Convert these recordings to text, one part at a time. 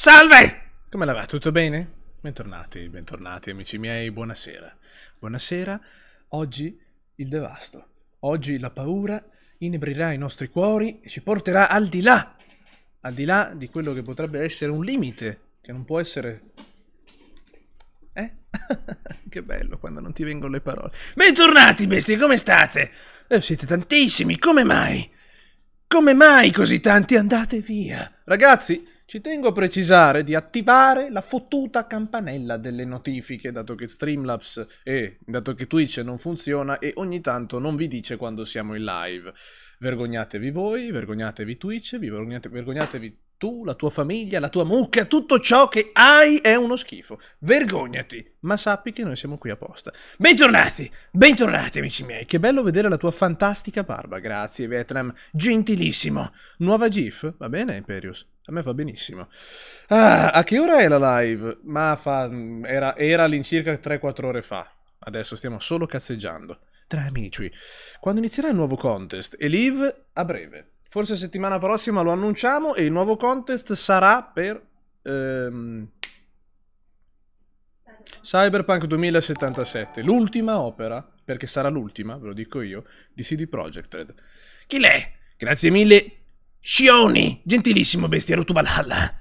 Salve! Come la va? Tutto bene? Bentornati, bentornati amici miei, buonasera. Buonasera, oggi il devasto. Oggi la paura inebrirà i nostri cuori e ci porterà al di là, al di là di quello che potrebbe essere un limite, che non può essere... Eh? che bello quando non ti vengono le parole. Bentornati bestie, come state? Eh, siete tantissimi, come mai? Come mai così tanti? Andate via! Ragazzi, ci tengo a precisare di attivare la fottuta campanella delle notifiche, dato che Streamlabs e dato che Twitch non funziona e ogni tanto non vi dice quando siamo in live. Vergognatevi voi, vergognatevi Twitch, vergognate, vergognatevi tu, la tua famiglia, la tua mucca, tutto ciò che hai è uno schifo. Vergognati, ma sappi che noi siamo qui apposta. Bentornati, bentornati amici miei. Che bello vedere la tua fantastica barba. Grazie Vietnam, gentilissimo. Nuova GIF? Va bene Imperius? A me fa benissimo. Ah, a che ora è la live? Ma fa, era, era all'incirca 3-4 ore fa. Adesso stiamo solo cazzeggiando. Tra amici. Quando inizierà il nuovo contest? E live a breve. Forse settimana prossima lo annunciamo e il nuovo contest sarà per... Ehm, Cyberpunk 2077, l'ultima opera, perché sarà l'ultima, ve lo dico io, di CD Projekt Red. Chi l'è? Grazie mille Scioni, gentilissimo bestiero tu Valhalla.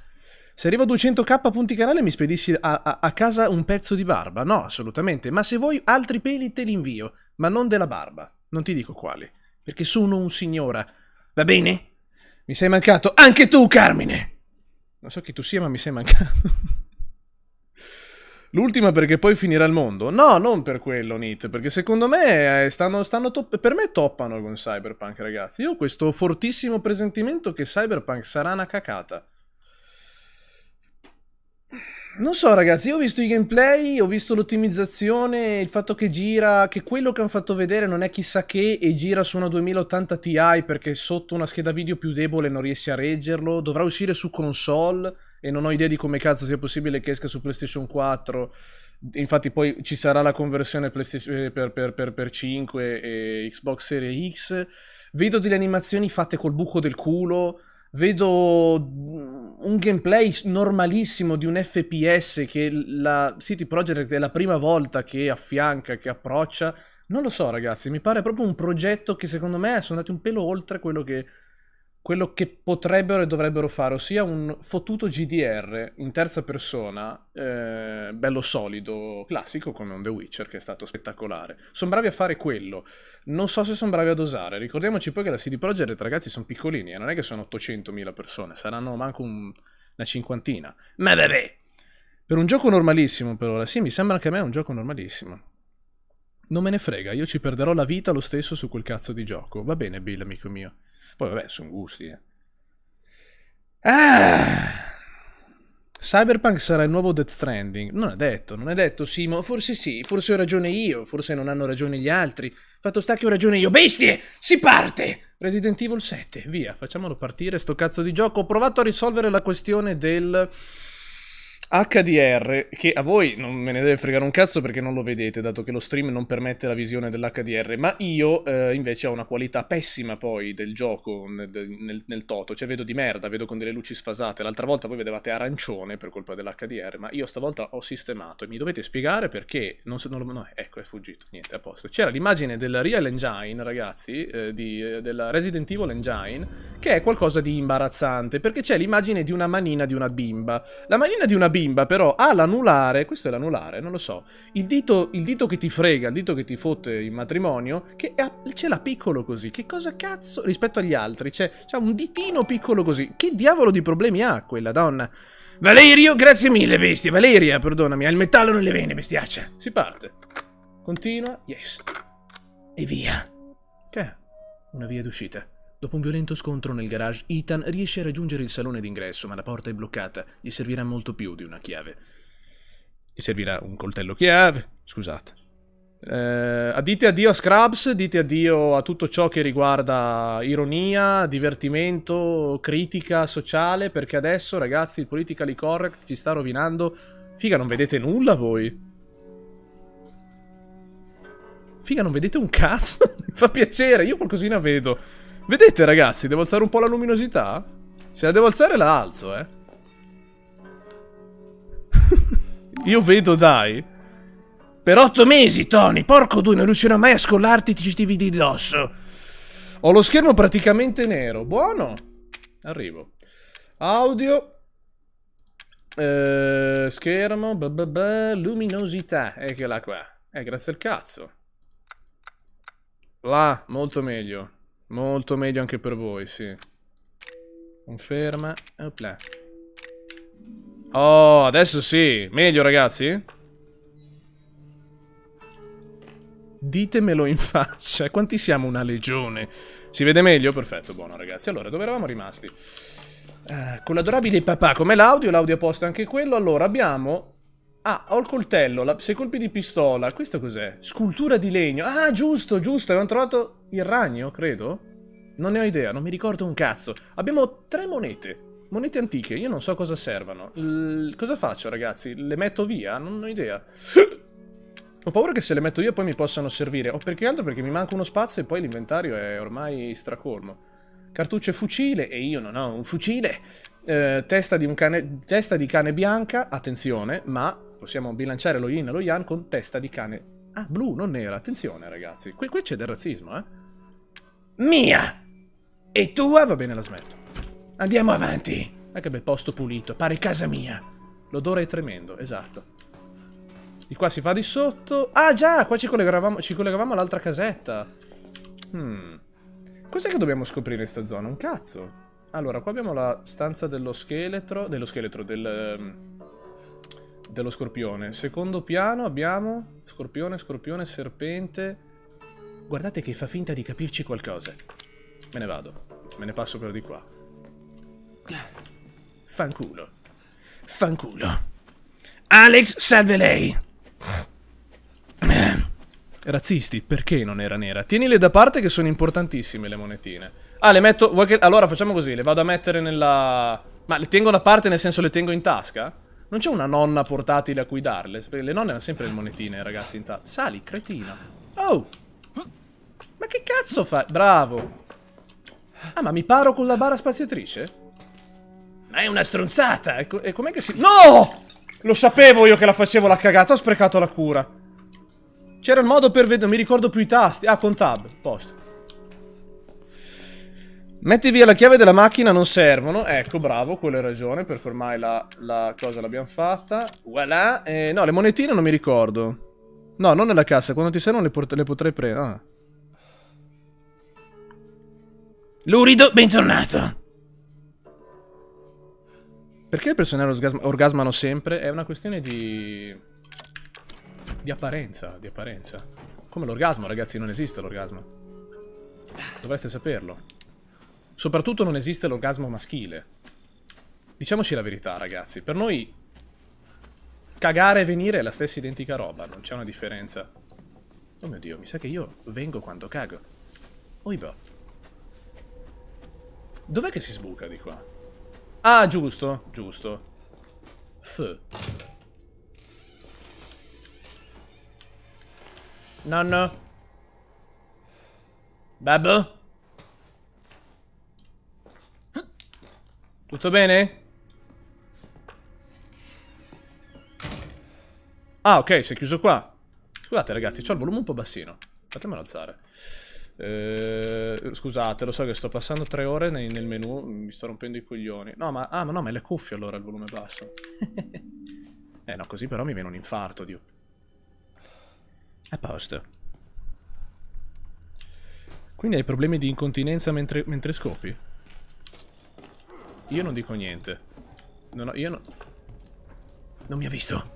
Se arrivo a 200k punti canale mi spedissi a, a, a, casa un pezzo di barba? No, assolutamente. Ma se vuoi altri peli te li invio, ma non della barba. Non ti dico quali, perché sono un signora. Va bene? Mi sei mancato anche tu, Carmine! Non so chi tu sia, ma mi sei mancato. L'ultima perché poi finirà il mondo? No, non per quello, Nit, perché secondo me eh, stanno, stanno top, per me toppano con Cyberpunk, ragazzi. Io ho questo fortissimo presentimento che Cyberpunk sarà una cacata. Non so ragazzi, io ho visto i gameplay, ho visto l'ottimizzazione, il fatto che gira, che quello che hanno fatto vedere non è chissà che e gira su una 2080 Ti perché sotto una scheda video più debole non riesci a reggerlo, dovrà uscire su console e non ho idea di come cazzo sia possibile che esca su PlayStation 4. Infatti poi ci sarà la conversione eh, per, per, per, per 5 e Xbox Series X. Vedo delle animazioni fatte col buco del culo. Vedo mm, un gameplay normalissimo di un FPS che la City Project è la prima volta che affianca, che approccia. Non lo so ragazzi, mi pare proprio un progetto che secondo me sono andati un pelo oltre quello che quello che potrebbero e dovrebbero fare, ossia un fottuto GDR in terza persona, eh, bello solido, classico come un The Witcher che è stato spettacolare. Sono bravi a fare quello, non so se sono bravi ad osare, ricordiamoci poi che la CD Projekt ragazzi sono piccolini, e eh, non è che sono 800.000 persone, saranno manco un, una cinquantina, ma vabbè! Per un gioco normalissimo per ora, sì mi sembra anche a me un gioco normalissimo. Non me ne frega, io ci perderò la vita lo stesso su quel cazzo di gioco, va bene Bill amico mio. Poi vabbè, sono gusti. Eh. Ah! Cyberpunk sarà il nuovo Death Stranding. Non è detto, non è detto, Simo. Forse sì, forse ho ragione io, forse non hanno ragione gli altri. Fatto sta che ho ragione io. Bestie! Si parte! Resident Evil 7, via, facciamolo partire sto cazzo di gioco. Ho provato a risolvere la questione del... HDR, che a voi non me ne deve fregare un cazzo perché non lo vedete, dato che lo stream non permette la visione dell'HDR, ma io eh, invece ho una qualità pessima poi del gioco nel, nel, nel, toto, cioè vedo di merda, vedo con delle luci sfasate, l'altra volta voi vedevate arancione per colpa dell'HDR, ma io stavolta ho sistemato e mi dovete spiegare perché non so, non lo, no, ecco è fuggito, niente, a posto. C'era l'immagine della Real Engine, ragazzi, eh, di, eh, della Resident Evil Engine, che è qualcosa di imbarazzante, perché c'è l'immagine di una manina di una bimba. La manina di una bimba bimba però ha l'anulare, questo è l'anulare, non lo so, il dito, il dito, che ti frega, il dito che ti fotte in matrimonio, che ce l'ha piccolo così, che cosa cazzo rispetto agli altri? C'è un ditino piccolo così, che diavolo di problemi ha quella donna? Valerio, grazie mille bestia, Valeria, perdonami, ha il metallo nelle vene bestiaccia. Si parte, continua, yes, e via. C'è una via d'uscita. Dopo un violento scontro nel garage, Ethan riesce a raggiungere il salone d'ingresso, ma la porta è bloccata. Gli servirà molto più di una chiave. Gli servirà un coltello chiave. Scusate. Eh, dite addio a Scrubs, dite addio a tutto ciò che riguarda ironia, divertimento, critica sociale, perché adesso, ragazzi, il politically correct ci sta rovinando. Figa, non vedete nulla voi. Figa, non vedete un cazzo? Mi fa piacere, io qualcosina vedo. Vedete ragazzi, devo alzare un po' la luminosità? Se la devo alzare la alzo, eh. Io vedo, dai. Per otto mesi, Tony, porco due, non riuscirò mai a scollarti ti TV di dosso. Ho lo schermo praticamente nero. Buono. Arrivo. Audio. Eh, schermo. Bababà, luminosità. Eccola qua. Eh, grazie al cazzo. Là, molto meglio. Molto meglio anche per voi, sì. Conferma. Opla. Oh, adesso sì. Meglio, ragazzi? Ditemelo in faccia. Quanti siamo una legione? Si vede meglio? Perfetto, buono, ragazzi. Allora, dove eravamo rimasti? Eh, con l'adorabile papà come l'audio, l'audio posto anche quello. Allora, abbiamo Ah, ho il coltello, la... sei colpi di pistola. Questo cos'è? Scultura di legno. Ah, giusto, giusto, avevamo trovato il ragno, credo. Non ne ho idea, non mi ricordo un cazzo. Abbiamo tre monete. Monete antiche, io non so cosa servano. L... cosa faccio, ragazzi? Le metto via? Non ho idea. ho paura che se le metto io poi mi possano servire. O perché altro perché mi manca uno spazio e poi l'inventario è ormai stracolmo. Cartucce fucile, e io non ho un fucile. Eh, testa, di un cane... testa di cane bianca, attenzione, ma Possiamo bilanciare lo yin e lo yang con testa di cane. Ah, blu, non nera. Attenzione, ragazzi. Qui, qui c'è del razzismo, eh. Mia! E tua? Va bene, la smetto. Andiamo avanti. Ah, che bel posto pulito. Pare casa mia. L'odore è tremendo, esatto. Di qua si va di sotto. Ah, già! Qua ci collegavamo, ci collegavamo all'altra casetta. Hmm. Cos'è che dobbiamo scoprire in sta zona? Un cazzo. Allora, qua abbiamo la stanza dello scheletro... Dello scheletro, del... Um dello scorpione. Secondo piano abbiamo scorpione, scorpione, serpente. Guardate che fa finta di capirci qualcosa. Me ne vado. Me ne passo per di qua. Fanculo. Fanculo. Alex, salve lei! Razzisti, perché non era nera? Tienile da parte che sono importantissime le monetine. Ah, le metto... Vuoi Che... Allora facciamo così, le vado a mettere nella... Ma le tengo da parte nel senso le tengo in tasca? Non c'è una nonna portatile a cui darle. Le nonne hanno sempre le monetine, ragazzi, intanto. Sali, cretina. Oh! Ma che cazzo fai? Bravo! Ah, ma mi paro con la bara spaziatrice? Ma è una stronzata! E, co e com'è che si... No! Lo sapevo io che la facevo la cagata, ho sprecato la cura. C'era il modo per vedere... Non mi ricordo più i tasti. Ah, con tab. Posto. Metti via la chiave della macchina, non servono. Ecco, bravo, quello hai ragione, perché ormai la, la cosa l'abbiamo fatta. Voilà. Eh, no, le monetine non mi ricordo. No, non nella cassa. Quando ti servono le, le potrei prendere. Ah. Lurido, bentornato. Perché le persone orgasm orgasmano sempre? È una questione di... Di apparenza, di apparenza. Come l'orgasmo, ragazzi, non esiste l'orgasmo. Dovreste saperlo. Soprattutto non esiste l'orgasmo maschile. Diciamoci la verità, ragazzi. Per noi cagare e venire è la stessa identica roba, non c'è una differenza. Oh mio Dio, mi sa che io vengo quando cago. Oiba. Boh. Dov'è che si sbuca di qua? Ah, giusto, giusto. F. Nonno. Babbo. Tutto bene? Ah, ok, si è chiuso qua. Scusate, ragazzi, ho il volume un po' bassino. Fatemelo alzare. Eh, scusate, lo so che sto passando tre ore nel, nel menu, mi sto rompendo i coglioni. No, ma, ah, ma no, ma è le cuffie allora il volume basso. eh no, così però mi viene un infarto, Dio. A posto. Quindi hai problemi di incontinenza mentre, mentre scopi? Io non dico niente. Non ho, io non... Non mi ha visto.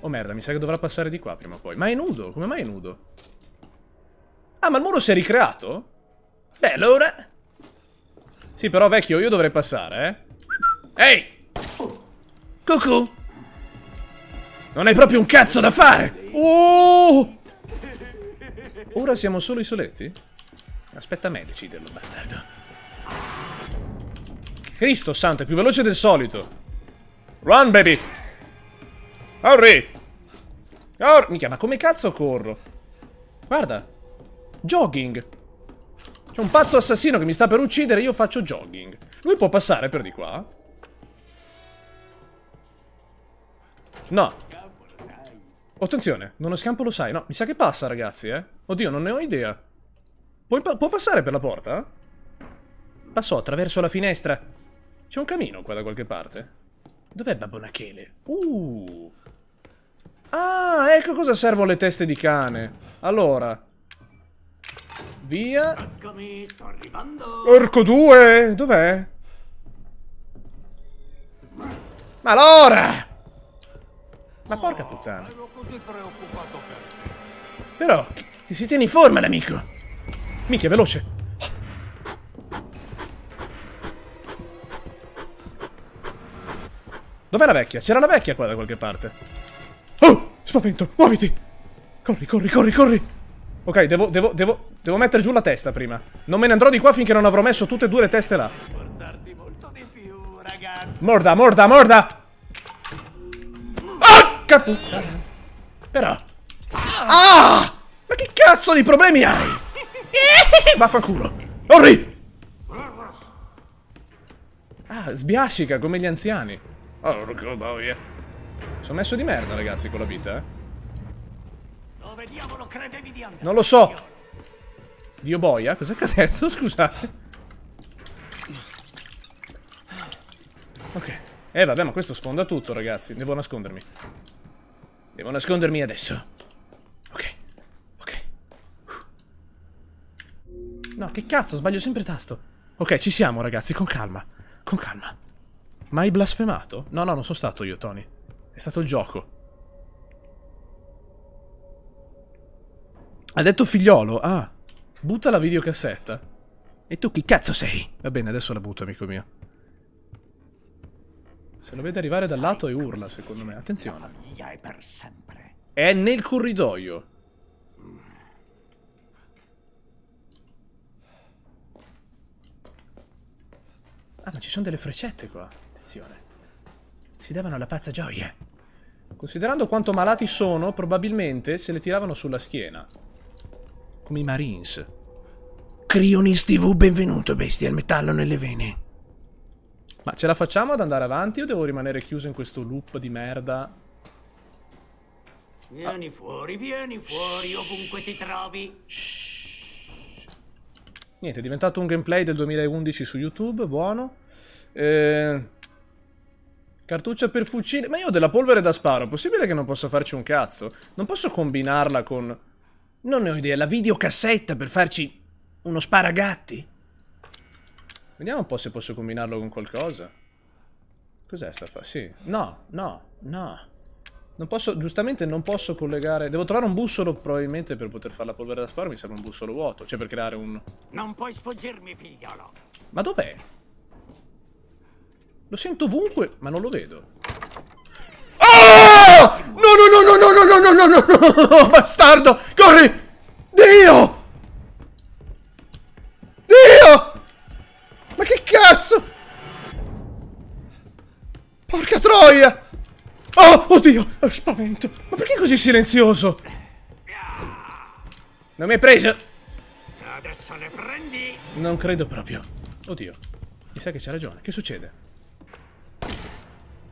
Oh merda, mi sa che dovrà passare di qua prima o poi. Ma è nudo, come mai è nudo? Ah, ma il muro si è ricreato? Beh, allora... Sì, però vecchio, io dovrei passare, eh? Ehi! Cucù! Non hai proprio un cazzo da fare! Oh! Ora siamo solo i soletti? Aspetta a me, deciderlo, bastardo. Cristo santo, è più veloce del solito. Run, baby! Hurry! Or Mica, ma come cazzo corro? Guarda. Jogging. C'è un pazzo assassino che mi sta per uccidere io faccio jogging. Lui può passare per di qua? No. Attenzione, non lo scampo lo sai. No, mi sa che passa, ragazzi, eh. Oddio, non ne ho idea. Puoi, può passare per la porta? Passò attraverso la finestra. C'è un camino qua da qualche parte? Dov'è Babbo Nachele? Uh! Ah, ecco cosa servono le teste di cane. Allora. Via. Eccomi, sto arrivando. Orco 2! Dov'è? Ma allora! Ma porca puttana. Però, ti si tiene in forma, l'amico. Micchia, veloce. Dov'è la vecchia? C'era la vecchia qua da qualche parte. Oh! Spavento! Muoviti! Corri, corri, corri, corri! Ok, devo, devo, devo, devo mettere giù la testa prima. Non me ne andrò di qua finché non avrò messo tutte e due le teste là. Più, morda, morda, morda! Ah! Oh, Però... Ah! Ma che cazzo di problemi hai? Vaffanculo! Corri. Ah, sbiascica come gli anziani. Porco boia. Sono messo di merda, ragazzi, con la vita, eh. Dove diavolo credevi di andare? Non lo so. Dio boia? Cos'è che ha detto? Scusate. Ok. Eh, vabbè, ma questo sfonda tutto, ragazzi. Devo nascondermi. Devo nascondermi adesso. Ok. Ok. No, che cazzo, sbaglio sempre tasto. Ok, ci siamo, ragazzi, con calma. Con calma. Ma hai blasfemato? No, no, non sono stato io, Tony. È stato il gioco. Ha detto figliolo? Ah, butta la videocassetta. E tu chi cazzo sei? Va bene, adesso la butto, amico mio. Se lo vede arrivare dal lato e urla, secondo me. Attenzione. È nel corridoio. Ah, ma ci sono delle freccette qua situazione. Si davano la pazza gioia. Considerando quanto malati sono, probabilmente se le tiravano sulla schiena. Come i Marines. Crionis TV, benvenuto bestia, il metallo nelle vene. Ma ce la facciamo ad andare avanti o devo rimanere chiuso in questo loop di merda? Vieni ah. fuori, vieni fuori, Shhh. ovunque ti trovi. Shhh. Niente, è diventato un gameplay del 2011 su YouTube, buono. Eh, Cartuccia per fucile. Ma io ho della polvere da sparo. Possibile che non possa farci un cazzo? Non posso combinarla con... Non ne ho idea. La videocassetta per farci uno sparagatti. Vediamo un po' se posso combinarlo con qualcosa. Cos'è sta fa? Sì. No, no, no. Non posso, giustamente non posso collegare... Devo trovare un bussolo probabilmente per poter fare la polvere da sparo. Mi serve un bussolo vuoto. Cioè per creare un... Non puoi sfuggirmi, figliolo. Ma dov'è? Lo sento ovunque, ma non lo vedo. Ah! No, no, no, no, no, no, no, no, no, no, no, bastardo! Corri! Dio! Dio! Ma che cazzo? Porca troia! Oh, oddio! Spavento! Ma perché così silenzioso? Non mi hai preso! Adesso le prendi! Non credo proprio. Oddio. Mi sa che c'ha ragione. Che succede?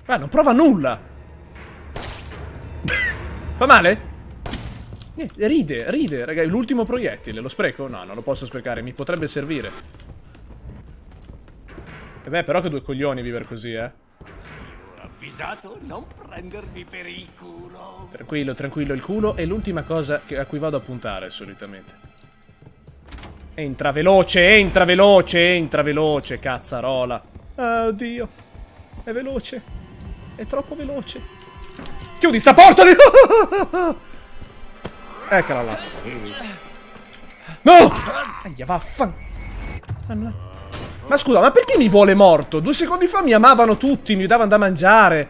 Ma ah, non prova nulla! Fa male? Niente, eh, ride, ride, ragazzi, l'ultimo proiettile, lo spreco? No, non lo posso sprecare, mi potrebbe servire. E beh, però che due coglioni vivere così, eh. Avvisato, non prendermi per il culo. Tranquillo, tranquillo, il culo è l'ultima cosa a cui vado a puntare solitamente. Entra veloce, entra veloce, entra veloce, cazzarola. Oddio, è veloce. È troppo veloce. Chiudi sta porta! Di... Eccola là. No! Aia, vaffan... Ma scusa, ma perché mi vuole morto? Due secondi fa mi amavano tutti, mi davano da mangiare.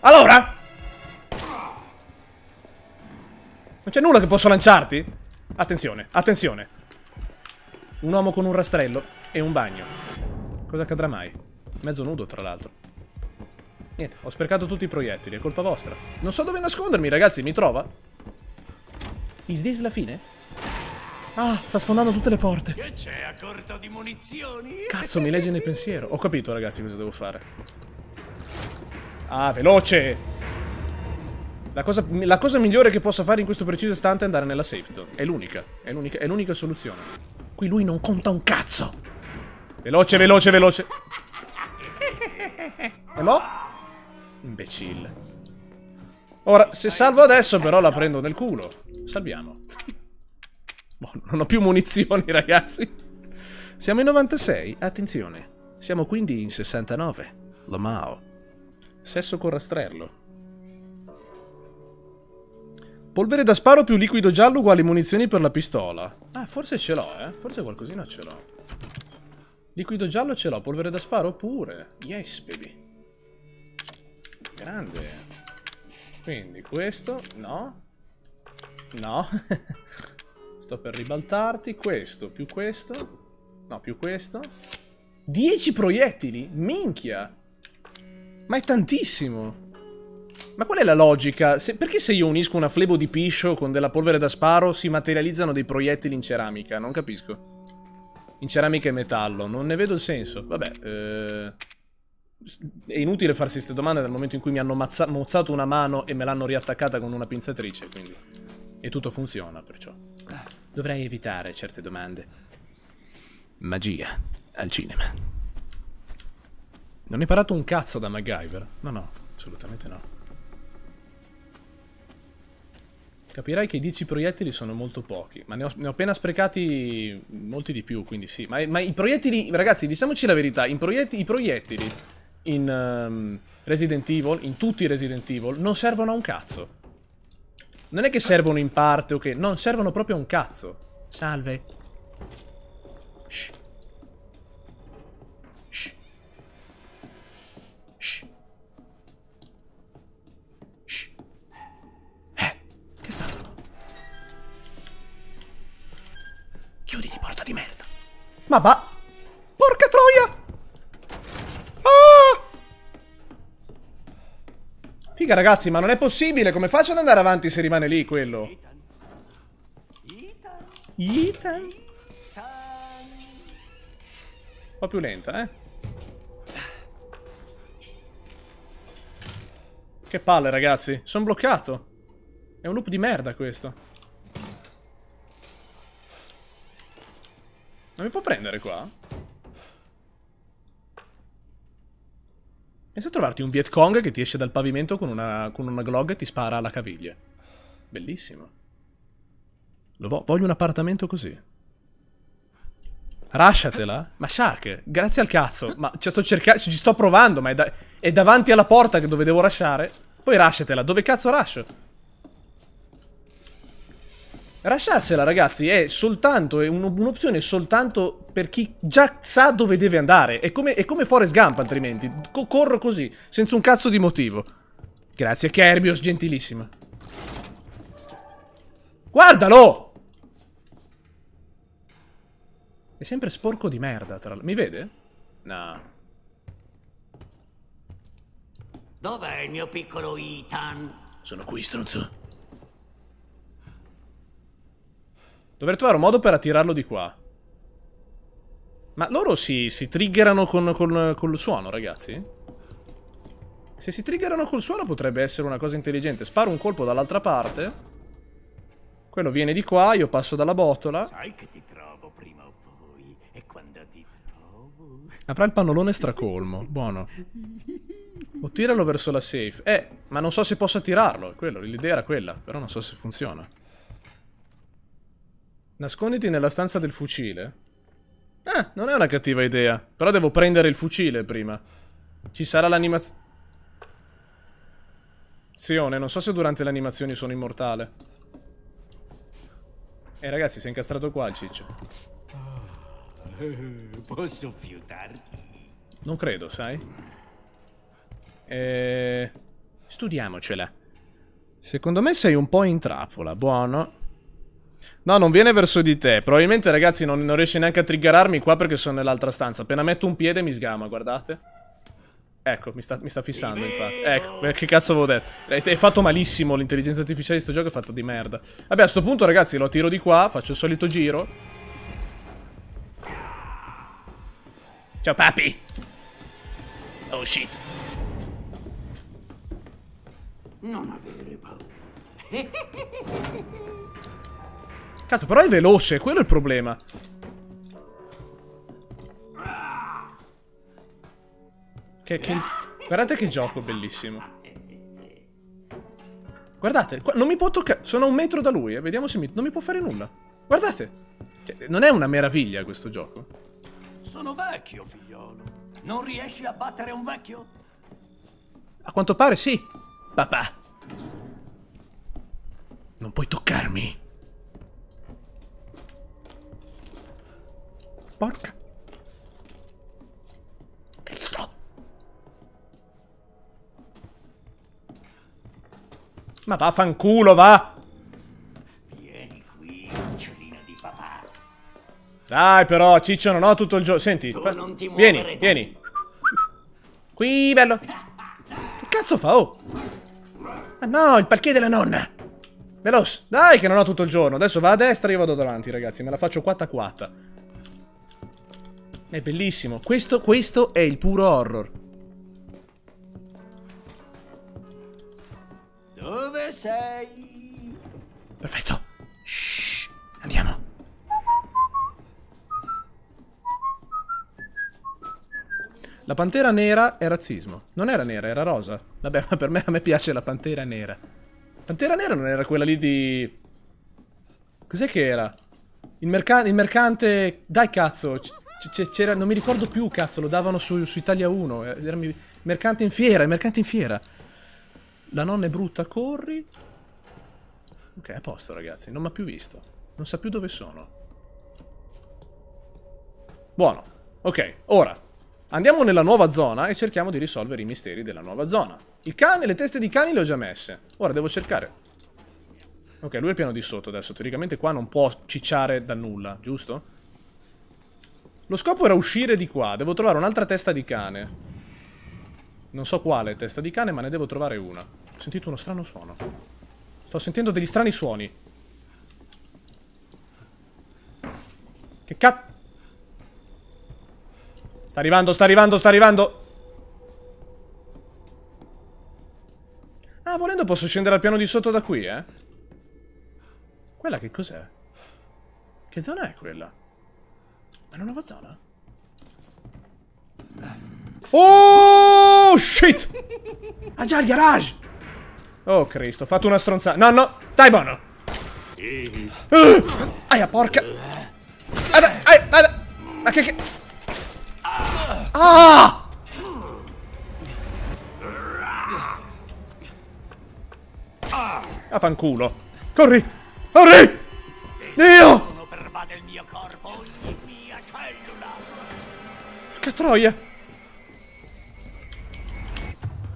Allora? Non c'è nulla che posso lanciarti? Attenzione, attenzione. Un uomo con un rastrello e un bagno. Cosa accadrà mai? Mezzo nudo, tra l'altro. Niente, ho sprecato tutti i proiettili, è colpa vostra. Non so dove nascondermi, ragazzi, mi trova? Is this la fine? Ah, sta sfondando tutte le porte. Che c'è a corto di munizioni? Cazzo, mi legge nel pensiero. Ho capito, ragazzi, cosa devo fare. Ah, veloce! La cosa, la cosa migliore che posso fare in questo preciso istante è andare nella safe zone. È l'unica. È l'unica soluzione. Qui lui non conta un cazzo. Veloce, veloce, veloce. E mo? Imbecille. Ora, se salvo adesso però la prendo nel culo. Salviamo. Boh, non ho più munizioni, ragazzi. Siamo in 96, attenzione. Siamo quindi in 69. Lomao. Sesso con rastrello. Polvere da sparo più liquido giallo uguale munizioni per la pistola. Ah, forse ce l'ho, eh. Forse qualcosina ce l'ho. Liquido giallo ce l'ho, polvere da sparo pure. Yes, baby. Grande. Quindi questo, no. No. Sto per ribaltarti. Questo, più questo. No, più questo. 10 proiettili? Minchia! Ma è tantissimo! Ma qual è la logica? Se, perché se io unisco una flebo di piscio con della polvere da sparo si materializzano dei proiettili in ceramica? Non capisco in ceramica e metallo. Non ne vedo il senso. Vabbè, eh... È inutile farsi queste domande dal momento in cui mi hanno mozzato una mano e me l'hanno riattaccata con una pinzatrice, quindi... E tutto funziona, perciò. Dovrei evitare certe domande. Magia al cinema. Non hai imparato un cazzo da MacGyver? No, no, assolutamente no. Capirai che i 10 proiettili sono molto pochi, ma ne ho, ne ho appena sprecati molti di più, quindi sì. Ma, ma, i proiettili, ragazzi, diciamoci la verità, proiettili, i proiettili in um, Resident Evil, in tutti i Resident Evil, non servono a un cazzo. Non è che servono in parte o okay? che... Non, servono proprio a un cazzo. Salve. Shh. Shh. Shh. Ma va... Porca troia! Ah! Figa ragazzi, ma non è possibile. Come faccio ad andare avanti se rimane lì quello? Ethan? Un po' più lenta, eh? Che palle ragazzi, sono bloccato. È un loop di merda questo. Non mi può prendere qua? Pensa a trovarti un Viet Cong che ti esce dal pavimento con una, con una glog e ti spara alla caviglia. Bellissimo. Vo voglio un appartamento così. Rasciatela? Ma Shark, grazie al cazzo. Ma ci sto cercando, ci sto provando, ma è, da è davanti alla porta dove devo rasciare. Poi rasciatela, dove cazzo rascio? Lasciarsela, ragazzi, è soltanto, è un'opzione soltanto per chi già sa dove deve andare. È come, è come Forrest Gump, altrimenti. Co corro così, senza un cazzo di motivo. Grazie, Kerbios, gentilissima. Guardalo! È sempre sporco di merda, tra l'altro. Mi vede? No. Dov'è il mio piccolo Ethan? Sono qui, stronzo. Dovrei trovare un modo per attirarlo di qua. Ma loro si, si triggerano con, con, con il suono, ragazzi? Se si triggerano col suono potrebbe essere una cosa intelligente. Sparo un colpo dall'altra parte. Quello viene di qua, io passo dalla botola. Sai che ti trovo prima o poi, e quando ti trovo... Avrà il pannolone stracolmo, buono. O tiralo verso la safe. Eh, ma non so se posso attirarlo. L'idea era quella, però non so se funziona. Nasconditi nella stanza del fucile. Ah, non è una cattiva idea. Però devo prendere il fucile prima. Ci sarà l'animazione... Non so se durante le animazioni sono immortale. Eh ragazzi, si è incastrato qua il ciccio. Posso fiutarti? Non credo, sai? Eh... Studiamocela. Secondo me sei un po' in trappola, buono. No, non viene verso di te. Probabilmente, ragazzi, non, non riesce neanche a triggerarmi qua perché sono nell'altra stanza. Appena metto un piede mi sgama, guardate. Ecco, mi sta, mi sta fissando, infatti. Ecco, che cazzo avevo detto? Hai fatto malissimo l'intelligenza artificiale di sto gioco, è fatto di merda. Vabbè, a sto punto, ragazzi, lo tiro di qua, faccio il solito giro. Ciao, papi! Oh, shit. Non avere paura. Cazzo, però è veloce, quello è il problema. Che, che... Guardate che gioco bellissimo. Guardate, qua... non mi può toccare. Sono a un metro da lui, eh. Vediamo se mi... Non mi può fare nulla. Guardate. Cioè, non è una meraviglia questo gioco. Sono vecchio, figliolo. Non riesci a battere un vecchio? A quanto pare sì. Papà. Non puoi toccarmi. Porca. Cristo. Ma vaffanculo, va! Vieni qui, uccellino di papà. Dai però, Ciccio, non ho tutto il giorno. Senti, fa... vieni, da... vieni. Qui, bello. Che cazzo fa, oh? Ah no, il parquet della nonna. Veloce, dai che non ho tutto il giorno. Adesso va a destra, e io vado davanti, ragazzi. Me la faccio quatta quatta. È bellissimo. Questo, questo è il puro horror. Dove sei? Perfetto. Shh. Andiamo. La pantera nera è razzismo. Non era nera, era rosa. Vabbè, ma per me, a me piace la pantera nera. Pantera nera non era quella lì di... Cos'è che era? Il, merca il mercante... Dai cazzo, c'era, non mi ricordo più, cazzo, lo davano su, su Italia 1. Eh, Erami, mercante in fiera, mercante in fiera. La nonna è brutta, corri. Ok, a posto, ragazzi. Non mi ha più visto. Non sa più dove sono. Buono. Ok, ora. Andiamo nella nuova zona e cerchiamo di risolvere i misteri della nuova zona. Il cane, le teste di cani le ho già messe. Ora devo cercare. Ok, lui è il piano di sotto adesso. Teoricamente qua non può cicciare da nulla, giusto? Lo scopo era uscire di qua. Devo trovare un'altra testa di cane. Non so quale testa di cane, ma ne devo trovare una. Ho sentito uno strano suono. Sto sentendo degli strani suoni. Che cazzo? Sta arrivando, sta arrivando, sta arrivando! Ah, volendo posso scendere al piano di sotto da qui, eh? Quella che cos'è? Che zona è quella? È una nuova zona? Oh, shit! Ah già, il garage! Oh, Cristo, ho fatto una stronzata. No, no, stai buono! Uh, aia, porca! Aia, aia, aia. Ma che... che... Ah! Ah, fanculo. Corri! Corri! Dio! Porca troia!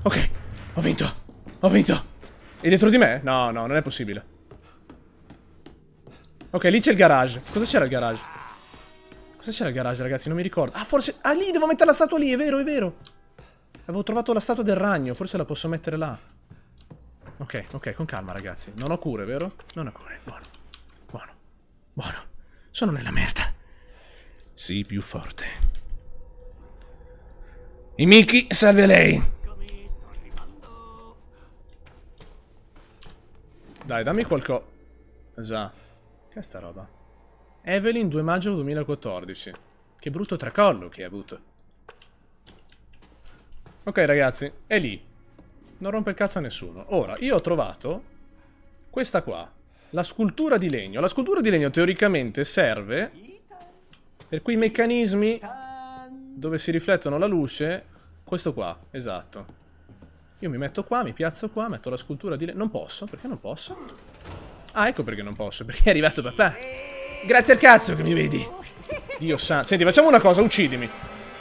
Ok, ho vinto! Ho vinto! E dietro di me? No, no, non è possibile. Ok, lì c'è il garage. Cosa c'era il garage? Cosa c'era il garage, ragazzi? Non mi ricordo. Ah, forse... Ah, lì devo mettere la statua lì, è vero, è vero. Avevo trovato la statua del ragno, forse la posso mettere là. Ok, ok, con calma, ragazzi. Non ho cure, vero? Non ho cure, buono. Buono. Buono. Sono nella merda. Sii più forte. E Miki, salve lei. Dai, dammi qualcosa. Esatto. Che è sta roba? Evelyn 2 maggio 2014. Che brutto tracollo che hai avuto. Ok ragazzi, è lì. Non rompe il cazzo a nessuno. Ora, io ho trovato questa qua. La scultura di legno. La scultura di legno teoricamente serve per quei meccanismi dove si riflettono la luce, questo qua, esatto. Io mi metto qua, mi piazzo qua, metto la scultura di... Non posso, perché non posso? Ah, ecco perché non posso, perché è arrivato papà. Grazie al cazzo che mi vedi. Dio santo. Senti, facciamo una cosa, uccidimi.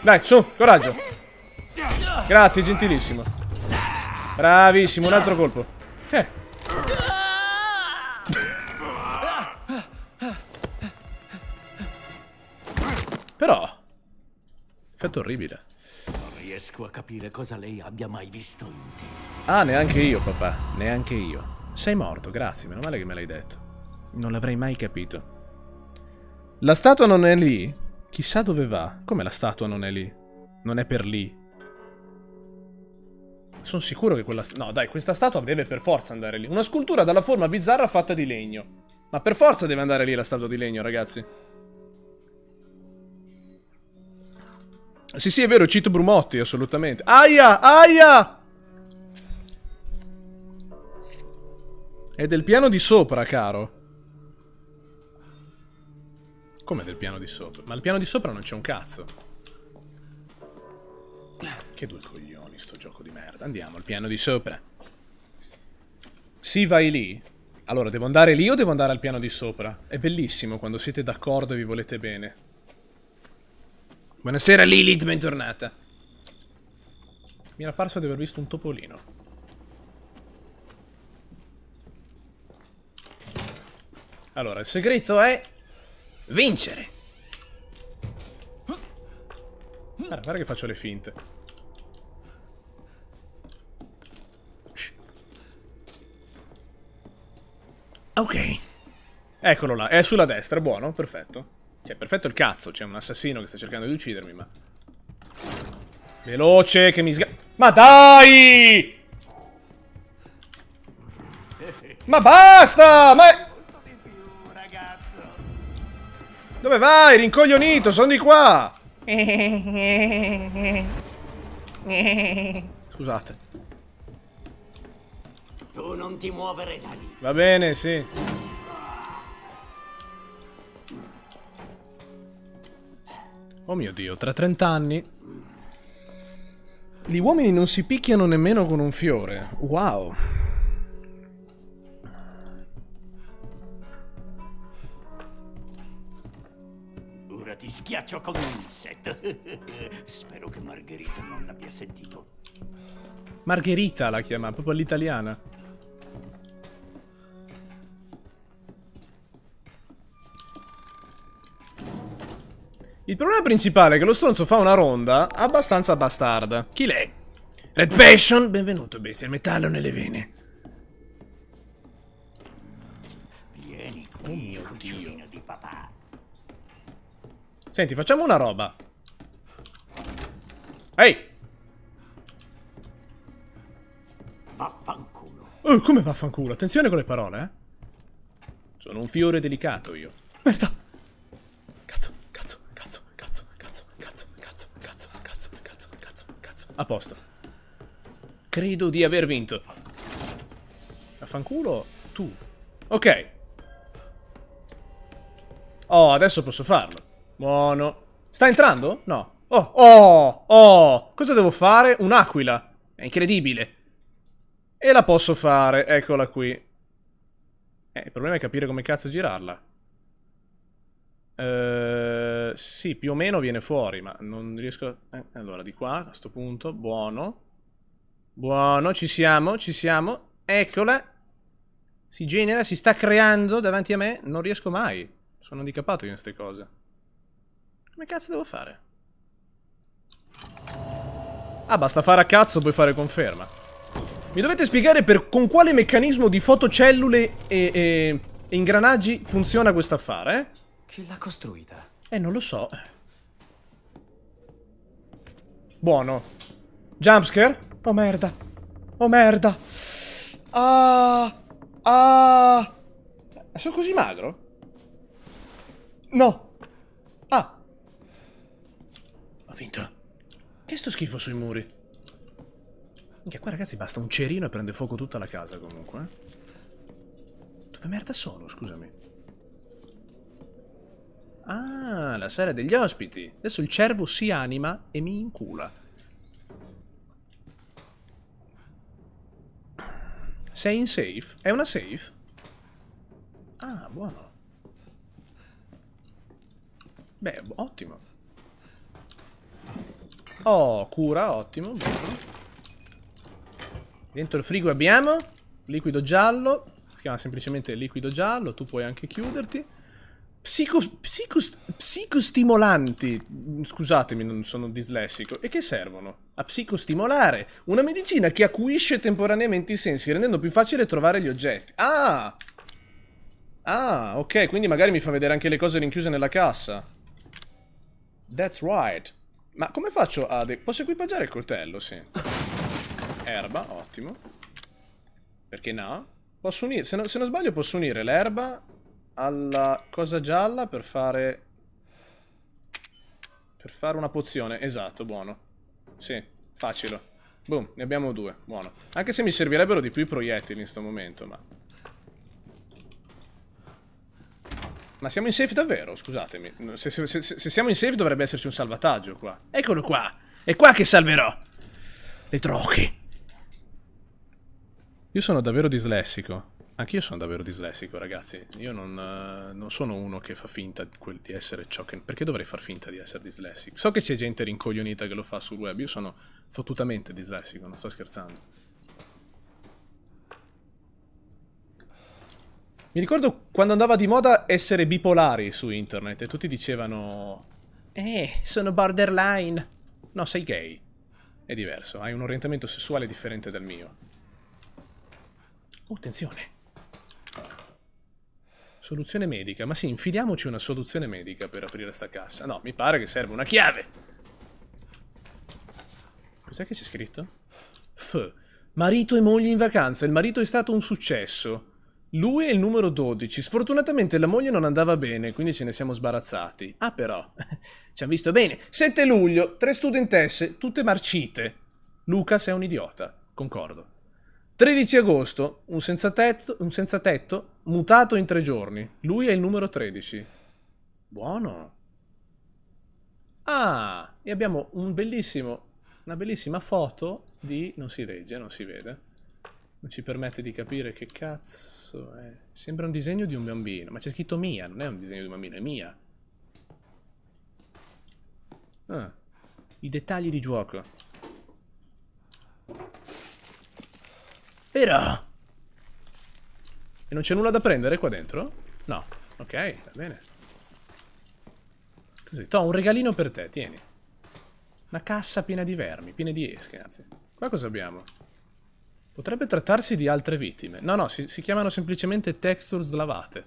Dai, su, coraggio. Grazie, gentilissimo. Bravissimo, un altro colpo. Che? Eh. Però... Effetto orribile. Non riesco a capire cosa lei abbia mai visto in te. Ah, neanche io, papà. Neanche io. Sei morto, grazie. Meno male che me l'hai detto. Non l'avrei mai capito. La statua non è lì? Chissà dove va. Come la statua non è lì? Non è per lì. Sono sicuro che quella... No, dai, questa statua deve per forza andare lì. Una scultura dalla forma bizzarra fatta di legno. Ma per forza deve andare lì la statua di legno, ragazzi. Sì, sì, è vero, cito Brumotti, assolutamente. Aia, aia! È del piano di sopra, caro. Come del piano di sopra? Ma al piano di sopra non c'è un cazzo. Che due coglioni sto gioco di merda. Andiamo al piano di sopra. Sì, vai lì. Allora, devo andare lì o devo andare al piano di sopra? È bellissimo quando siete d'accordo e vi volete bene. Buonasera Lilith, bentornata. Mi era parso di aver visto un topolino. Allora, il segreto è... Vincere! Guarda, guarda che faccio le finte. Ok. Eccolo là, è sulla destra, buono, perfetto. Cioè, perfetto il cazzo, c'è un assassino che sta cercando di uccidermi, ma... Veloce, che mi sga... Ma dai! Ma basta! Ma... È... Dove vai, rincoglionito? Sono di qua! Scusate. Tu non ti muovere da lì. Va bene, sì. Oh mio Dio, tra 30 anni... Gli uomini non si picchiano nemmeno con un fiore. Wow. Ora ti schiaccio con un set. Spero che Margherita non l'abbia sentito. Margherita la chiama, proprio all'italiana. Il problema principale è che lo stronzo fa una ronda abbastanza bastarda. Chi l'è? Red Passion, benvenuto bestia, il metallo nelle vene. Vieni, oh mio dio. Di Senti, facciamo una roba. Ehi! Vaffanculo. Oh, come vaffanculo? Attenzione con le parole, eh. Sono un fiore delicato io. Merda! A posto. Credo di aver vinto. Affanculo tu. Ok. Oh, adesso posso farlo. Buono. Sta entrando? No. Oh, oh, oh. Cosa devo fare? Un'aquila. È incredibile. E la posso fare. Eccola qui. Eh, il problema è capire come cazzo girarla. Ehm sì, più o meno viene fuori, ma non riesco... Eh, allora, di qua, a questo punto, buono. Buono, ci siamo, ci siamo. Eccola. Si genera, si sta creando davanti a me. Non riesco mai. Sono handicappato in queste cose. Come cazzo devo fare? Ah, basta fare a cazzo, puoi fare conferma. Mi dovete spiegare per, con quale meccanismo di fotocellule e, e, e ingranaggi funziona questo affare? Chi l'ha costruita? Eh, non lo so. Buono. Jumpscare? Oh merda. Oh merda. Ah. Ah. Sono così magro? No. Ah. Ho vinto. Che sto schifo sui muri? Minchia, qua ragazzi basta un cerino e prende fuoco tutta la casa comunque. Eh. Dove merda sono, scusami? Ah, la serie degli ospiti. Adesso il cervo si anima e mi incula. Sei in safe? È una safe? Ah, buono. Beh, ottimo. Oh, cura, ottimo, buono. Dentro il frigo abbiamo liquido giallo. Si chiama semplicemente liquido giallo. Tu puoi anche chiuderti psico, psico, psicostimolanti, scusatemi non sono dislessico, e che servono? A psicostimolare, una medicina che acuisce temporaneamente i sensi, rendendo più facile trovare gli oggetti. Ah! Ah, ok, quindi magari mi fa vedere anche le cose rinchiuse nella cassa. That's right. Ma come faccio a... Posso equipaggiare il coltello, sì. Erba, ottimo. Perché no? Posso unire... Se, no, se non sbaglio posso unire l'erba alla cosa gialla per fare... Per fare una pozione, esatto, buono. Sì, facile. Boom, ne abbiamo due, buono. Anche se mi servirebbero di più i proiettili in questo momento, ma... Ma siamo in safe davvero? Scusatemi. Se, se, se, se siamo in safe dovrebbe esserci un salvataggio qua. Eccolo qua! È qua che salverò! Le droghe! Io sono davvero dislessico. Anch'io sono davvero dislessico, ragazzi. Io non, uh, non, sono uno che fa finta di essere ciò che... Perché dovrei far finta di essere dislessico? So che c'è gente rincoglionita che lo fa sul web. Io sono fottutamente dislessico, non sto scherzando. Mi ricordo quando andava di moda essere bipolari su internet e tutti dicevano... Eh, sono borderline. No, sei gay. È diverso, hai un orientamento sessuale differente dal mio. Oh, attenzione! Soluzione medica. Ma sì, infiliamoci una soluzione medica per aprire sta cassa. No, mi pare che serve una chiave. Cos'è che c'è scritto? F. Marito e moglie in vacanza. Il marito è stato un successo. Lui è il numero 12. Sfortunatamente la moglie non andava bene, quindi ce ne siamo sbarazzati. Ah, però, ci hanno visto bene. 7 luglio, tre studentesse, tutte marcite. Lucas è un idiota. Concordo. 13 agosto, un senzatetto, un senzatetto mutato in tre giorni. Lui è il numero 13. Buono. Ah, e abbiamo un bellissimo, una bellissima foto di... Non si legge, non si vede. Non ci permette di capire che cazzo è. Sembra un disegno di un bambino. Ma c'è scritto Mia, non è un disegno di un bambino, è Mia. Ah, I dettagli di gioco. Era! E non c'è nulla da prendere qua dentro? No. Ok, va bene. Così, to, un regalino per te, tieni. Una cassa piena di vermi, piena di esche, anzi. Qua cosa abbiamo? Potrebbe trattarsi di altre vittime. No, no, si, si chiamano semplicemente texture slavate.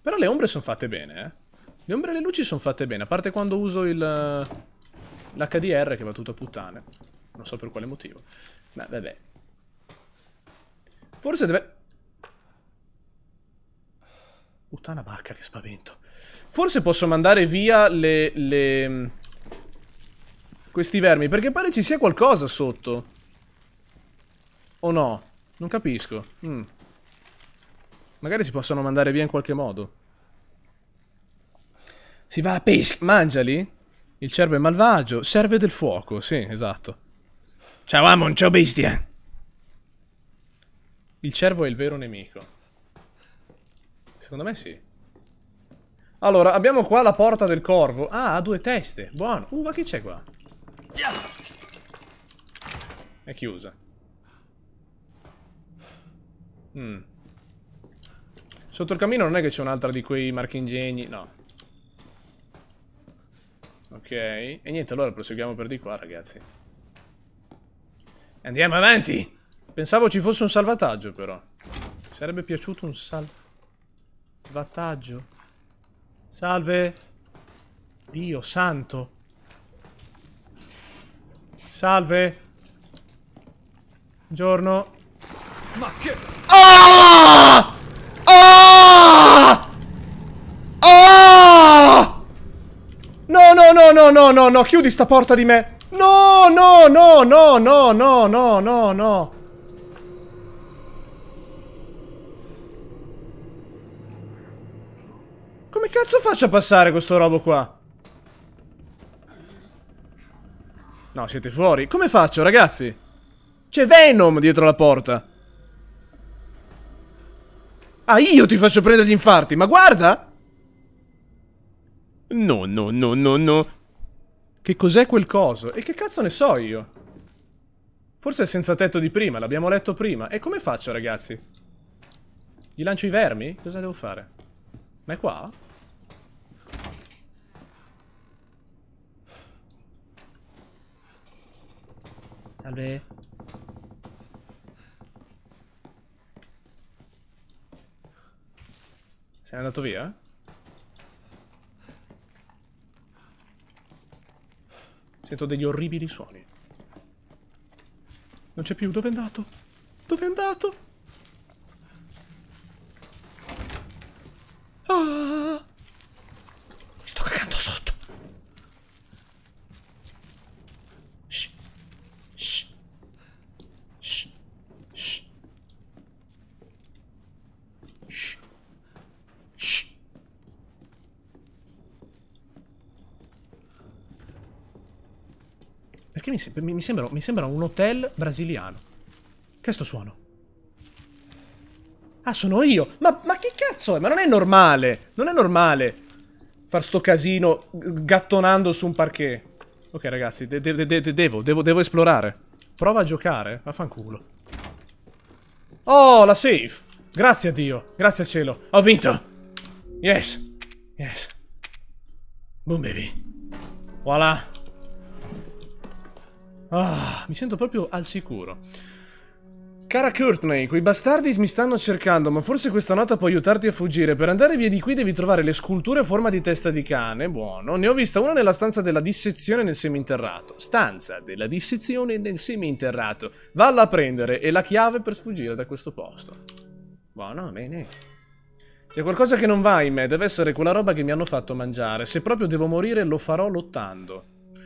Però le ombre sono fatte bene, eh. Le ombre e le luci sono fatte bene, a parte quando uso il... l'HDR che va tutto a puttane. Non so per quale motivo. Ma vabbè. Forse deve... Puttana bacca, che spavento. Forse posso mandare via le... le... Mm, questi vermi, perché pare ci sia qualcosa sotto. O no? Non capisco. Mm. Magari si possono mandare via in qualche modo. Si va a pesca. Mangiali? Il cervo è malvagio. Serve del fuoco. Sì, esatto. Ciao, Amon. ciao, bestia. Il cervo è il vero nemico. Secondo me sì. Allora, abbiamo qua la porta del corvo. Ah, ha due teste. Buono. Uh, ma che c'è qua? È chiusa. Mm. Sotto il cammino non è che c'è un'altra di quei marchingegni. No. Ok. E niente, allora proseguiamo per di qua, ragazzi. Andiamo avanti! Pensavo ci fosse un salvataggio però. Mi sarebbe piaciuto un salvataggio. Salve. Dio santo. Salve. Buongiorno. Ma che... Ah! Ah! Ah! No, no, no, no, no, no, no, chiudi sta porta di me. No, no, no, no, no, no, no, no, no. Come cazzo faccio a passare questo robo qua? No, siete fuori. Come faccio, ragazzi? C'è Venom dietro la porta. Ah, io ti faccio prendere gli infarti, ma guarda! No, no, no, no, no. Che cos'è quel coso? E che cazzo ne so io? Forse è senza tetto di prima, l'abbiamo letto prima. E come faccio, ragazzi? Gli lancio i vermi? Cosa devo fare? Ma è qua? Salve. Sei andato via? Sento degli orribili suoni. Non c'è più, dove è andato? Dove è andato? Ah! Mi sto cagando sotto. Perché mi, se mi, sembra, mi sembra un hotel brasiliano. Che sto suono? Ah, sono io! Ma, ma che cazzo è? Ma non è normale! Non è normale far sto casino gattonando su un parquet. Ok, ragazzi, de de de devo, devo, devo esplorare. Prova a giocare? Vaffanculo. Oh, la safe! Grazie a Dio, grazie al cielo. Ho vinto! Yes! Yes. Boom, baby. Voilà. Ah, mi sento proprio al sicuro. Cara Courtney, quei bastardi mi stanno cercando, ma forse questa nota può aiutarti a fuggire. Per andare via di qui devi trovare le sculture a forma di testa di cane. Buono. Ne ho vista una nella stanza della dissezione nel seminterrato. Stanza della dissezione nel seminterrato. Valla a prendere e la chiave per sfuggire da questo posto. Buono, bene. C'è qualcosa che non va in me, deve essere quella roba che mi hanno fatto mangiare. Se proprio devo morire lo farò lottando.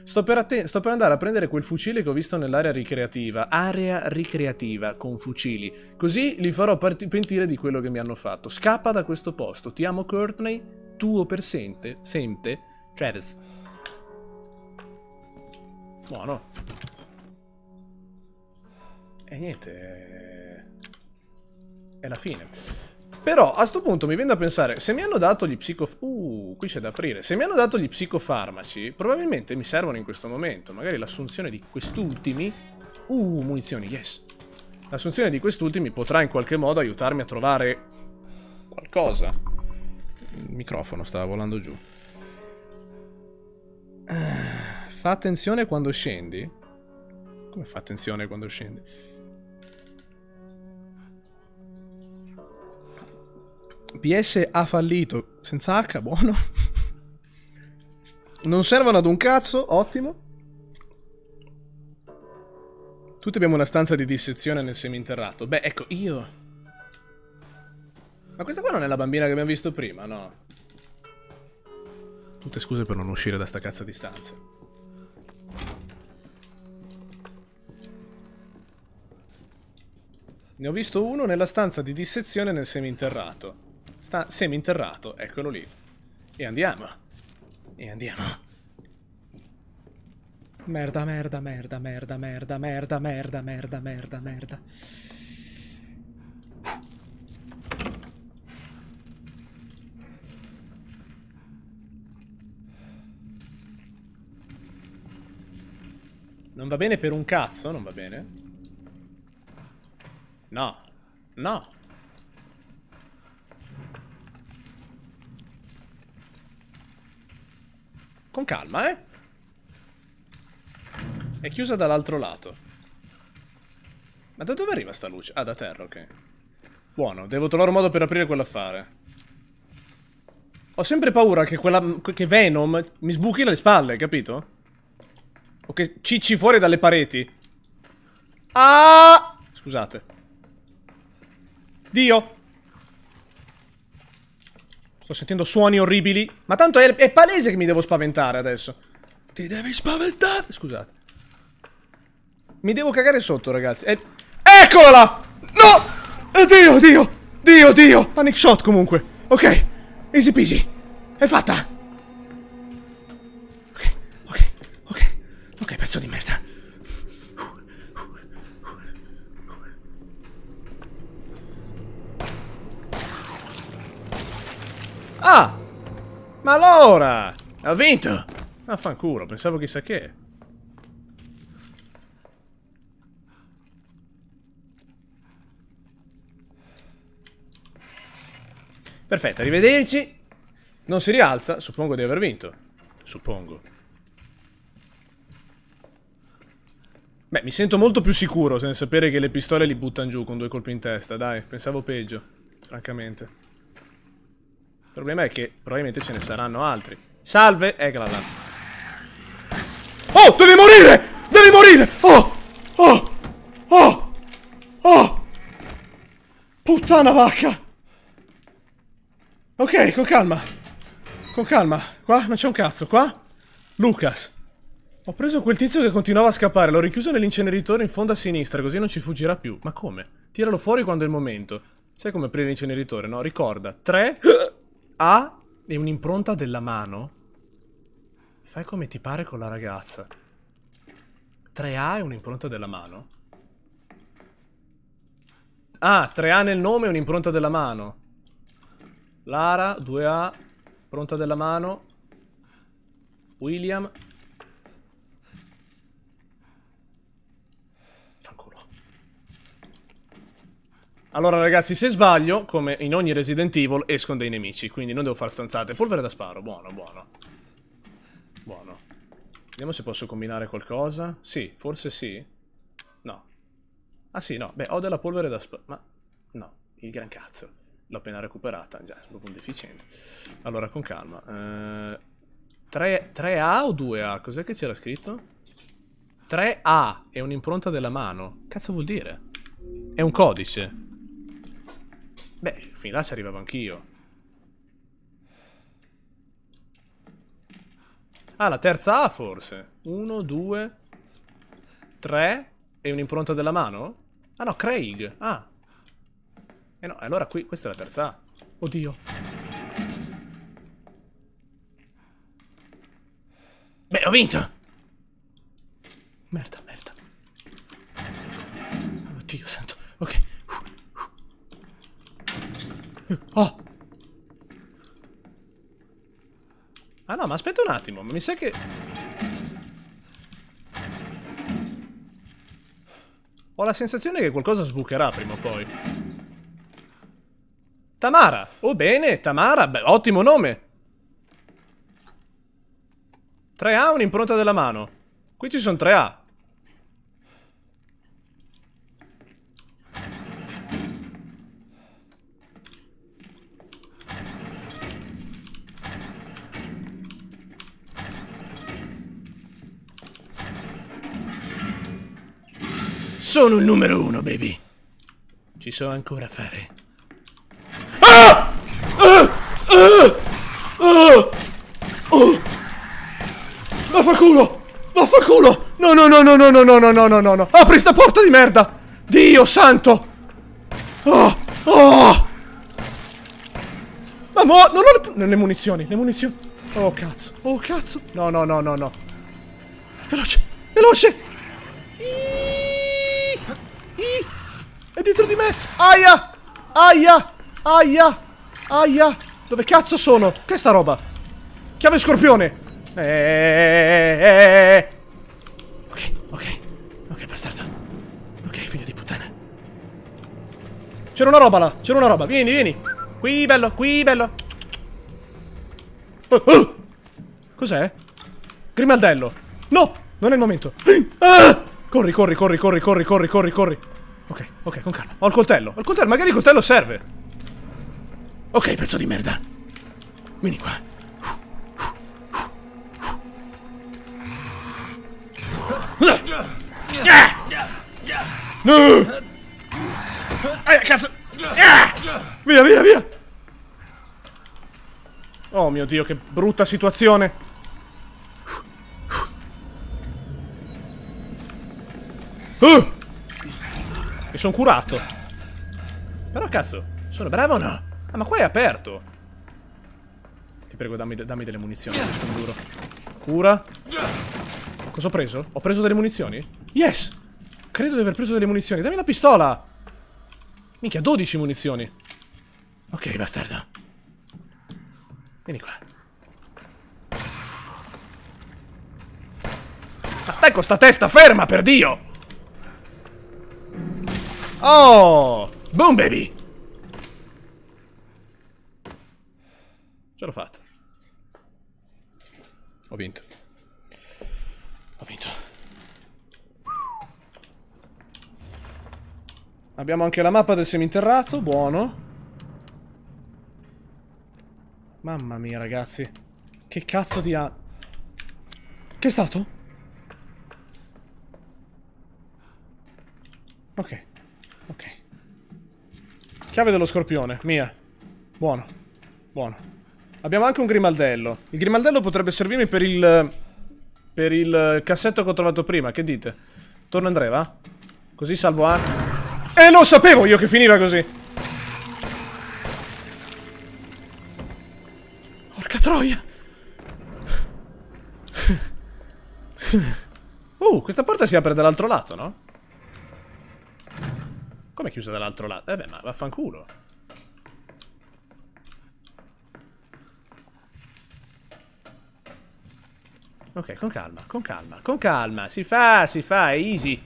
Sto per, sto per, andare a prendere quel fucile che ho visto nell'area ricreativa. Area ricreativa con fucili. Così li farò pentire di quello che mi hanno fatto. Scappa da questo posto. Ti amo Courtney. Tuo per sente. Sente. Travis. Buono. E niente. È la fine. Però a sto punto mi viene da pensare, se mi hanno dato gli psicofarmaci... Uh, qui c'è da aprire. Se mi hanno dato gli psicofarmaci, probabilmente mi servono in questo momento. Magari l'assunzione di quest'ultimi... Uh, munizioni, yes. L'assunzione di quest'ultimi potrà in qualche modo aiutarmi a trovare... qualcosa. Il microfono stava volando giù. Eh, fa attenzione quando scendi. Come fa attenzione quando scendi? PS ha fallito. Senza H, buono. Non servono ad un cazzo, ottimo. Tutti abbiamo una stanza di dissezione nel seminterrato. Beh, ecco, io... Ma questa qua non è la bambina che abbiamo visto prima, no? Tutte scuse per non uscire da sta cazzo di stanza. Ne ho visto uno nella stanza di dissezione nel seminterrato. Sta seminterrato, eccolo lì. E andiamo. E andiamo. Merda, merda, merda, merda, merda, merda, merda, merda, merda, merda. Non va bene per un cazzo, non va bene. No. No. Con calma, eh. È chiusa dall'altro lato. Ma da dove arriva sta luce? Ah, da terra, ok. Buono, devo trovare un modo per aprire quell'affare. Ho sempre paura che quella... che Venom mi sbuchi le spalle, capito? O che cicci fuori dalle pareti. Ah! Scusate. Dio! Sto sentendo suoni orribili. Ma tanto è, è palese che mi devo spaventare adesso. Ti devi spaventare. Scusate. Mi devo cagare sotto, ragazzi. E... Eh, eccola là! No! Eh, Dio, Dio! Dio, Dio! Panic shot, comunque. Ok. Easy peasy. È fatta. Ok, ok, ok. Ok, pezzo di merda. Ah! Ma allora! Ha vinto! Affanculo, pensavo chissà che. Perfetto, arrivederci. Non si rialza, suppongo di aver vinto. Suppongo. Beh, mi sento molto più sicuro senza sapere che le pistole li buttano giù con due colpi in testa, dai. Pensavo peggio, francamente. Il problema è che probabilmente ce ne saranno altri. Salve! Eccola là. Oh! Devi morire! Devi morire! Oh! Oh! Oh! Oh! Puttana vacca! Ok, con calma. Con calma. Qua non c'è un cazzo. Qua? Lucas. Ho preso quel tizio che continuava a scappare, l'ho richiuso nell'inceneritore in fondo a sinistra, così non ci fuggirà più. Ma come? Tiralo fuori quando è il momento. Sai come aprire l'inceneritore, no? Ricorda. 3... A è un'impronta della mano. Fai come ti pare con la ragazza. 3A è un'impronta della mano. Ah, 3A nel nome è un'impronta della mano. Lara, 2A, impronta della mano. William, Allora ragazzi, se sbaglio, come in ogni Resident Evil, escono dei nemici, quindi non devo fare stanzate. Polvere da sparo, buono, buono. Buono. Vediamo se posso combinare qualcosa. Sì, forse sì. No. Ah sì, no. Beh, ho della polvere da sparo, ma... No, il gran cazzo. L'ho appena recuperata, già, sono proprio un deficiente. Allora, con calma. Eh... 3A o 2A? Cos'è che c'era scritto? 3A è un'impronta della mano. Cazzo vuol dire? È un codice. Beh, fin là ci arrivavo anch'io. Ah, la terza A forse. Uno, due, tre e un'impronta della mano? Ah no, Craig. Ah. E eh no, allora qui, questa è la terza A. Oddio. Beh, ho vinto! Merda, merda. Oddio santo. Oh! Ah no, ma aspetta un attimo, mi sa che... Ho la sensazione che qualcosa sbucherà prima o poi. Tamara! Oh bene, Tamara, beh, ottimo nome! Tre A, un'impronta della mano. Qui ci sono tre A. Sono il numero uno, baby. Ci so ancora fare. Ah! Ah! Ah! Ah! Oh! Vaffanculo! Vaffanculo! No, no, no, no, no, no, no, no, no, no, no, no. Apri sta porta di merda! Dio santo! Oh! Oh! Ma mo... Non ho le... le munizioni, le munizioni... Oh, cazzo. Oh, cazzo. No, no, no, no, no. Veloce! Veloce! Iiii! È dietro di me! Aia! Aia! Aia! Aia! Dove cazzo sono? Che è sta roba? Chiave scorpione! Eeeh. Eh, eh, eh, ok, ok. Ok, bastardo. Ok, figlio di puttana. C'era una roba là, c'era una roba. Vieni, vieni. Qui, bello, qui, bello. Oh, oh. Cos'è? Grimaldello. No, non è il momento. Ah! Corri, corri, corri, corri, corri, corri, corri, corri. Ok, ok, con calma. Ho il coltello. Ho il coltello, magari il coltello serve. Ok, pezzo di merda. Vieni qua. No! Aia, cazzo! Via, via, via! Oh mio Dio, che brutta situazione! Uh! Che sono curato. Però cazzo, sono bravo o no? Ah, ma qua è aperto. Ti prego, dammi, dammi delle munizioni, ti scongiuro. Cura. Cosa ho preso? Ho preso delle munizioni? Yes! Credo di aver preso delle munizioni. Dammi la pistola! Minchia, 12 munizioni. Ok, bastardo. Vieni qua. Ma stai con sta testa ferma, per Dio! Oh! Boom, baby! Ce l'ho fatta. Ho vinto. Ho vinto. Abbiamo anche la mappa del seminterrato, buono. Mamma mia, ragazzi. Che cazzo di... A... Che è stato? Ok. Ok. Chiave dello scorpione, mia. Buono. Buono. Abbiamo anche un grimaldello. Il grimaldello potrebbe servirmi per il... Per il cassetto che ho trovato prima, che dite? Torno Andrea, va? Così salvo A. E lo sapevo io che finiva così! Porca troia! Uh, questa porta si apre dall'altro lato, no? Come è chiusa dall'altro lato? Eh ma vaffanculo. Ok, con calma, con calma, con calma. Si fa, si fa, è easy.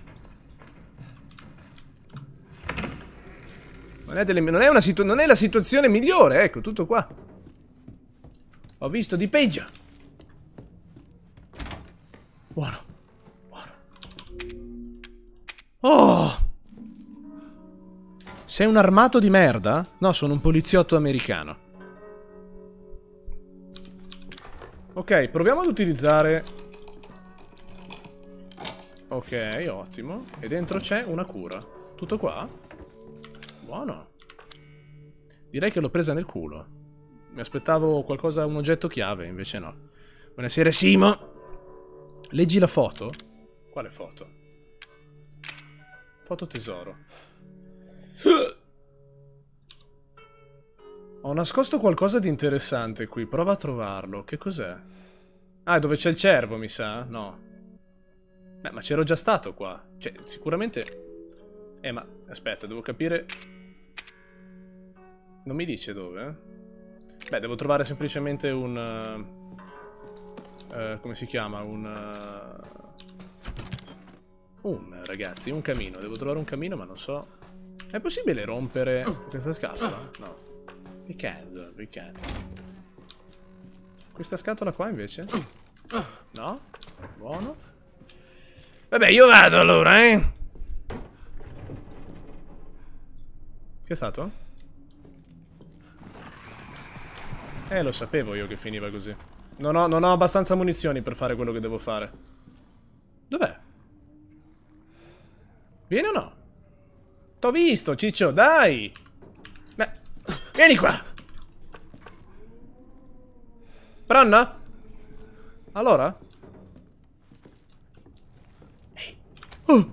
Non è, delle, non è, non è la situazione migliore, ecco, tutto qua. Ho visto di peggio. Buono. Buono. Oh! Sei un armato di merda? No, sono un poliziotto americano. Ok, proviamo ad utilizzare... Ok, ottimo. E dentro c'è una cura. Tutto qua? Buono. Direi che l'ho presa nel culo. Mi aspettavo qualcosa, un oggetto chiave, invece no. Buonasera, Simo! Leggi la foto? Quale foto? Foto tesoro. Ho nascosto qualcosa di interessante qui, prova a trovarlo. Che cos'è? Ah, è dove c'è il cervo, mi sa? No. Beh, ma c'ero già stato qua. Cioè, sicuramente... Eh, ma... Aspetta, devo capire... Non mi dice dove? Eh? Beh, devo trovare semplicemente un... uh, come si chiama? Un... Uh, un, ragazzi, un camino. Devo trovare un camino, ma non so... È possibile rompere ah. questa scatola? Ah. No. Piccato, piccato. Questa scatola qua invece? Ah. No? Buono. Vabbè, io vado allora, eh! Che è stato? Eh, lo sapevo io che finiva così. Non ho, non ho abbastanza munizioni per fare quello che devo fare. Dov'è? Vieni o no? T'ho visto, Ciccio, dai! Ma... Vieni qua! Pranna? Allora? Ehi! Oh!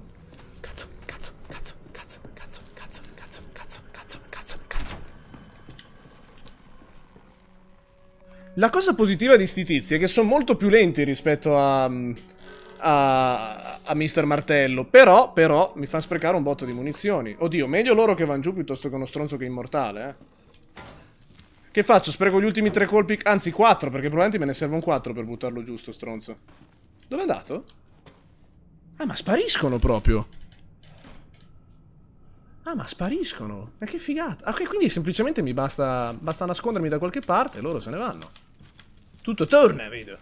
Cazzo, cazzo, cazzo, cazzo, cazzo, cazzo, cazzo, cazzo, cazzo, cazzo, cazzo. La cosa positiva di sti tizi è che sono molto più lenti rispetto a... Mm, a, a Mister Martello. Però, però, mi fa sprecare un botto di munizioni. Oddio, meglio loro che vanno giù piuttosto che uno stronzo che è immortale, eh. Che faccio? Spreco gli ultimi tre colpi, anzi quattro, perché probabilmente me ne servono quattro per buttarlo giù, stronzo. Dove è andato? Ah, ma spariscono proprio. Ah, ma spariscono. Ma che figata. Ah, ok, quindi semplicemente mi basta, basta nascondermi da qualche parte e loro se ne vanno. Tutto torna, vedo.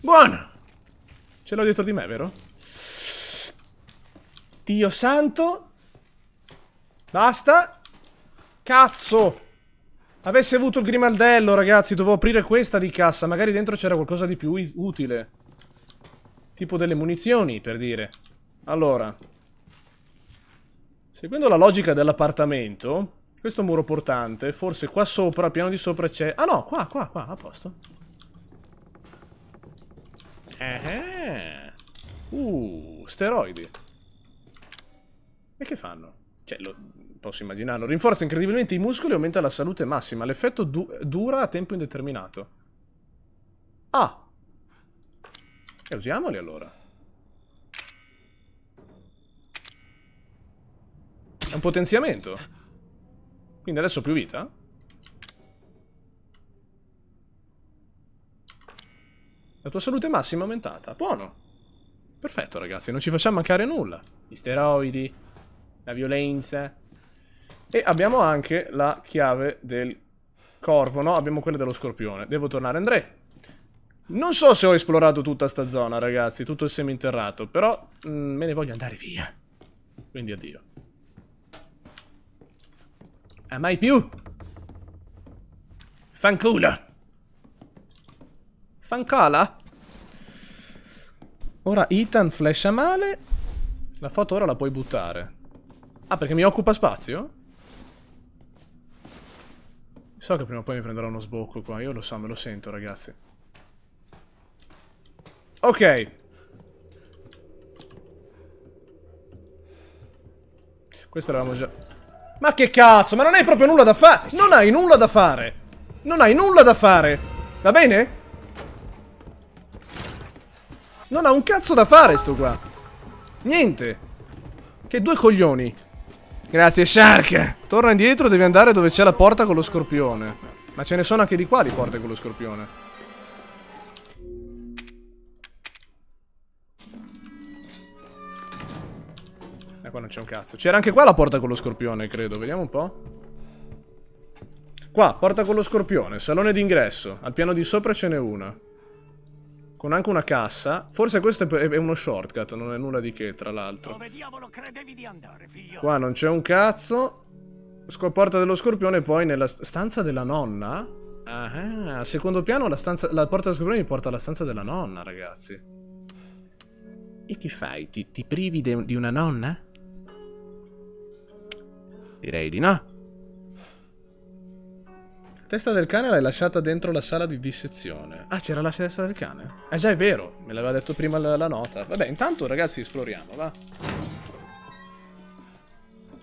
Buono! Ce l'ho dietro di me, vero? Dio santo. Basta. Cazzo. Avessi avuto il grimaldello, ragazzi. Dovevo aprire questa di cassa. Magari dentro c'era qualcosa di più utile. Tipo delle munizioni, per dire. Allora. Seguendo la logica dell'appartamento, questo muro portante, forse qua sopra, al piano di sopra c'è... Ah no, qua, qua, qua, a posto. Eh, eh, uh, steroidi. E che fanno? Cioè, lo, posso immaginarlo. Rinforza incredibilmente i muscoli e aumenta la salute massima. L'effetto du dura a tempo indeterminato. Ah! E usiamoli allora. È un potenziamento. Quindi adesso ho più vita? La tua salute massima è aumentata. Buono. Perfetto, ragazzi. Non ci facciamo mancare nulla. Gli steroidi, la violenza. E abbiamo anche la chiave del corvo. No, abbiamo quella dello scorpione. Devo tornare André. Non so se ho esplorato tutta sta zona, ragazzi. Tutto il seminterrato. Però mh, mm, me ne voglio andare via. Quindi addio. A mai più! Fanculo! Fancala. Ora Ethan flasha male. La foto ora la puoi buttare. Ah, perché mi occupa spazio? So che prima o poi mi prenderò uno sbocco qua. Io lo so, me lo sento, ragazzi. Ok. Questo eravamo già... Ma che cazzo? Ma non hai proprio nulla da fare! Eh non hai nulla da fare! Non hai nulla da fare! Va bene? Non ha un cazzo da fare sto qua. Niente. Che due coglioni. Grazie, Shark. Torna indietro, devi andare dove c'è la porta con lo scorpione. Ma ce ne sono anche di qua le porte con lo scorpione. E eh, qua non c'è un cazzo. C'era anche qua la porta con lo scorpione, credo. Vediamo un po'. Qua, porta con lo scorpione, salone d'ingresso. Al piano di sopra ce n'è una con anche una cassa. Forse questo è uno shortcut, non è nulla di che, tra l'altro. Qua non c'è un cazzo. Porta dello scorpione, poi nella stanza della nonna. Ah, secondo piano la, stanza, la porta dello scorpione mi porta alla stanza della nonna, ragazzi. E che fai? Ti, ti privi di una nonna? Direi di no. Testa del cane l'hai lasciata dentro la sala di dissezione. Ah, c'era la testa del cane. Eh già, è vero. Me l'aveva detto prima la, la, nota. Vabbè, intanto, ragazzi, esploriamo, va.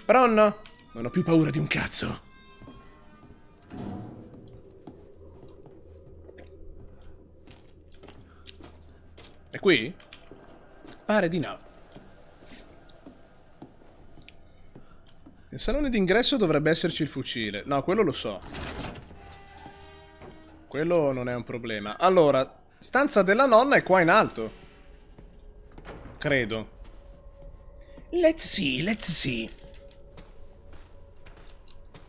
Pronno? Non ho più paura di un cazzo. È qui? Pare di no. Nel salone d'ingresso dovrebbe esserci il fucile. No, quello lo so quello non è un problema. Allora, stanza della nonna è qua in alto. Credo. Let's see, let's see.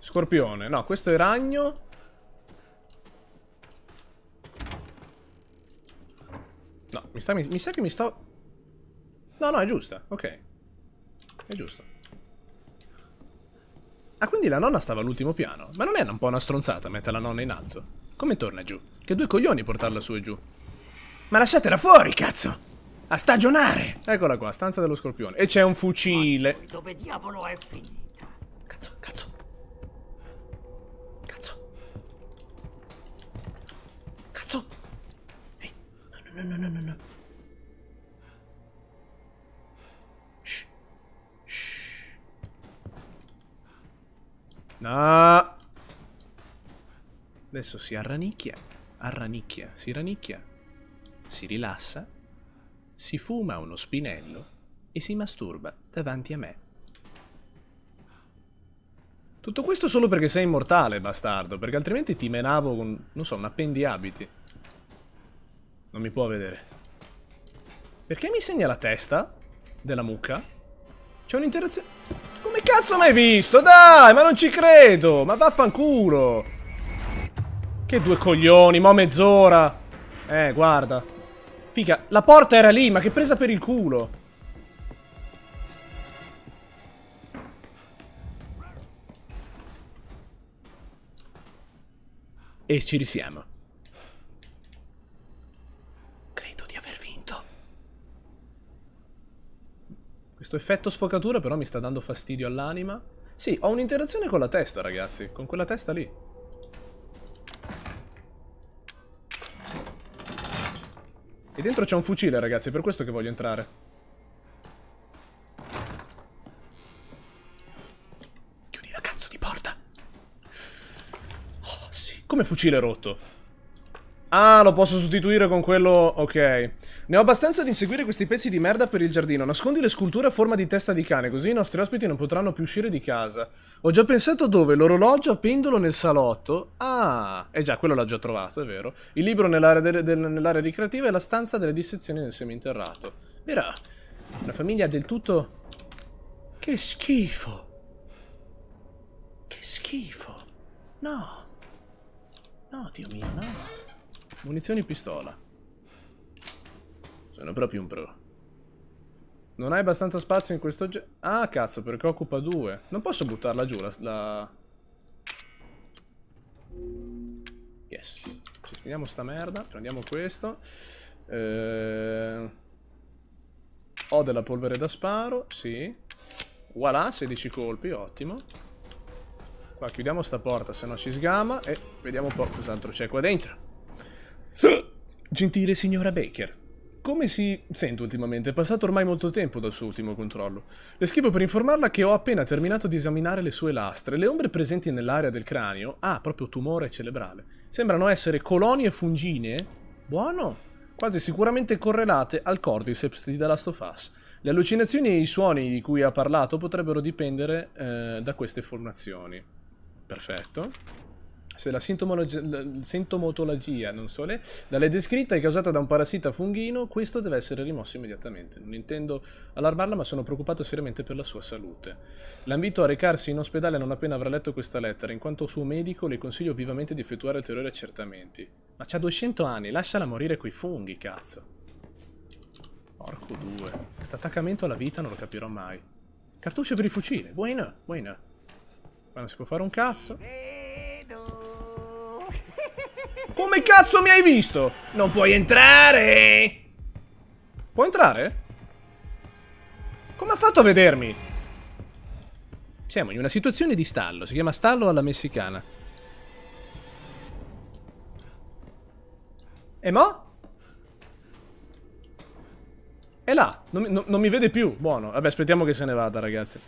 Scorpione. No, questo è ragno. No, mi, sta, mi, mi sa che mi sto... No, no, è giusta. Ok. È giusto. Ah, quindi la nonna stava all'ultimo piano. Ma non è un po' una stronzata mettere la nonna in alto? Come torna giù? Che due coglioni portarla su e giù. Ma lasciatela fuori, cazzo! A stagionare! Eccola qua, stanza dello scorpione. E c'è un fucile. Dove diavolo è finita? Cazzo, cazzo. Cazzo. Cazzo. Ehi. No, no, no, no, no, Shh. Shh. No. Adesso si arranicchia, arranicchia, si ranicchia, si rilassa, si fuma uno spinello e si masturba davanti a me. Tutto questo solo perché sei immortale, bastardo, perché altrimenti ti menavo con, non so, un appendiabiti. Non mi può vedere. Perché mi segna la testa della mucca? C'è un'interazione... Come cazzo m'hai visto? Dai, ma non ci credo! Ma vaffanculo! Che due coglioni, ma mezz'ora. Eh, guarda. Figa, la porta era lì, ma che presa per il culo. E ci risiamo. Credo di aver vinto. Questo effetto sfocatura però mi sta dando fastidio all'anima. Sì, ho un'interazione con la testa, ragazzi. Con quella testa lì. E dentro c'è un fucile, ragazzi, è per questo che voglio entrare. Chiudi la cazzo di porta. Oh, sì. Come fucile rotto? Ah, lo posso sostituire con quello... Ok. Ne ho abbastanza di inseguire questi pezzi di merda per il giardino. Nascondi le sculture a forma di testa di cane, così i nostri ospiti non potranno più uscire di casa. Ho già pensato dove l'orologio a pendolo nel salotto. Ah, eh già, quello l'ho già trovato, è vero. Il libro nell'area nell ricreativa e la stanza delle dissezioni nel seminterrato. Però, una famiglia del tutto... Che schifo. Che schifo. No. No, Dio mio, no. Munizioni pistola. Sono proprio un pro. Non hai abbastanza spazio in questo... oggetto. Ah, cazzo, perché occupa due. Non posso buttarla giù, la... la... Yes. Cestiniamo sta merda. Prendiamo questo. Eh... Ho della polvere da sparo, sì. Voilà, 16 colpi, ottimo. Qua chiudiamo sta porta, se no ci sgama. E vediamo un po' cos'altro c'è qua dentro. Gentile signora Baker, come si sente ultimamente? È passato ormai molto tempo dal suo ultimo controllo. Le scrivo per informarla che ho appena terminato di esaminare le sue lastre. Le ombre presenti nell'area del cranio, ah, proprio tumore cerebrale, sembrano essere colonie funginee, buono, quasi sicuramente correlate al cordyceps di The Last of Us. Le allucinazioni e i suoni di cui ha parlato potrebbero dipendere eh, da queste formazioni. Perfetto se la sintomatologia non so le, da lei descritta è causata da un parassita funghino, questo deve essere rimosso immediatamente. Non intendo allarmarla, ma sono preoccupato seriamente per la sua salute. La invito a recarsi in ospedale non appena avrà letto questa lettera. In quanto suo medico, le consiglio vivamente di effettuare ulteriori accertamenti. Ma c'ha 200 anni, lasciala morire coi funghi, cazzo. Porco due. Questo attaccamento alla vita non lo capirò mai. Cartuccio per il fucile, buona, buona. Qua non si può fare un cazzo. Come cazzo mi hai visto? Non puoi entrare! Puoi entrare? Come ha fatto a vedermi? Siamo in una situazione di stallo. Si chiama stallo alla messicana. E mo? È là. Non, non, non mi vede più. Buono. Vabbè, aspettiamo che se ne vada, ragazzi.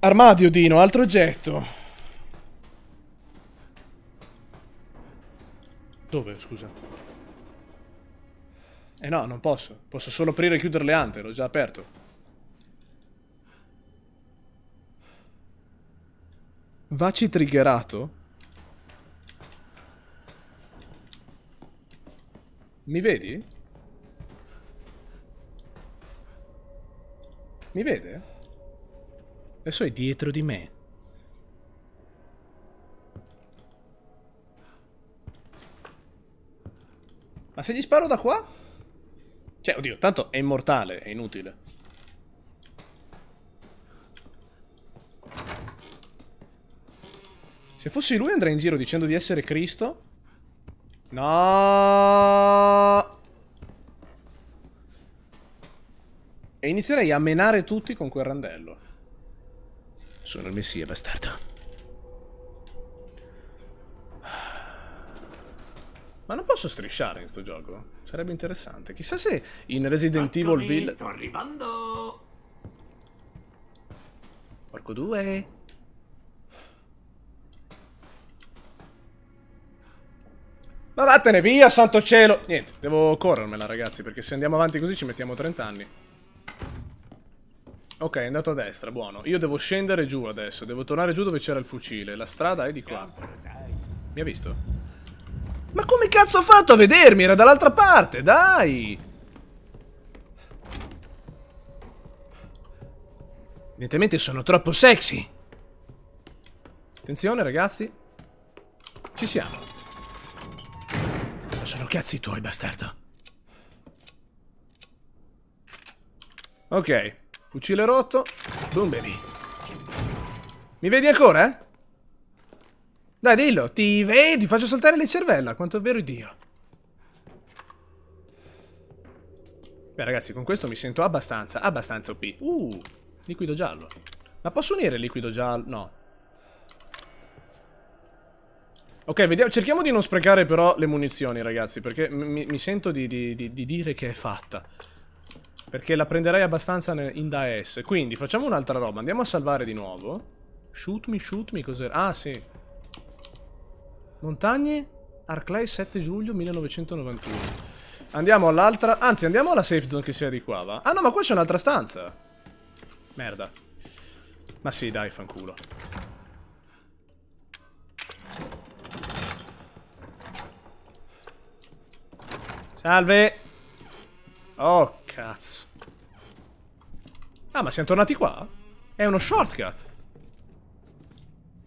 Armadio, Dino. Altro oggetto. Dove, scusa? Eh no, non posso. Posso solo aprire e chiudere le ante, l'ho già aperto. Vaci triggerato? Mi vedi? Mi vede? Adesso è dietro di me. Ma se gli sparo da qua? Cioè, oddio, tanto è immortale, è inutile. Se fossi lui andrei in giro dicendo di essere Cristo. No! E inizierei a menare tutti con quel randello. Sono il messia, bastardo. Ma non posso strisciare in sto gioco? Sarebbe interessante. Chissà se in Resident Eccomi, Evil Village... sto arrivando! Porco 2! Ma vattene via, santo cielo! Niente, devo corrermela, ragazzi, perché se andiamo avanti così ci mettiamo 30 anni. Ok, è andato a destra, buono. Io devo scendere giù adesso, devo tornare giù dove c'era il fucile. La strada è di qua. Mi ha visto? Ma come cazzo ho fatto a vedermi? Era dall'altra parte, dai! Evidentemente sono troppo sexy. Attenzione, ragazzi. Ci siamo. Ma sono cazzi tuoi, bastardo. Ok. Fucile rotto. Boom, baby. Mi vedi ancora? Eh? Dai, dillo, ti vedi, faccio saltare le cervella, quanto è vero Dio. Beh, ragazzi, con questo mi sento abbastanza, abbastanza OP. Uh, liquido giallo. Ma posso unire il liquido giallo? No. Ok, vediamo, cerchiamo di non sprecare però le munizioni, ragazzi, perché mi, sento di, di, di, di, dire che è fatta. Perché la prenderei abbastanza in da S. Quindi, facciamo un'altra roba. Andiamo a salvare di nuovo. Shoot me, shoot me, cos'era? Ah, sì. Montagne, Arclay 7 giugno 1991. Andiamo all'altra... Anzi, andiamo alla safe zone che sia di qua, va? Ah no, ma qua c'è un'altra stanza. Merda. Ma sì, dai, fanculo. Salve! Oh, cazzo. Ah, ma siamo tornati qua? È uno shortcut.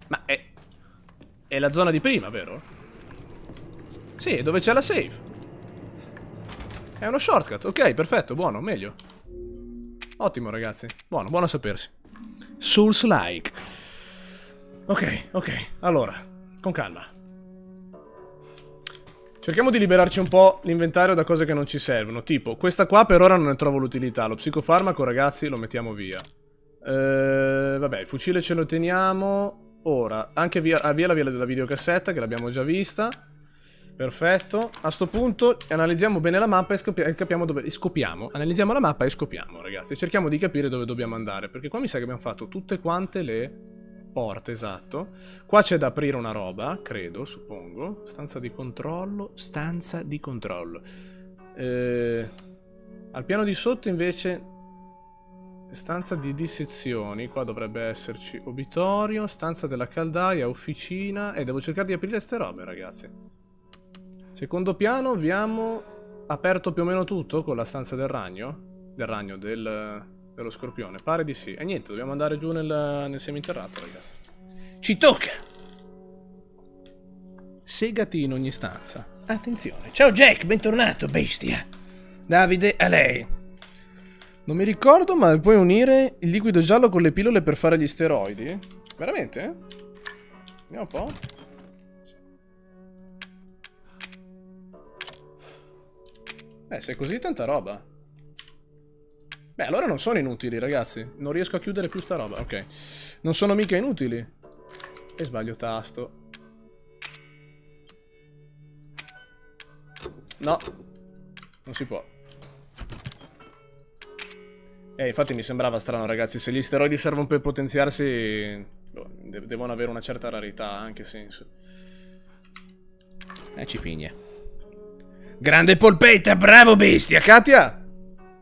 Ma è... È la zona di prima, vero? Sì, dove c'è la safe. È uno shortcut. Ok, perfetto, buono, meglio. Ottimo, ragazzi. Buono, buono a sapersi. Souls like. Ok, ok. Allora, con calma. Cerchiamo di liberarci un po' l'inventario da cose che non ci servono. Tipo, questa qua per ora non ne trovo l'utilità. Lo psicofarmaco, ragazzi, lo mettiamo via. Eh, vabbè, il fucile ce lo teniamo. Ora, anche via, avvia ah, la via della videocassetta che l'abbiamo già vista. Perfetto. A sto punto analizziamo bene la mappa e, capiamo dove... scopiamo. Analizziamo la mappa e scopiamo, ragazzi. E cerchiamo di capire dove dobbiamo andare. Perché qua mi sa che abbiamo fatto tutte quante le porte, esatto. Qua c'è da aprire una roba, credo, suppongo. Stanza di controllo, stanza di controllo. Eh, al piano di sotto invece Stanza di dissezioni, qua dovrebbe esserci obitorio, stanza della caldaia, officina e devo cercare di aprire ste robe ragazzi. Secondo piano abbiamo aperto più o meno tutto con la stanza del ragno, del ragno, del, dello scorpione, pare di sì. E niente, dobbiamo andare giù nel, nel seminterrato ragazzi. Ci tocca! Segati in ogni stanza. Attenzione. Ciao Jack, bentornato bestia. Davide, a lei. Non mi ricordo, ma puoi unire il liquido giallo con le pillole per fare gli steroidi? Veramente? Vediamo un po'. Eh, se è così tanta roba. Beh, allora non sono inutili, ragazzi. Non riesco a chiudere più sta roba. Ok. Non sono mica inutili. E sbaglio tasto. No. Non si può. E eh, infatti mi sembrava strano, ragazzi. Se gli steroidi servono per potenziarsi, boh, de devono avere una certa rarità, anche senso. Eh, pigne. Grande polpetta, bravo bestia! Katia!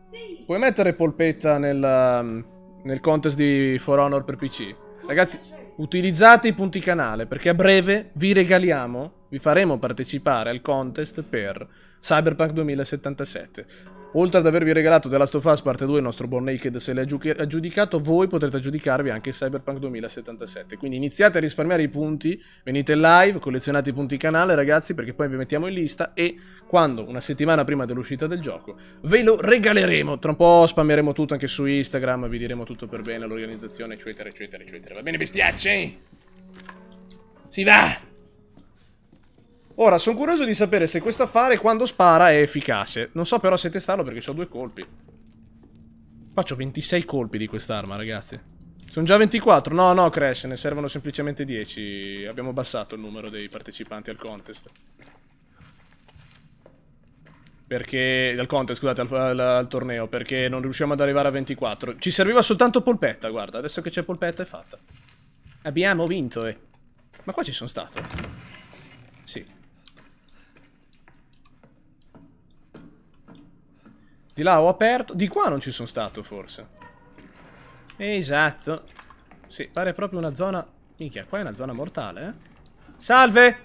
Sì. Puoi mettere polpetta nel, um, nel contest di For Honor per PC? Ragazzi, utilizzate i punti canale, perché a breve vi regaliamo, vi faremo partecipare al contest per Cyberpunk 2077. Oltre ad avervi regalato The Last of Us Parte 2, il nostro buon Naked se l'è aggiudicato, voi potrete aggiudicarvi anche Cyberpunk 2077. Quindi iniziate a risparmiare i punti, venite live, collezionate i punti canale ragazzi, perché poi vi mettiamo in lista e quando, una settimana prima dell'uscita del gioco, ve lo regaleremo. Tra un po' spammeremo tutto anche su Instagram, vi diremo tutto per bene, l'organizzazione, eccetera, eccetera, eccetera. Va bene bestiacci? Si va! Ora, sono curioso di sapere se questo affare quando spara è efficace. Non so però se testarlo perché ho due colpi. Faccio 26 colpi di quest'arma, ragazzi. Sono già 24. No, no, Crash, ne servono semplicemente 10. Abbiamo abbassato il numero dei partecipanti al contest. Perché... Al contest, scusate, al, al, al torneo. Perché non riusciamo ad arrivare a 24. Ci serviva soltanto polpetta, guarda. Adesso che c'è polpetta è fatta. Abbiamo vinto, eh. Ma qua ci sono stato. Sì. Di là ho aperto. Di qua non ci sono stato, forse. Esatto. Sì, pare proprio una zona... Minchia, qua è una zona mortale, eh? Salve!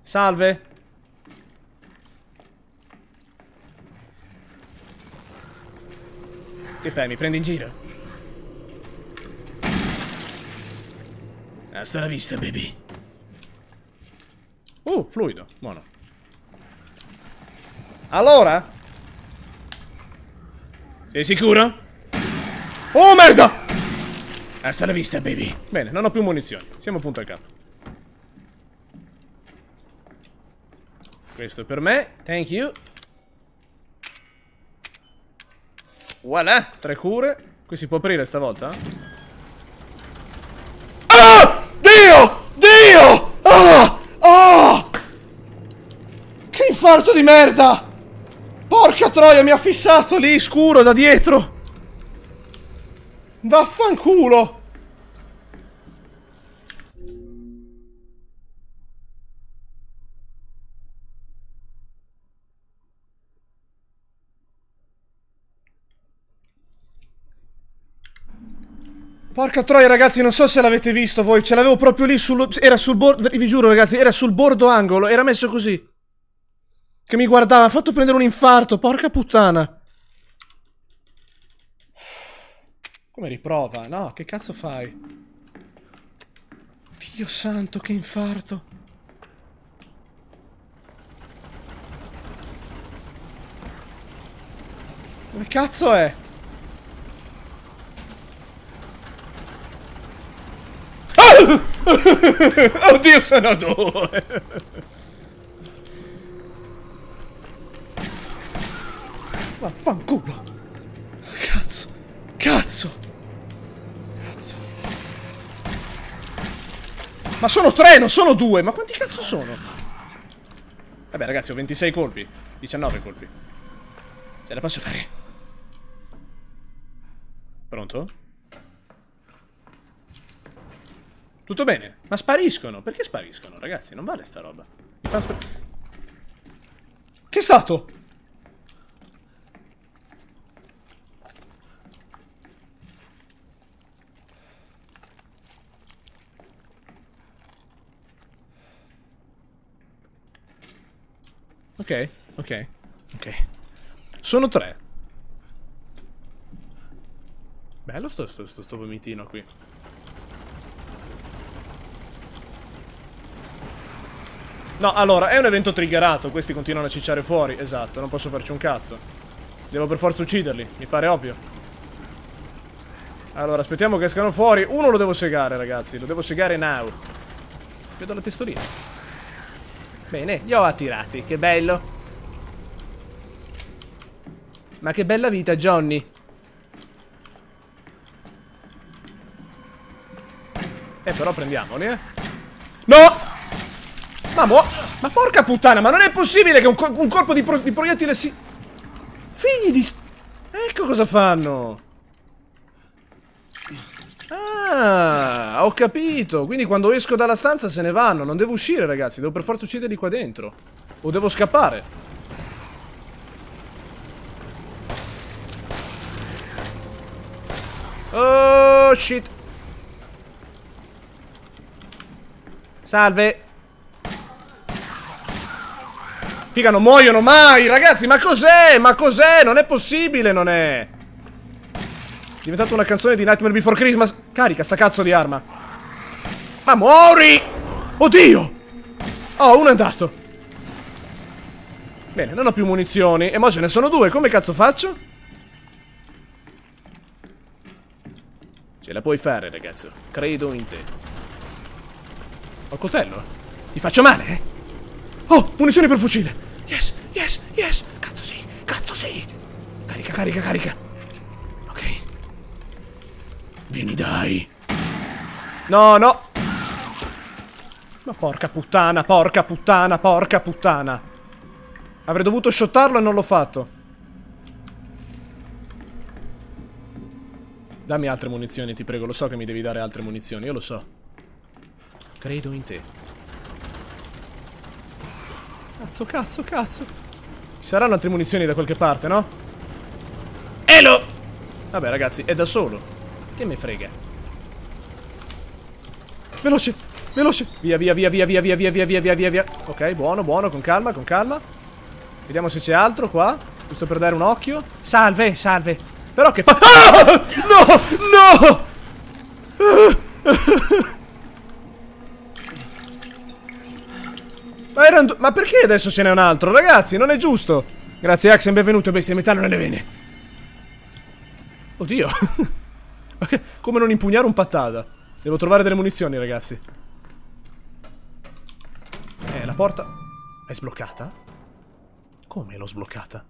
Salve! Che fai? Mi prendi in giro? Hasta la vista, baby. Uh, fluido. Buono. Allora? Sei sicuro? Oh merda! Hasta la vista, baby. Bene, non ho più munizioni. Siamo punto al capo. Questo è per me. Thank you. Voilà. Tre cure. Qui si può aprire stavolta? Ah! Dio! Dio! Ah! Ah! Che infarto di merda! Porca troia, mi ha fissato lì, scuro, da dietro. Vaffanculo. Porca troia ragazzi, non so se l'avete visto voi, ce l'avevo proprio lì sul... Era sul bordo, vi giuro ragazzi, era sul bordo angolo, era messo così. Che mi guardava, ha fatto prendere un infarto, porca puttana. Come riprova? No, che cazzo fai? Dio santo, che infarto. Come cazzo è? Ah! Oddio, sono due! Vaffanculo! Cazzo! Cazzo! Cazzo! Ma sono tre, non sono due! Ma quanti cazzo sono? Vabbè ragazzi, ho 26 colpi. 19 colpi. Ce la posso fare. Pronto? Tutto bene? Ma spariscono! Perché spariscono, ragazzi? Non vale sta roba. Mi fanno sparire... Che è stato? Ok, ok, ok. Sono tre. Bello sto, sto, sto, sto vomitino qui. No, allora, è un evento triggerato, questi continuano a cicciare fuori, esatto, non posso farci un cazzo. Devo per forza ucciderli, mi pare ovvio. Allora, aspettiamo che escano fuori. Uno lo devo segare, ragazzi, lo devo segare now. Vedo la testolina. Bene, li ho attirati, che bello. Ma che bella vita, Johnny. Eh, però prendiamoli, eh. No! Ma mo... Ma porca puttana, ma non è possibile che un, co un colpo di, pro di proiettile si... Figli di... Ecco cosa fanno! Ah, ho capito. Quindi quando esco dalla stanza se ne vanno. Non devo uscire, ragazzi. Devo per forza ucciderli qua dentro. O devo scappare. Oh, shit. Salve. Figa, non muoiono mai, ragazzi. Ma cos'è? Ma cos'è? Non è possibile, non è diventata una canzone di Nightmare Before Christmas. Carica sta cazzo di arma. Ma muori! Oddio! Oh, uno è andato. Bene, non ho più munizioni. E mo ce ne sono due. Come cazzo faccio? Ce la puoi fare, ragazzo. Credo in te. Ho il coltello. Ti faccio male, eh? Oh, munizioni per fucile. Yes, yes, yes. Cazzo sì, cazzo sì. Carica, carica, carica. Vieni dai. No, no. Ma porca puttana, porca puttana, porca puttana. Avrei dovuto shottarlo e non l'ho fatto. Dammi altre munizioni, ti prego. Lo so che mi devi dare altre munizioni, io lo so. Credo in te. Cazzo, cazzo, cazzo. Ci saranno altre munizioni da qualche parte, no? Elo! Vabbè, ragazzi, è da solo. Che me frega. Veloce, veloce. Via, via, via, via, via, via, via, via, via, via, via. Ok, buono, buono, con calma, con calma. Vediamo se c'è altro qua. Giusto per dare un occhio. Salve, salve. Però che... Ah! No, no! Ma, erano... Ma perché adesso ce n'è un altro? Ragazzi, non è giusto. Grazie Axen, benvenuto, bestia, metano nelle vene. Oddio. Come non impugnare un patata? Devo trovare delle munizioni, ragazzi. Eh, la porta... È sbloccata? Come l'ho sbloccata?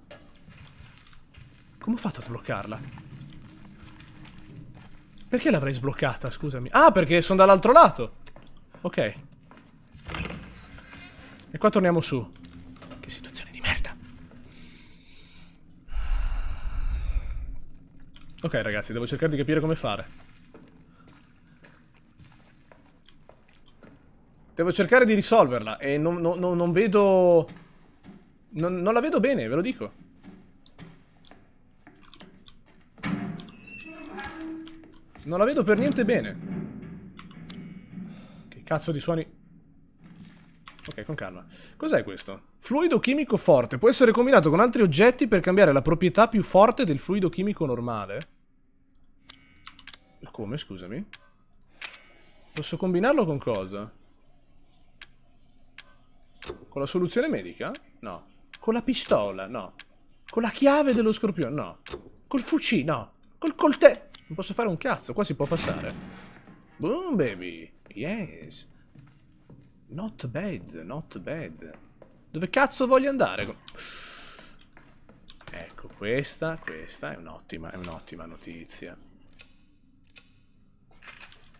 Come ho fatto a sbloccarla? Perché l'avrei sbloccata, scusami? Ah, perché sono dall'altro lato! Ok. E qua torniamo su. Che situazione. Ok ragazzi, devo cercare di capire come fare. Devo cercare di risolverla e non, non, non vedo... Non, non la vedo bene, ve lo dico. Non la vedo per niente bene. Che cazzo di suoni... Ok, con calma. Cos'è questo? Fluido chimico forte. Può essere combinato con altri oggetti per cambiare la proprietà più forte del fluido chimico normale. Come, scusami? Posso combinarlo con cosa? Con la soluzione medica? No. Con la pistola? No. Con la chiave dello scorpione? No. Col fucile? No. Col coltello? Non posso fare un cazzo, qua si può passare. Boom, baby. Yes. Not bad, not bad. Dove cazzo voglio andare? Ecco, questa, questa è un'ottima, è un'ottima notizia.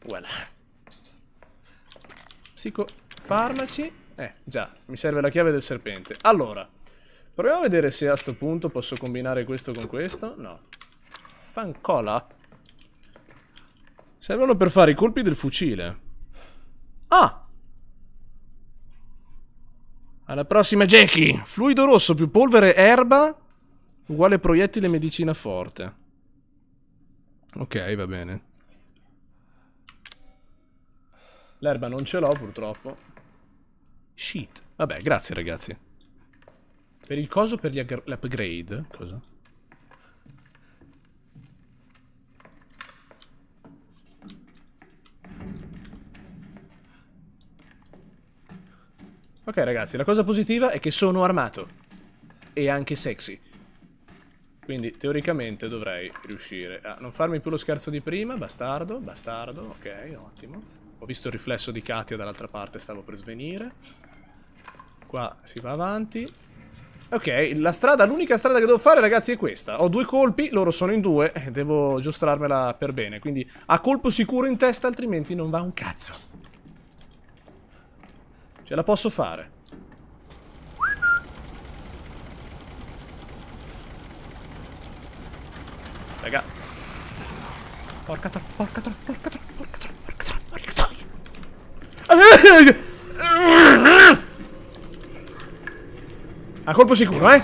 Voilà. Psicofarmaci. Eh, già, mi serve la chiave del serpente. Allora, proviamo a vedere se a sto punto posso combinare questo con questo. No. Fancola. Servono per fare i colpi del fucile. Ah! Alla prossima, Jackie! Fluido rosso più polvere erba uguale proiettile medicina forte. Ok, va bene. L'erba non ce l'ho purtroppo. Shit. Vabbè, grazie ragazzi. Per il coso, per l'upgrade. Cosa? Ok ragazzi, la cosa positiva è che sono armato. E anche sexy. Quindi teoricamente dovrei riuscire a non farmi più lo scherzo di prima, bastardo, bastardo, ok, ottimo. Ho visto il riflesso di Katia dall'altra parte, stavo per svenire. Qua si va avanti. Ok, la strada, l'unica strada che devo fare ragazzi è questa. Ho due colpi, loro sono in due, e devo giostrarmela per bene. Quindi a colpo sicuro in testa, altrimenti non va un cazzo. Ce la posso fare. Raga. Porca tro, porca tro, porca tro. A colpo sicuro, eh?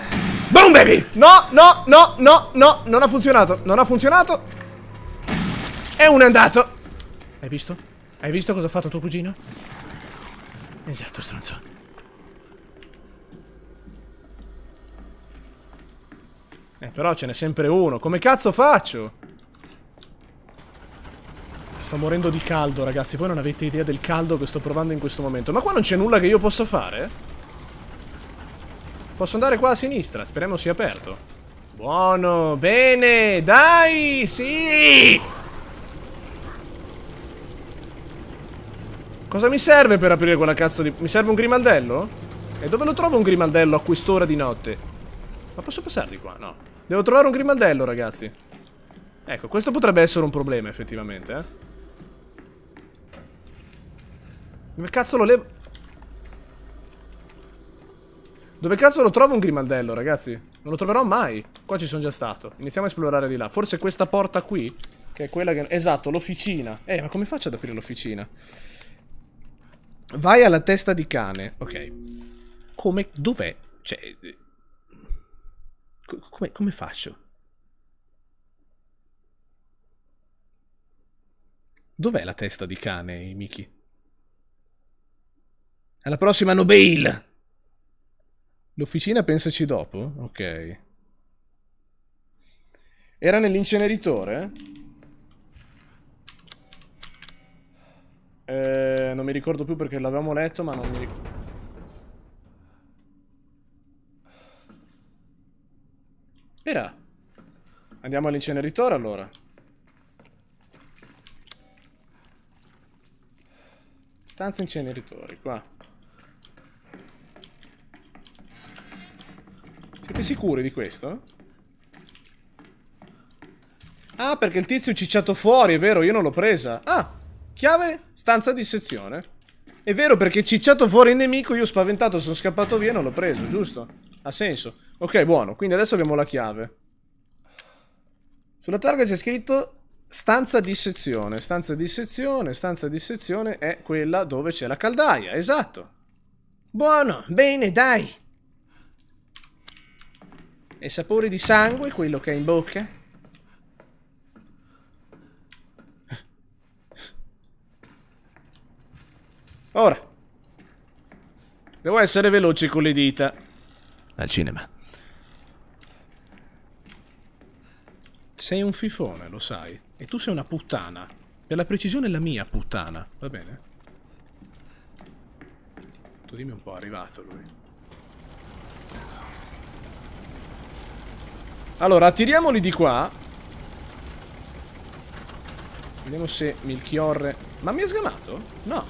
Boom, baby! No, no, no, no, no, non ha funzionato, non ha funzionato. E uno è andato. Hai visto? Hai visto cosa ha fatto tuo cugino? Esatto, stronzo. Eh, però ce n'è sempre uno. Come cazzo faccio? Sto morendo di caldo, ragazzi. Voi non avete idea del caldo che sto provando in questo momento. Ma qua non c'è nulla che io possa fare? Posso andare qua a sinistra. Speriamo sia aperto. Buono. Bene. Dai. Sì. Cosa mi serve per aprire quella cazzo di... Mi serve un grimaldello? E dove lo trovo un grimaldello a quest'ora di notte? Ma posso passare di qua? No. Devo trovare un grimaldello, ragazzi. Ecco, questo potrebbe essere un problema, effettivamente, eh. Dove cazzo lo levo? Dove cazzo lo trovo un grimaldello, ragazzi? Non lo troverò mai. Qua ci sono già stato. Iniziamo a esplorare di là. Forse questa porta qui, che è quella che... Esatto, l'officina. Eh, ma come faccio ad aprire l'officina? Vai alla testa di cane. Ok. Come... Dov'è? Cioè... Come, come faccio? Dov'è la testa di cane, Miki? Alla prossima Nubail! L'officina pensaci dopo? Ok. Era nell'inceneritore? Eh, non mi ricordo più perché l'avevamo letto, ma non mi ricordo... Era. Andiamo all'inceneritore allora. Stanza inceneritori, qua. Siete sicuri di questo? Ah, perché il tizio è cicciato fuori, è vero, io non l'ho presa. Ah, chiave, stanza di sezione. È vero, perché cicciato fuori il nemico, io spaventato sono scappato via e non l'ho preso, giusto? Ha senso. Ok, buono. Quindi adesso abbiamo la chiave. Sulla targa c'è scritto stanza di sezione. Stanza di sezione, stanza di sezione è quella dove c'è la caldaia, esatto. Buono, bene, dai. E sapore di sangue quello che ha in bocca? Ora. Devo essere veloce con le dita. Al cinema. Sei un fifone, lo sai. E tu sei una puttana. Per la precisione la mia puttana, va bene? Tu dimmi un po', è arrivato lui. Allora, tiriamoli di qua. Vediamo se Milchiorre... Ma mi ha sgamato? No.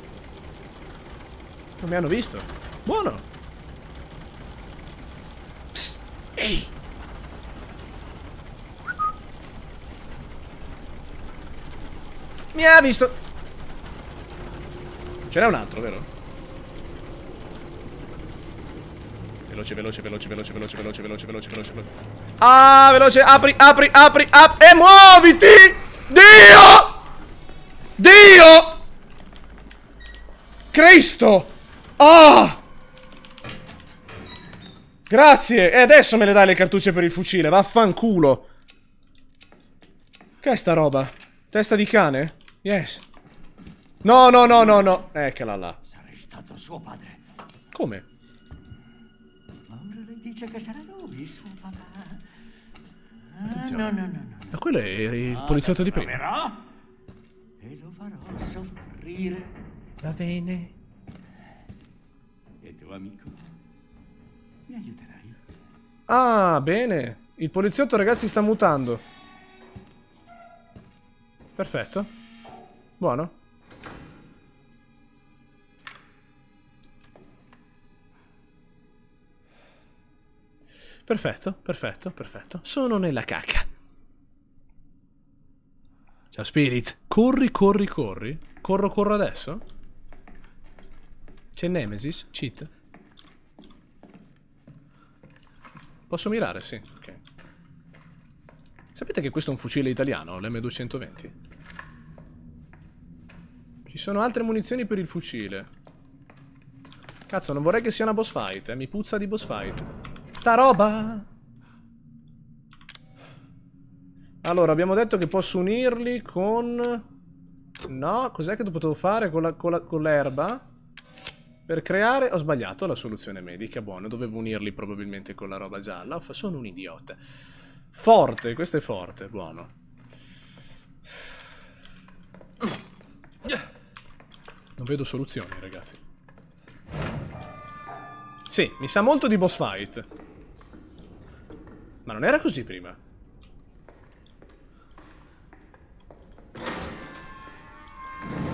Non mi hanno visto. Buono. Psst. Ehi. Mi ha visto. Ce n'è un altro, vero? veloce, veloce, veloce, veloce, veloce, veloce, veloce, veloce, veloce, veloce. Ah, veloce, apri, apri, apri, apri. E muoviti! Dio! Dio! Cristo! Ah! Grazie! E adesso me le dai le cartucce per il fucile, vaffanculo! Che è sta roba? Testa di cane? Yes. No, no, no, no, no. Eccola là. Sarei stato suo padre. Come? cioè che sarà lui, suo papà. Ah, Attenzione. No, no, no, no. Ma quello è il ah, poliziotto di prima. e lo farò soffrire. Va bene. E tuo amico? Mi aiuterai? Ah, bene. Il poliziotto, ragazzi, sta mutando. Perfetto. Buono. Perfetto, perfetto, perfetto. Sono nella cacca. Ciao Spirit. Corri, corri, corri. Corro, corro adesso. C'è Nemesis? Cheat? Posso mirare? Sì, ok. Sapete che questo è un fucile italiano, l'M220? Ci sono altre munizioni per il fucile. Cazzo, non vorrei che sia una boss fight, eh. Mi puzza di boss fight. Sta roba? Allora, abbiamo detto che posso unirli con... No, cos'è che potevo fare con l'erba? Per creare ho sbagliato la soluzione medica, buono, dovevo unirli probabilmente con la roba gialla, sono un idiota. Forte, questo è forte, buono. Non vedo soluzioni, ragazzi. Sì, mi sa molto di boss fight. Ma non era così prima.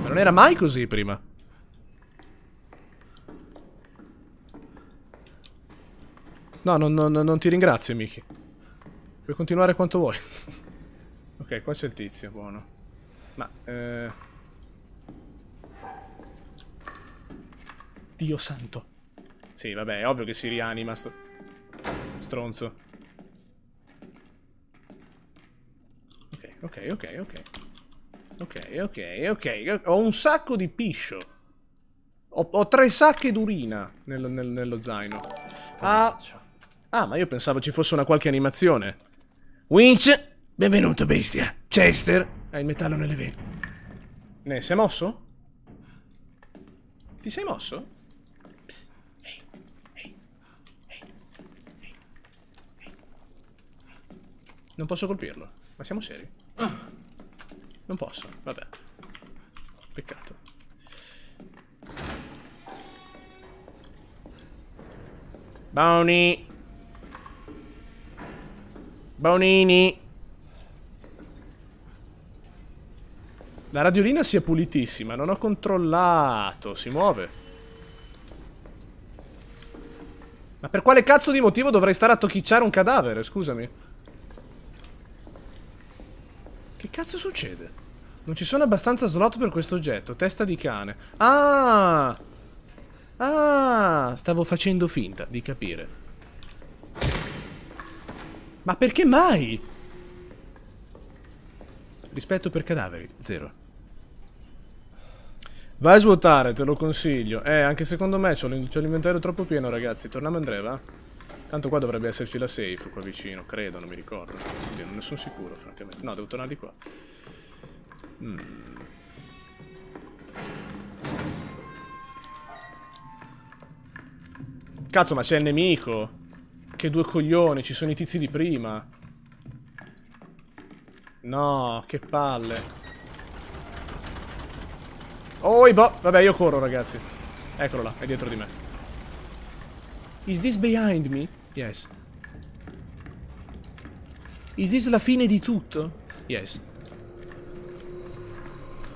Ma non era mai così prima. No, non, non, non ti ringrazio, Miki. Puoi continuare quanto vuoi. ok, qua c'è il tizio, buono. Ma, eh... Dio santo. Sì, vabbè, è ovvio che si rianima sto... Stronzo. ok, ok, ok. Ok, ok, ok. Ho un sacco di piscio. Ho, ho tre sacche d'urina nel, nel, nello zaino. Ah, ah, ma io pensavo ci fosse una qualche animazione. Winch, benvenuto bestia. Chester, hai il metallo nelle vene. Ne sei mosso? Ti sei mosso? non posso colpirlo, ma siamo seri. Ah. non posso, vabbè. Peccato. Boni. Bonini. La radiolina si è pulitissima, non ho controllato, si muove. Ma per quale cazzo di motivo dovrei stare a tocchicciare un cadavere, scusami? Che cazzo succede? Non ci sono abbastanza slot per questo oggetto. Testa di cane. Ah! Ah! Stavo facendo finta di capire. Ma perché mai? Rispetto per cadaveri, zero. Vai a svuotare, te lo consiglio. Eh, anche secondo me c'ho l'inventario troppo pieno, ragazzi. Torniamo a Andrea, va? Tanto qua dovrebbe esserci la safe qua vicino, credo, non mi ricordo. Oddio, non ne sono sicuro, francamente. No, devo tornare di qua. Mm. Cazzo, ma c'è il nemico! Che due coglioni, ci sono i tizi di prima. No, che palle. Oh, i boh! Vabbè, io corro, ragazzi. Eccolo là, è dietro di me. Is this behind me? Yes. Is this la fine di tutto? Yes.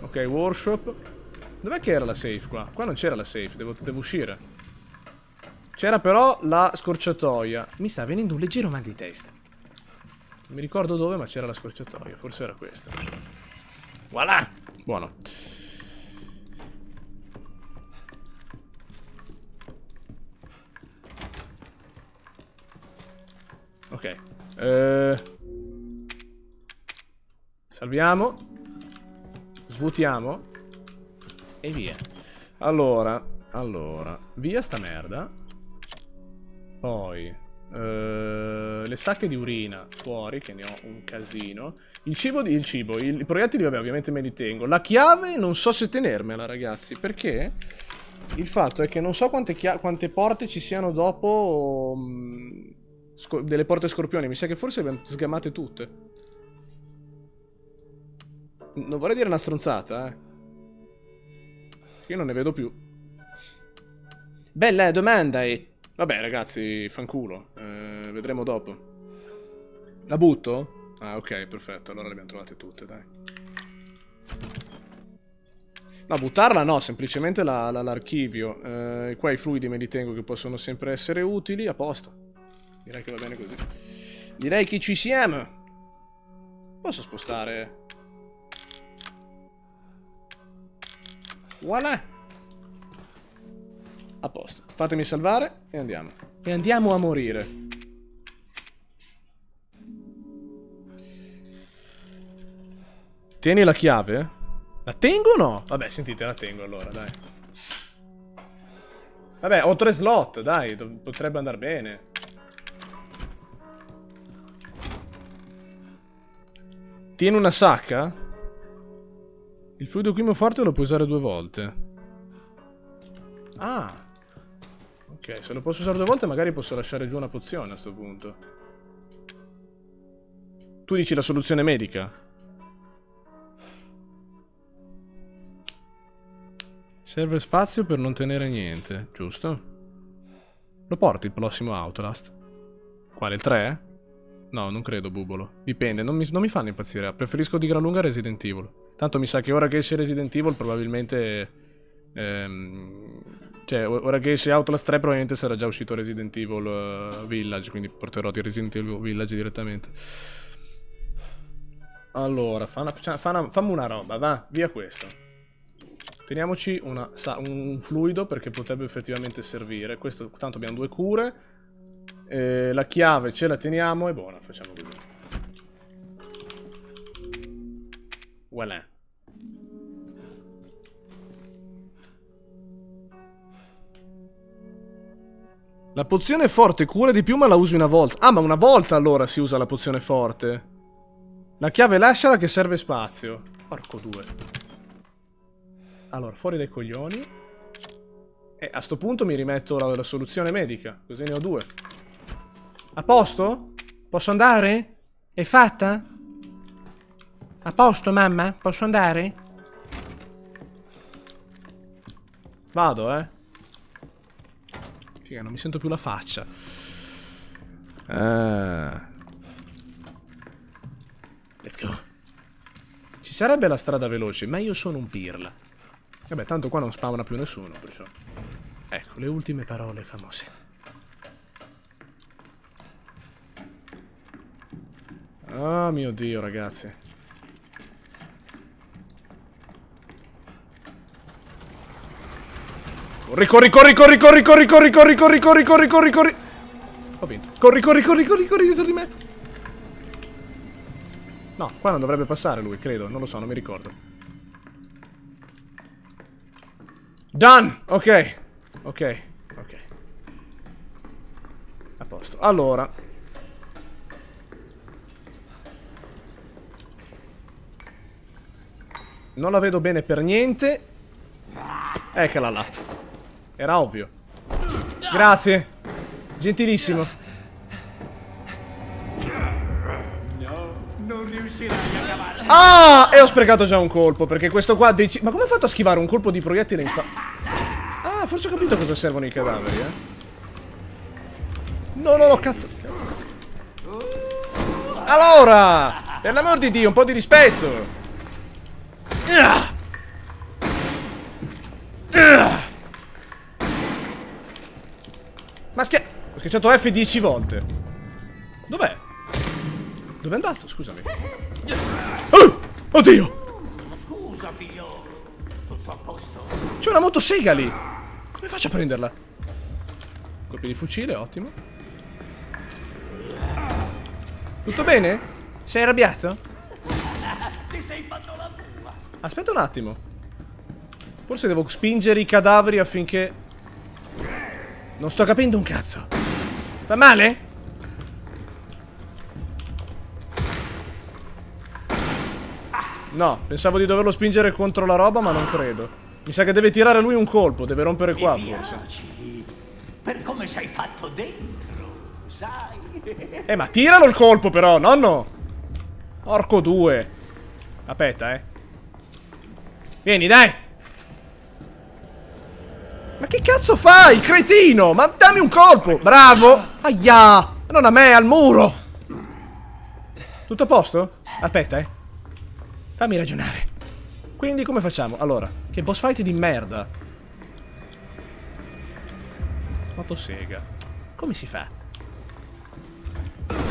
Ok, workshop. Dov'è che era la safe qua? Qua non c'era la safe, devo, devo uscire. C'era però la scorciatoia. Mi sta venendo un leggero mal di testa. Non mi ricordo dove, ma c'era la scorciatoia. Forse era questa. Voilà! Buono. Ok. Eh, salviamo. Svuotiamo. E via. Allora, allora. Via sta merda. Poi. Eh, le sacche di urina fuori, che ne ho un casino. Il cibo, di, il cibo, i proiettili, vabbè, ovviamente me li tengo. La chiave non so se tenermela, ragazzi, perché il fatto è che non so quante, quante porte ci siano dopo... Um, delle porte scorpione, mi sa che forse le abbiamo sgamate tutte. Non vorrei dire una stronzata, eh. Che io non ne vedo più. Bella eh, domanda, eh. Vabbè, ragazzi, fanculo. Eh, vedremo dopo. La butto? Ah, ok, perfetto. Allora le abbiamo trovate tutte, dai. No, buttarla no, semplicemente l'archivio. La, la, eh, qua i fluidi me li tengo che possono sempre essere utili, a posto. Direi che va bene così. Direi che ci siamo. Posso spostare... Voilà! A posto. Fatemi salvare e andiamo. E andiamo a morire. Tieni la chiave? La tengo o no? Vabbè, sentite, la tengo allora, dai. Vabbè, ho tre slot, dai, potrebbe andare bene. Tiene una sacca? Il fluido chimio forte lo puoi usare due volte. Ah! Ok, se lo posso usare due volte magari posso lasciare giù una pozione a questo punto. Tu dici la soluzione medica? Serve spazio per non tenere niente, giusto? Lo porti il prossimo Outlast? Quale, il 3? No, non credo, Bubolo. Dipende, non mi, non mi fanno impazzire. Preferisco di gran lunga Resident Evil. Tanto mi sa che ora che esce Resident Evil probabilmente... Ehm, cioè, ora che esce Outlast 3 probabilmente sarà già uscito Resident Evil uh, Village, quindi porterò di Resident Evil Village direttamente. Allora, fa una, fa una, fammi una roba, va, via questo. Teniamoci una, sa, un fluido perché potrebbe effettivamente servire. Questo, tanto abbiamo due cure eh, la chiave ce la teniamo e buona, facciamo così. Voilà. La pozione forte cura di più ma la usi una volta. Ah, ma una volta allora si usa la pozione forte. La chiave lasciala che serve spazio. Porco due. Allora, fuori dai coglioni. E a sto punto mi rimetto la, la soluzione medica. Così ne ho due. A posto? Posso andare? È fatta? A posto, mamma? Posso andare? Vado, eh. Figa, non mi sento più la faccia. Ah. Let's go. Ci sarebbe la strada veloce, ma io sono un pirla. Vabbè, tanto qua non spawna più nessuno, perciò... Ecco, le ultime parole famose. Ah oh, mio dio ragazzi Corri corri corri corri corri corri corri corri corri corri corri corri corri Ho vinto Corri corri corri corri corri dietro di me No qua non dovrebbe passare lui credo Non lo so non mi ricordo Done Ok Ok Ok A posto Allora Non la vedo bene per niente. Eccola là. Era ovvio. Grazie. Gentilissimo. Ah! E ho sprecato già un colpo, perché questo qua... Deci Ma come ha fatto a schivare un colpo di proiettile in fa... Ah, forse ho capito cosa servono i cadaveri, eh. No, no, no, cazzo. Allora! Per l'amor di Dio, un po' di rispetto! Ma schia... Ho schiacciato F 10 volte. Dov'è? Dove è andato? Scusami. Oh! Oddio! Scusa, figlio. Tutto a posto. C'è una motosega lì. Come faccio a prenderla? Colpi di fucile, ottimo. Tutto bene? Sei arrabbiato? Ti sei fatto la Aspetta un attimo. Forse devo spingere i cadaveri affinché... Non sto capendo un cazzo. Fa male? No, pensavo di doverlo spingere contro la roba, ma non credo. Mi sa che deve tirare lui un colpo, deve rompere qua, forse. Per come sei fatto dentro, sai? Eh, ma tiralo il colpo però, nonno! Orco 2. Aspetta, eh. Vieni, dai! Ma che cazzo fai, cretino? Ma dammi un colpo! Bravo! Aia! Non a me, al muro! Tutto a posto? Aspetta, eh. Fammi ragionare. Quindi come facciamo? Allora, che boss fight di merda. Quanto Come si fa?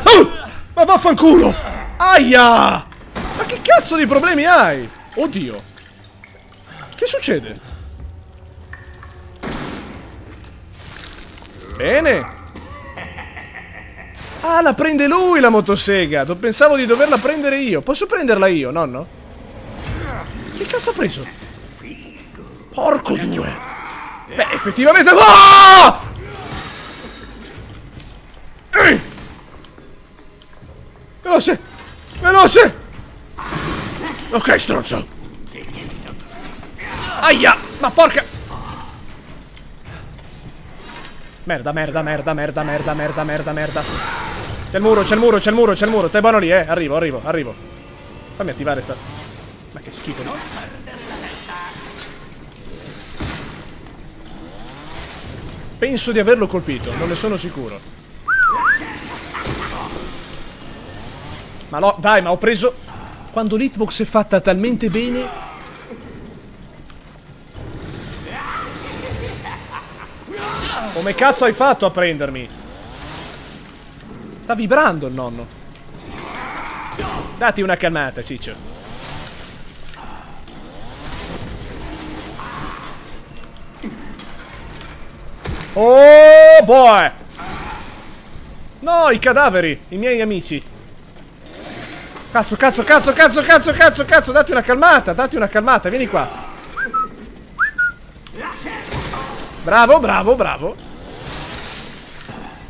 Oh! Ma vaffanculo! Aia! Ma che cazzo di problemi hai? Oddio. Che succede? Bene! Ah, la prende lui la motosega! Pensavo di doverla prendere io. Posso prenderla io, nonno? Che cazzo ha preso? Porco due! Beh, effettivamente... Ah! Veloce! Veloce! Ok, stronzo! Aia! Ma porca... Merda, merda, merda, merda, merda, merda, merda, merda. C'è il muro, c'è il muro, c'è il muro, c'è il muro. Te buono lì, eh. Arrivo, arrivo, arrivo. Fammi attivare sta... Ma che schifo. Lì. Penso di averlo colpito, non ne sono sicuro. Ma no, dai, ma ho preso... Quando l'hitbox è fatta talmente bene Come cazzo hai fatto a prendermi? Sta vibrando il nonno. Dati una calmata, ciccio. Oh boy! No, i cadaveri, i miei amici. Cazzo, cazzo, cazzo, cazzo, cazzo, cazzo, cazzo, dati una calmata, dati una calmata, vieni qua. Bravo, bravo, bravo.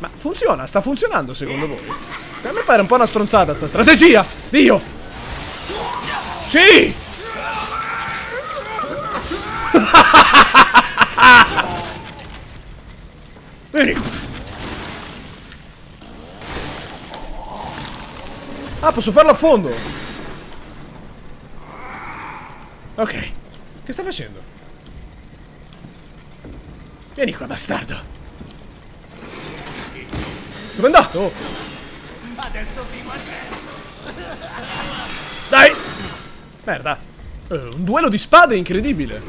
Ma funziona, sta funzionando secondo voi? A me pare un po' una stronzata sta strategia! Dio! Sì! Vieni! Ah, posso farlo a fondo! Ok. Che sta facendo? Vieni qua, bastardo! Dove è andato? Oh. Dai! Merda. Uh, un duello di spade incredibile.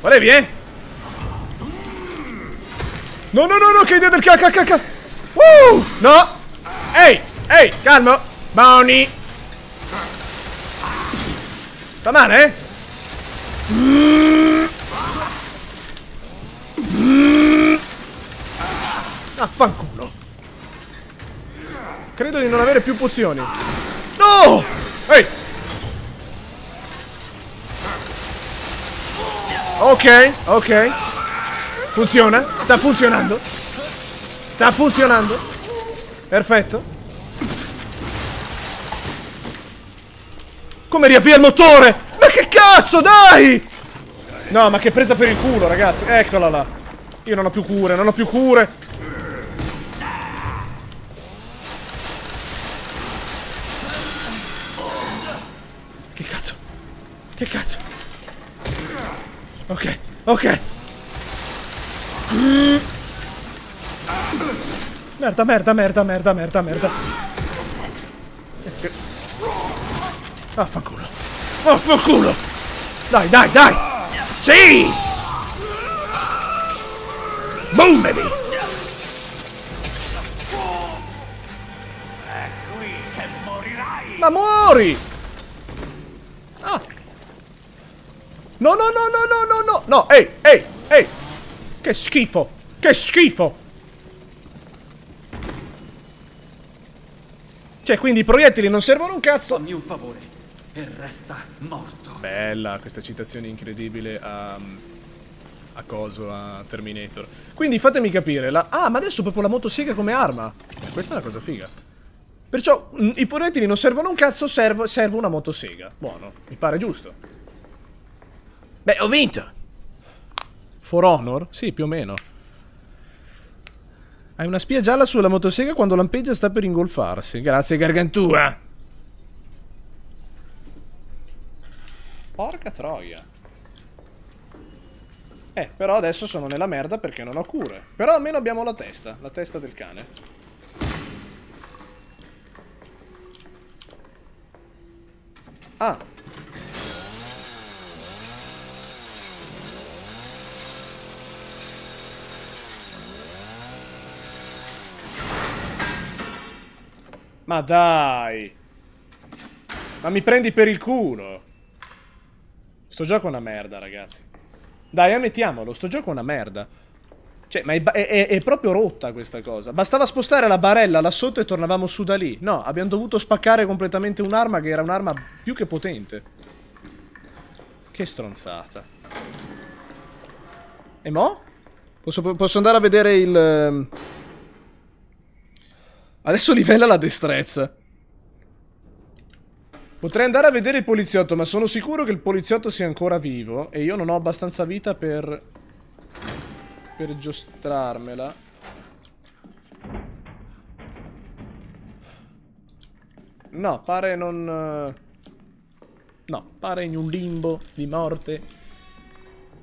Volevi, eh? No, no, no, no, che idea del cacca, Uh, no! Ehi, ehi, calmo! Boni! Sta male, eh? Mm. Affanculo. Credo di non avere più pozioni. No! Ehi! Ok, ok. Funziona? Sta funzionando? Sta funzionando? Perfetto. Come riavvia il motore? Ma che cazzo, dai! No, ma che presa per il culo, ragazzi. Eccola là. Io non ho più cure, non ho più cure. Che cazzo? Ok, ok. Merda, merda, merda, merda, merda, merda. Affanculo. Affanculo. Dai, dai, dai. Sì! Boom, baby! Ma muori! Ah! No, no, no, no, no, no, no. No, ehi, ehi, ehi. Che schifo. Che schifo. Cioè, quindi i proiettili non servono un cazzo. Fammi un favore e resta morto. Bella questa citazione incredibile a... A coso, a Terminator. Quindi fatemi capire, la... Ah, ma adesso proprio la motosega come arma. Questa è una cosa figa. Perciò mm, i proiettili non servono un cazzo, servo, serve una motosega. Buono, mi pare giusto. Beh, ho vinto! For Honor? Sì, più o meno. Hai una spia gialla sulla motosega quando lampeggia sta per ingolfarsi. Grazie, Gargantua! Porca troia. Eh, però adesso sono nella merda perché non ho cure. Però almeno abbiamo la testa, la testa del cane. Ah, Ma dai! Ma mi prendi per il culo! Sto gioco è una merda, ragazzi. Dai, ammettiamolo, sto gioco è una merda. Cioè, ma è, è, è, proprio rotta questa cosa. Bastava spostare la barella là sotto e tornavamo su da lì. No, abbiamo dovuto spaccare completamente un'arma che era un'arma più che potente. Che stronzata. E mo? Posso, posso andare a vedere il... Ehm, Adesso livella la destrezza. Potrei andare a vedere il poliziotto, ma sono sicuro che il poliziotto sia ancora vivo. E io non ho abbastanza vita per... Per giostrarmela. No, pare non... No, pare in un limbo di morte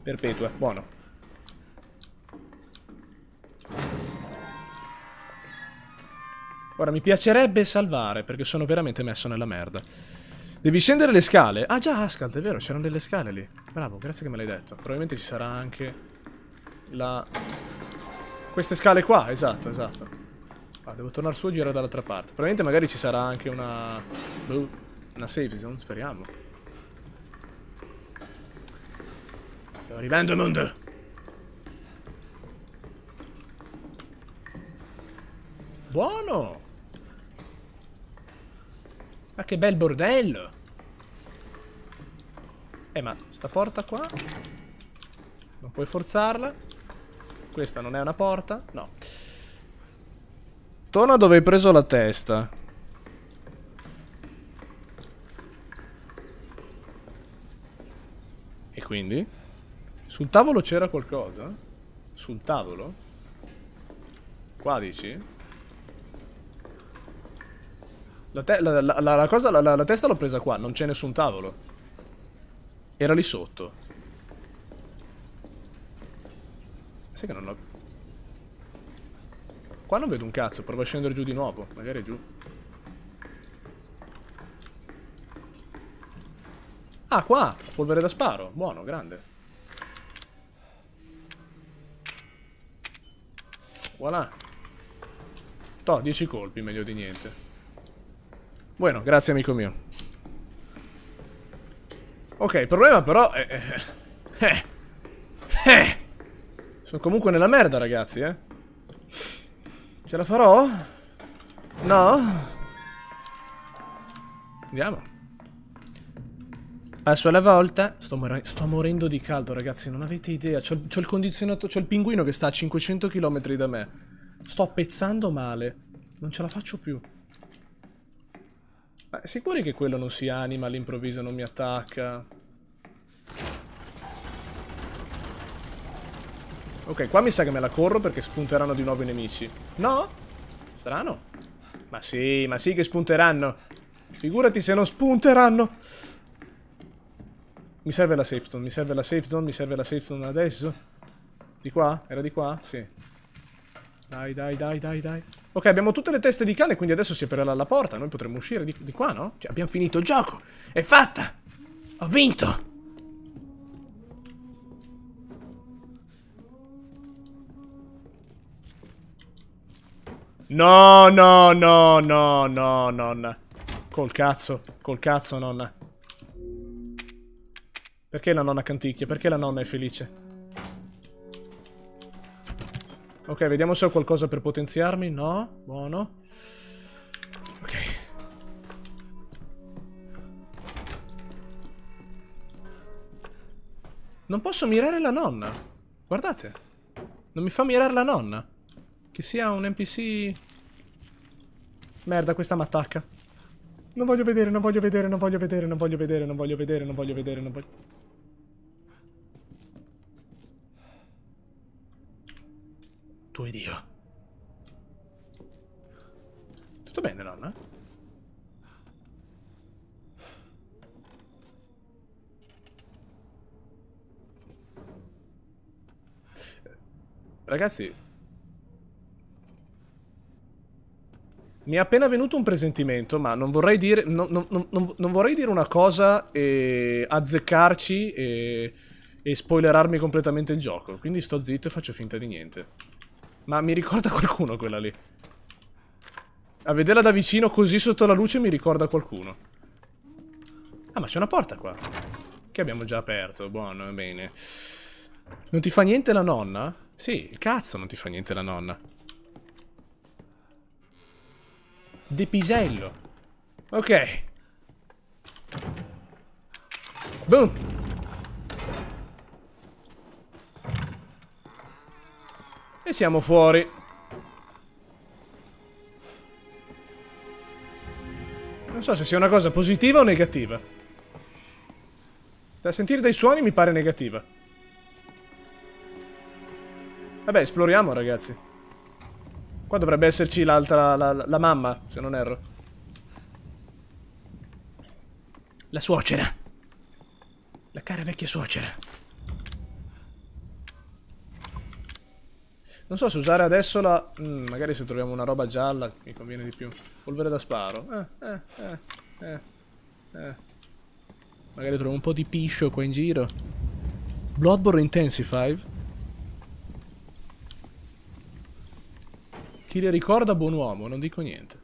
perpetua. Buono. Ora, mi piacerebbe salvare, perché sono veramente messo nella merda. Devi scendere le scale. Ah già, Ascalt, è vero, c'erano delle scale lì. Bravo, grazie che me l'hai detto. Probabilmente ci sarà anche la... Queste scale qua, esatto, esatto. Ah, devo tornare su e girare dall'altra parte. Probabilmente magari ci sarà anche una... Boh, una save zone, speriamo. Stiamo arrivando, mondo! Buono! Ma che bel bordello! Eh, ma sta porta qua... Non puoi forzarla. Questa non è una porta. No. Torna dove hai preso la testa. E quindi? Sul tavolo c'era qualcosa? Sul tavolo? Qua dici? La, la, la, la cosa, la testa l'ho presa qua, non c'è nessun tavolo. Era lì sotto. Sai che non l'ho... Qua non vedo un cazzo, provo a scendere giù di nuovo, magari giù. Ah, qua! Polvere da sparo, buono, grande. Voilà. Toh, 10 colpi, meglio di niente. Bueno, grazie amico mio. Ok, il problema però è... Eh. Eh. Sono comunque nella merda, ragazzi, eh. Ce la farò? No? Andiamo. Passo alla volta. Sto, sto morendo di caldo, ragazzi, non avete idea. C'ho il condizionato, c'ho il pinguino che sta a 500 km da me. Sto pezzando male. Non ce la faccio più. Ma sicuri che quello non si anima, all'improvviso non mi attacca? Ok, qua mi sa che me la corro perché spunteranno di nuovo i nemici. No? Strano. Ma sì, ma sì che spunteranno. Figurati se non spunteranno. Mi serve la safe zone, mi serve la safe zone, mi serve la safe zone adesso. Di qua? Era di qua? Sì. Dai, dai, dai, dai, dai. Ok, abbiamo tutte le teste di cane, quindi adesso si aprirà la porta. Noi potremmo uscire di, di qua, no? Cioè, abbiamo finito il gioco. È fatta. Ho vinto. No, no, no, no, no, nonna. Col cazzo, col cazzo, nonna. Perché la nonna canticchia? Perché la nonna è felice? Ok, vediamo se ho qualcosa per potenziarmi. No, buono. Ok. Non posso mirare la nonna. Guardate. Non mi fa mirare la nonna. Che sia un NPC... Merda, questa mi attacca. Non voglio vedere, non voglio vedere, non voglio vedere, non voglio vedere, non voglio vedere, non voglio vedere, non voglio... tuo Dio. Tutto bene, nonna? Ragazzi, Mi è appena venuto un presentimento, ma non vorrei dire, non, non, non, non vorrei dire una cosa e azzeccarci e, e spoilerarmi completamente il gioco. Quindi sto zitto e faccio finta di niente. Ma mi ricorda qualcuno quella lì. A vederla da vicino così sotto la luce mi ricorda qualcuno. Ah, ma c'è una porta qua. Che abbiamo già aperto. Buono, bene. Non ti fa niente la nonna? Sì, il cazzo non ti fa niente la nonna. De pisello. Ok. Boom. E siamo fuori. Non so se sia una cosa positiva o negativa. Da sentire dei suoni mi pare negativa. Vabbè, esploriamo ragazzi. Qua dovrebbe esserci l'altra, la, la mamma, se non erro. La suocera. La cara vecchia suocera. Non so se usare adesso la... Mm, magari se troviamo una roba gialla mi conviene di più. Polvere da sparo. Eh, eh, eh, eh, eh. Magari troviamo un po' di piscio qua in giro. Bloodborne Intensify. Chi le ricorda buon uomo, non dico niente.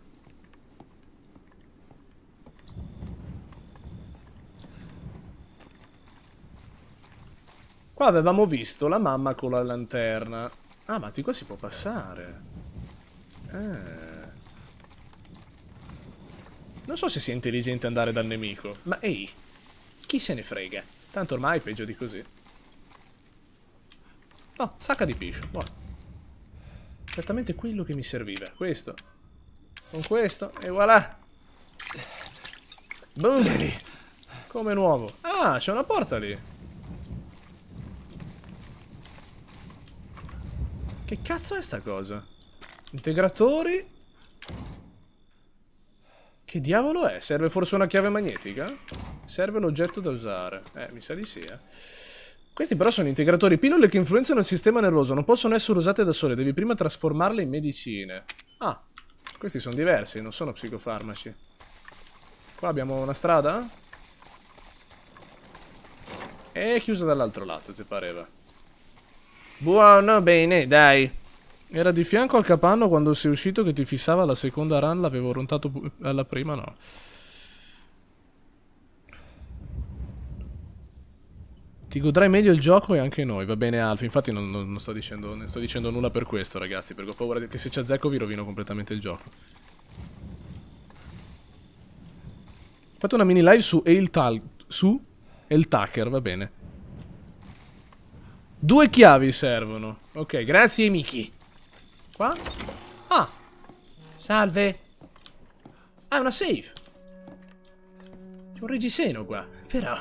Qua avevamo visto la mamma con la lanterna. Ah, ma di qua si può passare. Eh. Non so se sia intelligente andare dal nemico, ma ehi, chi se ne frega? Tanto ormai è peggio di così. Oh, sacca di piscio, buono. Esattamente quello che mi serviva, questo. Con questo, e voilà. Boom! Come nuovo. Ah, c'è una porta lì. Che cazzo è sta cosa? Integratori? Che diavolo è? Serve forse una chiave magnetica? Serve l'oggetto da usare. Eh, mi sa di sì, eh. Questi però sono integratori pillole che influenzano il sistema nervoso. Non possono essere usate da sole. Devi prima trasformarle in medicine. Ah, questi sono diversi, non sono psicofarmaci. Qua abbiamo una strada? E chiusa dall'altro lato, ti pareva. Buono, bene, dai. Era di fianco al capanno quando sei uscito che ti fissava la seconda run, l'avevo rontato alla prima, no. Ti godrai meglio il gioco e anche noi, va bene Alf, infatti non, non, non, sto, dicendo, non sto, dicendo, nulla per questo ragazzi, perché ho paura che se ci azzecco vi rovino completamente il gioco. Fate una mini live su Eil su? Eil va bene. Due chiavi servono. Ok, grazie Miki. Qua? Ah! Salve! Ah, è una safe! C'è un reggiseno qua, però...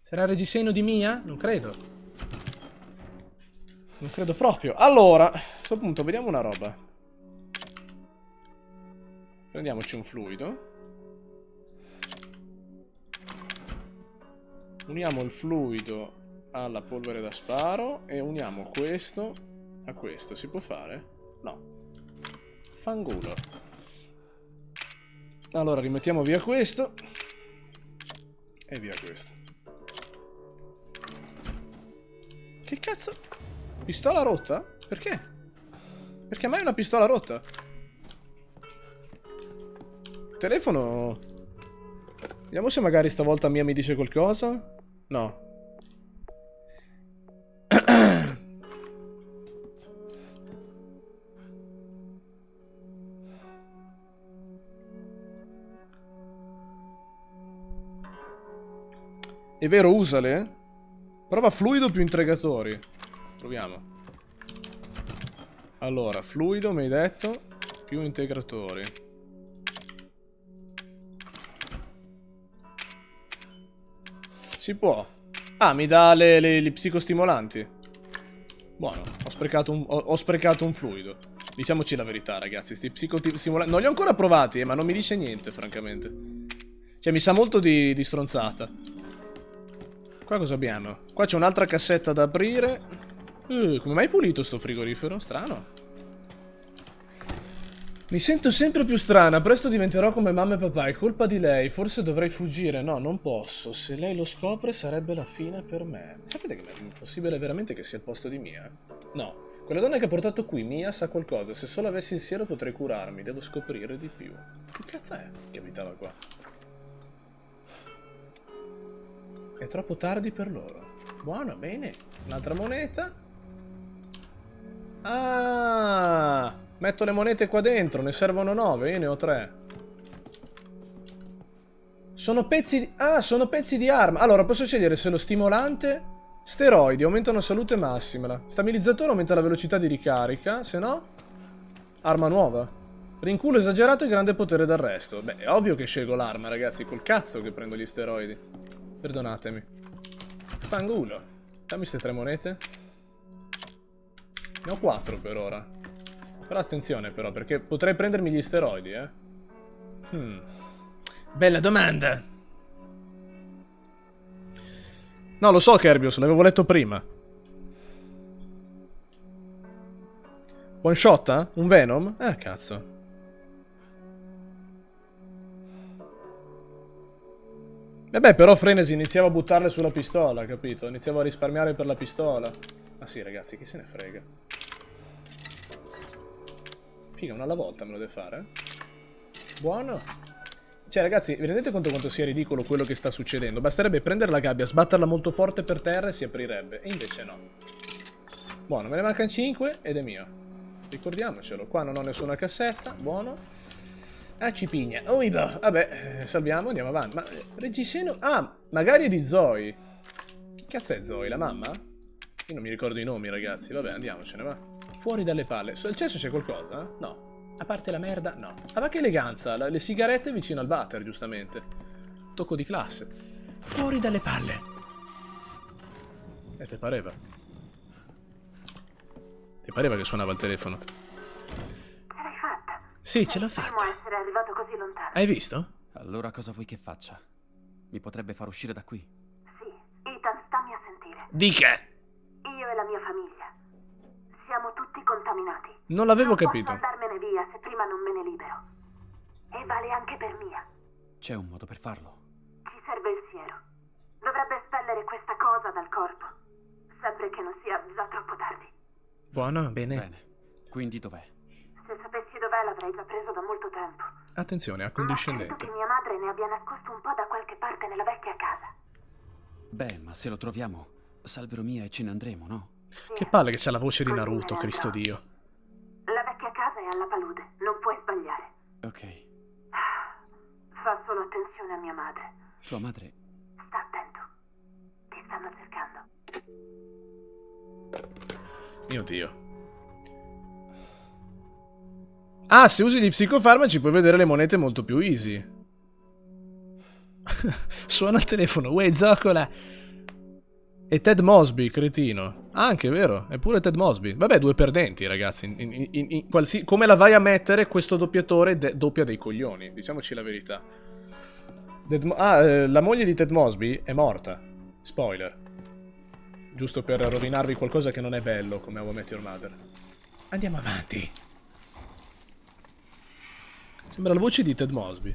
Sarà il reggiseno di Mia? Non credo. Non credo proprio. Allora, a questo punto vediamo una roba. Prendiamoci un fluido. uniamo il fluido alla polvere da sparo e uniamo questo a questo. Si può fare? No. Fangulo. Allora, rimettiamo via questo e via questo. Che cazzo? Pistola rotta? Perché? Perché mai una pistola rotta? Telefono... Vediamo se magari stavolta Mia mi dice qualcosa. No. È vero, usale? Prova fluido più intregatori. Proviamo. Allora, fluido mi hai detto, più integratori. Si può. Ah, mi dà le, le, gli psicostimolanti. Buono, ho sprecato, un, ho, ho sprecato un fluido. Diciamoci la verità, ragazzi. Sti psicostimolanti... Non li ho ancora provati, eh, ma non mi dice niente, francamente. Cioè, mi sa molto di, di stronzata. Qua cosa abbiamo? Qua c'è un'altra cassetta da aprire. Uh, come mai pulito sto frigorifero? Strano. Mi sento sempre più strana, presto diventerò come mamma e papà, è colpa di lei, forse dovrei fuggire, no, non posso, se lei lo scopre sarebbe la fine per me. Sapete che è impossibile veramente che sia al posto di Mia? No, quella donna che ha portato qui, Mia, sa qualcosa, se solo avessi il siero potrei curarmi, devo scoprire di più. Che cazzo è che abitava qua? È troppo tardi per loro. Buono, bene, un'altra moneta. Ah! Metto le monete qua dentro, ne servono 9, io ne ho 3. Sono pezzi di... Ah, sono pezzi di arma. Allora, posso scegliere se lo stimolante... Steroidi, aumentano salute massima. Stabilizzatore aumenta la velocità di ricarica, se no... Arma nuova. Rinculo esagerato e grande potere d'arresto. Beh, è ovvio che scelgo l'arma, ragazzi. Col cazzo che prendo gli steroidi. Perdonatemi. Fangulo. Dammi queste tre monete. Ne ho quattro per ora. Però attenzione però, perché potrei prendermi gli steroidi, eh. Hmm. Bella domanda. No, lo so Kerbius, l'avevo letto prima. One shot? Eh? Un Venom? Eh, cazzo. Vabbè, però Frenesi iniziava a buttarle sulla pistola, capito? Iniziava a risparmiare per la pistola. Ma ah, sì, ragazzi, chi se ne frega. Figa, una alla volta me lo deve fare. Buono. Cioè, ragazzi, vi rendete conto quanto sia ridicolo quello che sta succedendo? Basterebbe prendere la gabbia, sbatterla molto forte per terra e si aprirebbe. E invece no. Buono, me ne mancano 5 ed è mio. Ricordiamocelo. Qua non ho nessuna cassetta. Buono. Ah, ci cipigna. Oh, iba. Vabbè, eh, salviamo, andiamo avanti. Ma, eh, reggiseno... Ah, magari è di Zoe. Chi cazzo è Zoe? La mamma? Io non mi ricordo i nomi, ragazzi. Vabbè, andiamocene, va. Fuori dalle palle. Sul cesso c'è qualcosa? No. A parte la merda, no. Ah, ma che eleganza! Le sigarette vicino al water, giustamente. Tocco di classe. Fuori dalle palle! E te pareva? Ti pareva che suonava il telefono? Ce l'hai fatta. Sì, ce l'ho fatta. essere arrivato così lontano. Hai visto? Allora cosa vuoi che faccia? Mi potrebbe far uscire da qui. Sì, Ethan, stammi a sentire. Di che? Io e la mia famiglia contaminati. Non l'avevo capito. Posso andarmene via se prima non me ne libero. E vale anche per mia. C'è un modo per farlo. Ci serve il siero. Dovrebbe espellere questa cosa dal corpo. Sempre che non sia già troppo tardi. Buono, bene. Bene. Quindi dov'è? Se sapessi dov'è l'avrei già preso da molto tempo. Attenzione, accondiscendente. Ma che mia madre ne abbia nascosto un po' da qualche parte nella vecchia casa. Beh, ma se lo troviamo, salverò mia e ce ne andremo, no? Che palle che c'ha la voce di Naruto, Cristo Dio. La vecchia casa è alla palude, non puoi sbagliare. Ok. Fa solo attenzione a mia madre. Sua madre? Sta attento. Ti stanno cercando. Mio Dio. Ah, se usi gli psicofarmaci puoi vedere le monete molto più easy. Suona il telefono. Uè, Zoccola! E Ted Mosby, cretino. Ah, Anche, vero. Eppure Ted Mosby. Vabbè, due perdenti, ragazzi. In, in, in, qualsi... Come la vai a mettere questo doppiatore de doppia dei coglioni? Diciamoci la verità. ah, eh, la moglie di Ted Mosby è morta. Spoiler. Giusto per rovinarvi qualcosa che non è bello, come How Met Your Mother. Andiamo avanti. Sembra la voce di Ted Mosby.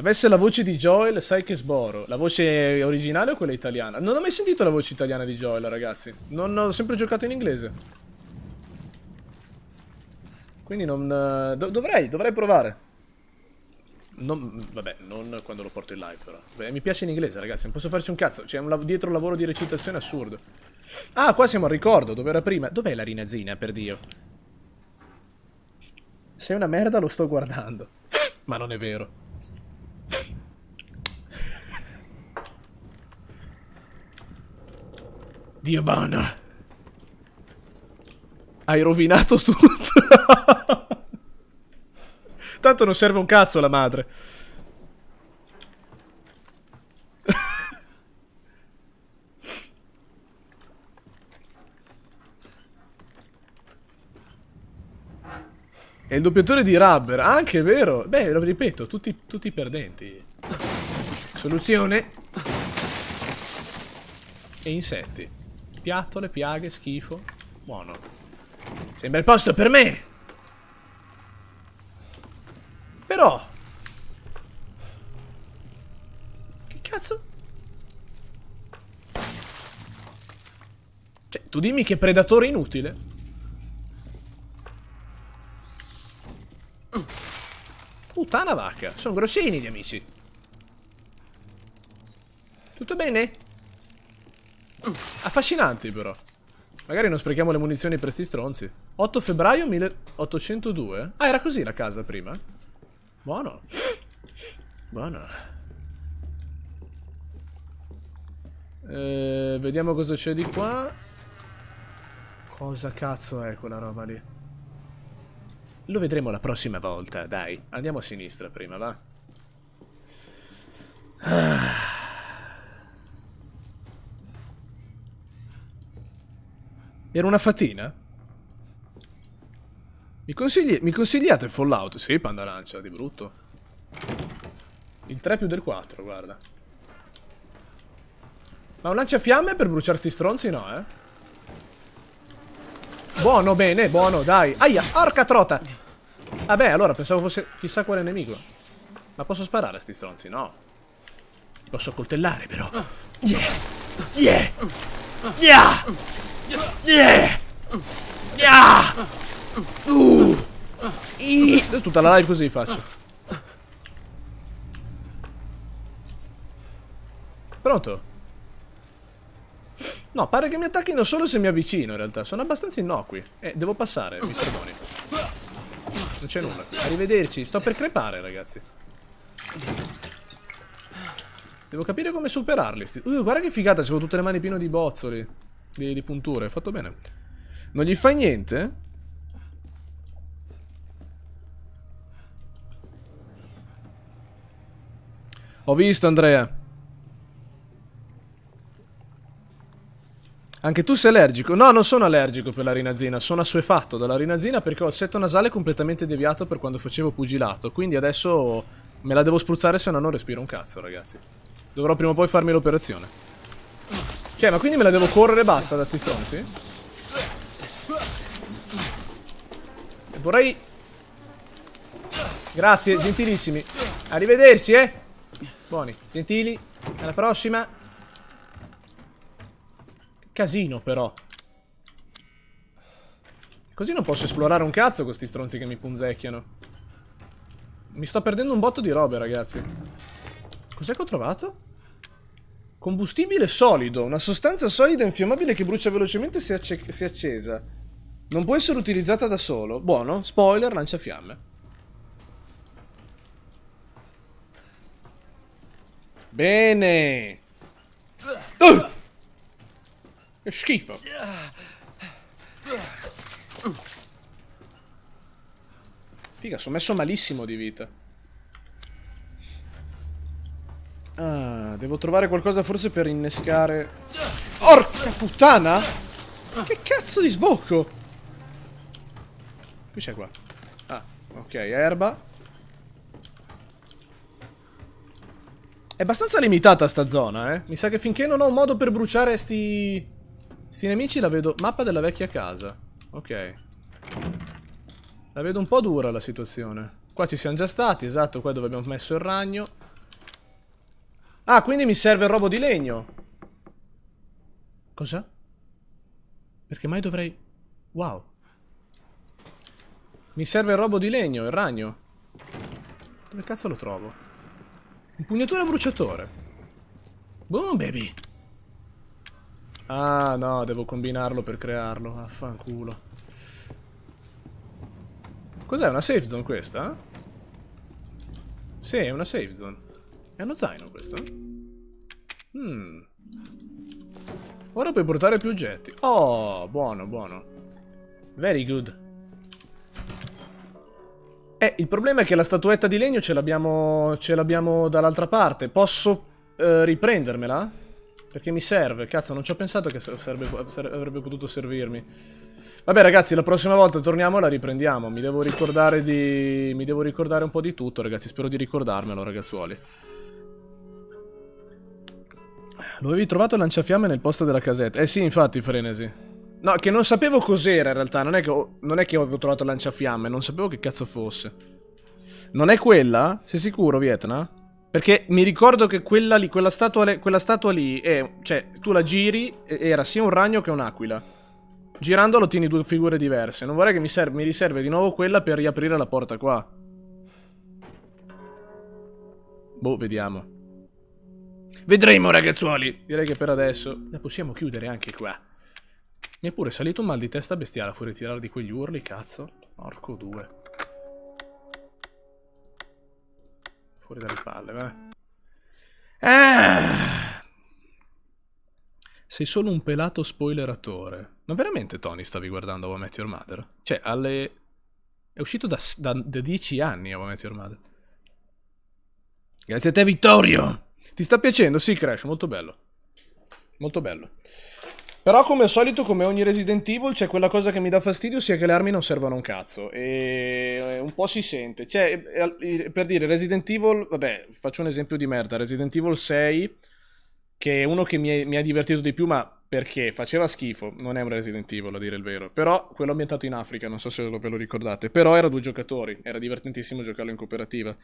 Avesse la voce di Joel, sai che sboro. La voce originale o quella italiana? Non ho mai sentito la voce italiana di Joel, ragazzi. Non ho sempre giocato in inglese. Quindi non... Eh, do dovrei, dovrei provare. Non, vabbè, non quando lo porto in live, però. Beh, mi piace in inglese, ragazzi. Non posso farci un cazzo. C'è un dietro un lavoro di recitazione assurdo. Ah, qua siamo al ricordo, dove era prima. Dov'è la rinazina, per Dio? Sei una merda, lo sto guardando. Ma non è vero. Dio bana. Hai rovinato tutto. Tanto non serve un cazzo la madre. E il doppiatore di Rubber, ah, anche vero. Beh, lo ripeto, tutti, tutti perdenti. Soluzione. E insetti. Piattole, piaghe, schifo. Buono. Sembra il posto per me. Però... Che cazzo? Cioè, tu dimmi che predatore inutile. Puttana vacca, sono grossini gli amici. Tutto bene? Affascinanti però. Magari non sprechiamo le munizioni per sti stronzi. 8 febbraio 1802. Ah, era così la casa prima? Buono. Buono. Eh, vediamo cosa c'è di qua. Cosa cazzo è quella roba lì? Lo vedremo la prossima volta, dai. Andiamo a sinistra prima, va? Ah. Era una fatina? Mi, consigli mi consigliate Fallout? Sì, Panda Lancia, di brutto. Il 3 più del 4, guarda. Ma un lanciafiamme per bruciarsi stronzi no, eh? Buono, bene, buono, dai. Aia, orca trota. Vabbè, allora, pensavo fosse chissà quale nemico. Ma posso sparare a sti stronzi? No. Posso coltellare, però. Yeah! Yeah! Yeah! Yeah! Yeah! Uh! Io tutta la live così faccio. Pronto? No, pare che mi attacchino solo se mi avvicino in realtà. Sono abbastanza innocui. Eh, devo passare, mi perdoni. Non c'è nulla. Arrivederci. Sto per crepare, ragazzi. Devo capire come superarli. Uh, guarda che figata, c'è con tutte le mani piene di bozzoli. Di, di punture, fatto bene. Non gli fai niente? Ho visto, Andrea. Anche tu sei allergico? No, non sono allergico per la rinazina, sono assuefatto dalla rinazina perché ho il setto nasale completamente deviato per quando facevo pugilato, quindi adesso me la devo spruzzare se no non respiro un cazzo, ragazzi. Dovrò prima o poi farmi l'operazione. Cioè, ma quindi me la devo correre basta da sti stronzi? E vorrei... Grazie, gentilissimi. Arrivederci, eh! Buoni, gentili, alla prossima. Casino, però. Così non posso esplorare un cazzo questi stronzi che mi punzecchiano. Mi sto perdendo un botto di robe, ragazzi. Cos'è che ho trovato? Combustibile solido, una sostanza solida infiammabile che brucia velocemente se è, si è accesa. Non può essere utilizzata da solo. Buono, spoiler, lancia fiamme. Bene. Uh! Che schifo. Figa, sono messo malissimo di vita. Ah, devo trovare qualcosa forse per innescare... Orca puttana! Che cazzo di sbocco! Che c'è qua? Ah, ok, erba. È abbastanza limitata sta zona, eh. Mi sa che finché non ho un modo per bruciare sti... Sti nemici la vedo... Mappa della vecchia casa. Ok. La vedo un po' dura la situazione. Qua ci siamo già stati, esatto, qua dove abbiamo messo il ragno. Ah, quindi mi serve il robo di legno. Cosa? Perché mai dovrei... Wow. Mi serve il robo di legno, il ragno. Dove cazzo lo trovo? Impugnatura bruciatore. Boom, baby. Ah, no, devo combinarlo per crearlo. Affanculo. Cos'è, una safe zone questa? Sì, è una safe zone. È uno zaino questo? Hmm. Ora puoi portare più oggetti. Oh, buono, buono. Very good. Eh, il problema è che la statuetta di legno ce l'abbiamo dall'altra parte. Posso eh, riprendermela? Perché mi serve, cazzo, non ci ho pensato che sarebbe, sarebbe, avrebbe potuto servirmi. Vabbè ragazzi, la prossima volta torniamo e la riprendiamo. Mi devo ricordare di... Mi devo ricordare un po' di tutto, ragazzi. Spero di ricordarmelo, ragazzuoli. Lo avevi trovato il lanciafiamme nel posto della casetta. Eh sì, infatti, Frenesi. No, che non sapevo cos'era in realtà. Non è che, ho, non è che avevo trovato il lanciafiamme, non sapevo che cazzo fosse. Non è quella? Sei sicuro, Vietnam? Perché mi ricordo che quella, lì, quella, statua, quella statua, lì, è, cioè, tu la giri, era sia un ragno che un'aquila. Girandolo tieni due figure diverse. Non vorrei che mi, mi riserve di nuovo quella per riaprire la porta qua. Boh, vediamo. Vedremo, ragazzuoli. Direi che per adesso la possiamo chiudere anche qua. Mi è pure salito un mal di testa bestiale fuori tirare di quegli urli, cazzo. Porco due. Fuori dalle palle, va. Ah! Eh. Sei solo un pelato spoileratore. Ma veramente Tony stavi guardando How I Met Your Mother? Cioè, alle... È uscito da, da, da 10 anni How Met Your Mother. Grazie a te, Vittorio! Ti sta piacendo? Sì, Crash, molto bello. Molto bello. Però come al solito, come ogni Resident Evil, c'è quella cosa che mi dà fastidio, sia che le armi non servono un cazzo. E eh, un po' si sente. Cioè, eh, per dire, Resident Evil, vabbè, faccio un esempio di merda, Resident Evil 6, che è uno che mi, è, mi ha divertito di più, ma perché faceva schifo, non è un Resident Evil a dire il vero, però quello ambientato in Africa, non so se ve lo ricordate, però era due giocatori, era divertentissimo giocarlo in cooperativa.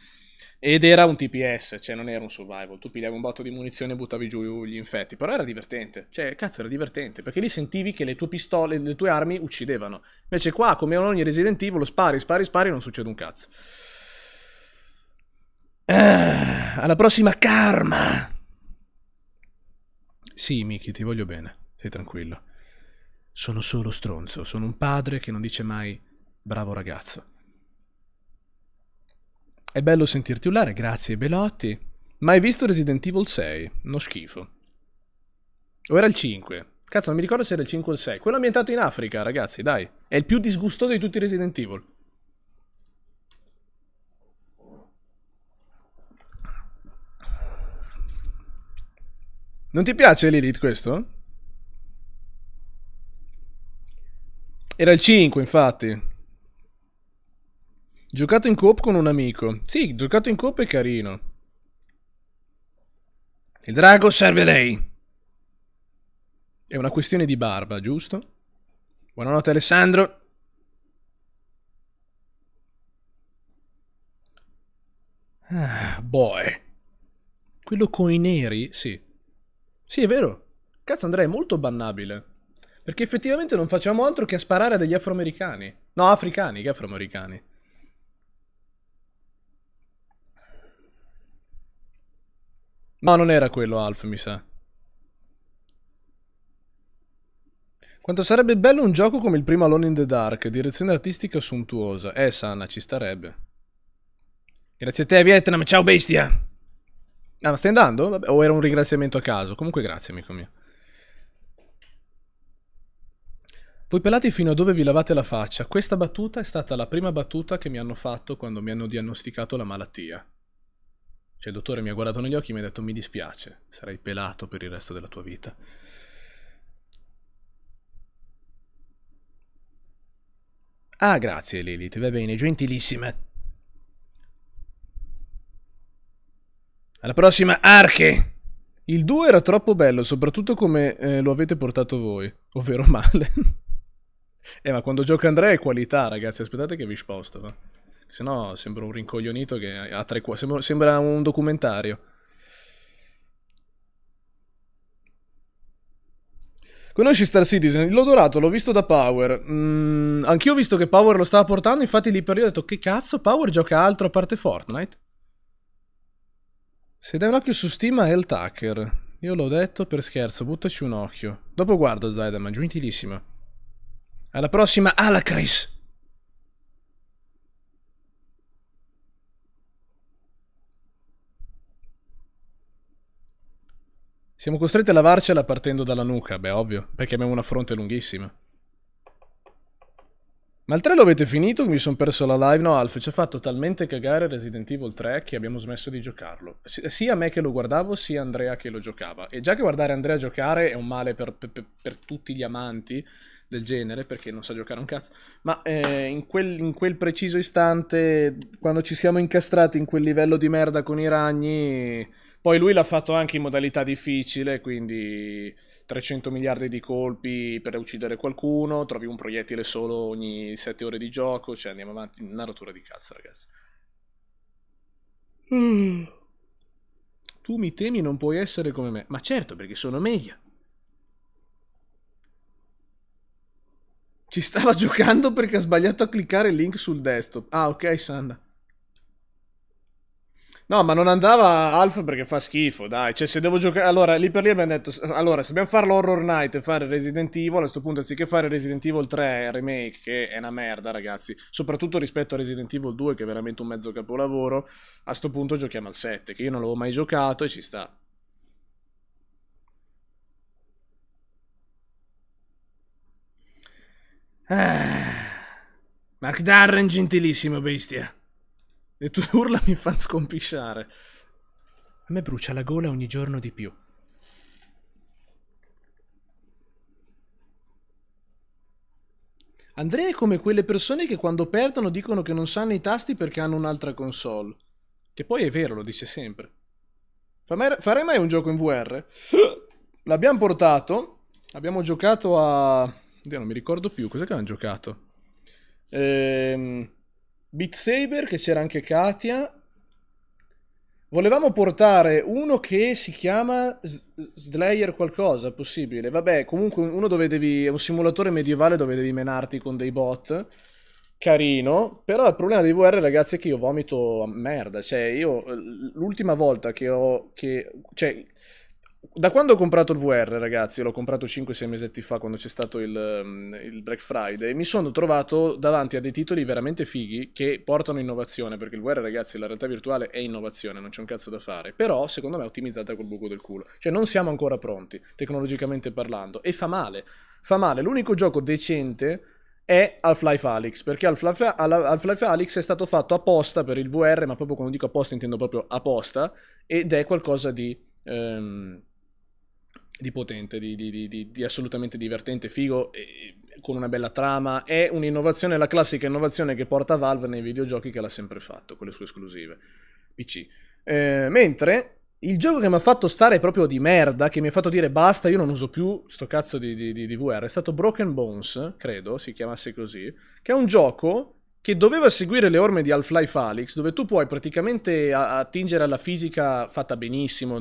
Ed era un TPS, cioè non era un survival. Tu pigliavi un botto di munizione e buttavi giù gli infetti. Però era divertente. Cioè, cazzo, era divertente. Perché lì sentivi che le tue pistole, le tue armi uccidevano. Invece qua, come ogni Resident Evil, lo spari, spari, spari e non succede un cazzo. Ah, alla prossima karma! Sì, Miki, ti voglio bene. Sei tranquillo. Sono solo stronzo. Sono un padre che non dice mai bravo ragazzo. È bello sentirti urlare, grazie Belotti. Mai visto Resident Evil 6? Uno schifo. O era il 5? Cazzo, non mi ricordo se era il 5 o il 6. Quello ambientato in Africa, ragazzi, dai. È il più disgustoso di tutti i Resident Evil. Non ti piace Lilith questo? Era il 5, infatti. Giocato in coop con un amico. Sì, giocato in coop è carino. Il drago serve a lei. È una questione di barba, giusto? Buonanotte Alessandro. Ah, boy. Quello con i neri? Sì. Sì, è vero. Cazzo, Andrea è molto bannabile. Perché effettivamente non facciamo altro che sparare a degli afroamericani. No, africani, che afroamericani. No, non era quello Alf, mi sa. Quanto sarebbe bello un gioco come il primo Alone in the Dark, direzione artistica sontuosa. Eh, Sana, ci starebbe. Grazie a te, Vietnam, ciao bestia! Ah, ma stai andando? Vabbè, o era un ringraziamento a caso? Comunque grazie, amico mio. Voi pelati fino a dove vi lavate la faccia. Questa battuta è stata la prima battuta che mi hanno fatto quando mi hanno diagnosticato la malattia. Cioè il dottore mi ha guardato negli occhi e mi ha detto mi dispiace, sarai pelato per il resto della tua vita. Ah, grazie Lilith, va bene, gentilissima. Alla prossima, Arche! Il 2 era troppo bello, soprattutto come eh, lo avete portato voi, ovvero male. eh, ma quando gioca Andrea è qualità, ragazzi, aspettate che vi sposto, va se no sembra un rincoglionito che ha tre cuori. Sembra, sembra un documentario. Conosci Star Citizen? L'ho L'odorato l'ho visto da Power. Mm, anch'io ho visto che Power lo stava portando, infatti lì per lì ho detto che cazzo, Power gioca altro a parte Fortnite? Se dai un occhio su Steam a Helltacker. Io l'ho detto per scherzo, buttaci un occhio. Dopo guardo Zaidan, ma giuntilissima. Alla prossima, Alacris! Siamo costretti a lavarcela partendo dalla nuca, beh ovvio, perché abbiamo una fronte lunghissima. Ma il 3 lo avete finito? Mi sono perso la live? No, Alf, ci ha fatto talmente cagare Resident Evil 3 che abbiamo smesso di giocarlo. sia a me che lo guardavo, sia Andrea che lo giocava. E già che guardare Andrea giocare è un male per, per, per tutti gli amanti del genere, perché non sa giocare un cazzo, ma eh, in, quel, in, quel, preciso istante, quando ci siamo incastrati in quel livello di merda con i ragni poi lui l'ha fatto anche in modalità difficile, quindi 300 miliardi di colpi per uccidere qualcuno, trovi un proiettile solo ogni 7 ore di gioco, cioè andiamo avanti, una rottura di cazzo ragazzi. Mm. Tu mi temi non puoi essere come me, ma certo perché sono meglio. Ci stava giocando perché ha sbagliato a cliccare il link sul desktop. Ah ok Sanna. No, ma non andava Alf perché fa schifo, dai. Cioè, se devo giocare... Allora, lì per lì abbiamo detto... Allora, se dobbiamo fare l'Horror Night e fare Resident Evil, a questo punto, anziché fare Resident Evil 3 Remake, che è una merda, ragazzi, soprattutto rispetto a Resident Evil 2, che è veramente un mezzo capolavoro, a questo punto giochiamo al 7, che io non l'avevo mai giocato e ci sta. Ah. Mark Darren, gentilissimo bestia. Le tue urla mi fanno scompisciare. A me brucia la gola ogni giorno di più. Andrea è come quelle persone che quando perdono dicono che non sanno i tasti perché hanno un'altra console. Che poi è vero, lo dice sempre. Farei mai un gioco in VR? L'abbiamo portato, abbiamo giocato a... Oddio, non mi ricordo più, cos'è che abbiamo giocato? Ehm... Beat Saber, che c'era anche Katia. Volevamo portare uno che si chiama Slayer qualcosa, possibile. Vabbè, comunque uno dove devi... è un simulatore medievale dove devi menarti con dei bot. Carino, però il problema dei VR, ragazzi, è che io vomito a merda. Cioè, io l'ultima volta che ho... Che, cioè, da quando ho comprato il VR, ragazzi, l'ho comprato 5-6 mesetti fa quando c'è stato il, mm, il, Black Friday, mi sono trovato davanti a dei titoli veramente fighi che portano innovazione, perché il VR, ragazzi, la realtà virtuale è innovazione, non c'è un cazzo da fare, però secondo me è ottimizzata col buco del culo. Cioè non siamo ancora pronti, tecnologicamente parlando, e fa male, fa male. L'unico gioco decente è Half-Life Alyx, perché Half-Life, half Alyx è stato fatto apposta per il VR, ma proprio quando dico apposta intendo proprio apposta, ed è qualcosa di... Ehm, di potente, di, di, di, di, assolutamente divertente, figo, e, con una bella trama. È un'innovazione, la classica innovazione che porta Valve nei videogiochi che l'ha sempre fatto, con le sue esclusive PC. Eh, mentre il gioco che mi ha fatto stare proprio di merda, che mi ha fatto dire basta, io non uso più sto cazzo di, VR, è stato Broken Bones, credo si chiamasse così, che è un gioco che doveva seguire le orme di Half-Life Alyx, dove tu puoi praticamente attingere alla fisica fatta benissimo,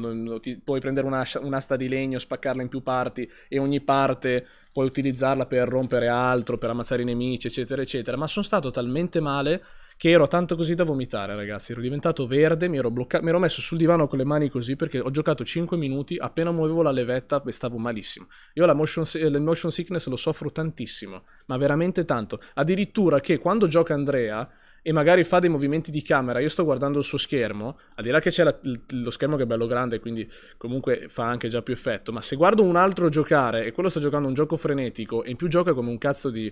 puoi prendere un'asta di legno, spaccarla in più parti e ogni parte puoi utilizzarla per rompere altro, per ammazzare i nemici, eccetera, eccetera, ma sono stato talmente male che ero tanto così da vomitare, ragazzi. Ero diventato verde, mi ero bloccato, mi ero messo sul divano con le mani così perché ho giocato 5 minuti, appena muovevo la levetta stavo malissimo. Io la motion, la motion sickness lo soffro tantissimo, ma veramente tanto. Addirittura che quando gioca Andrea e magari fa dei movimenti di camera, io sto guardando il suo schermo, al di là che c'è la, lo schermo che è bello grande, quindi comunque fa anche già più effetto, ma se guardo un altro giocare e quello sta giocando un gioco frenetico e in più gioca come un cazzo di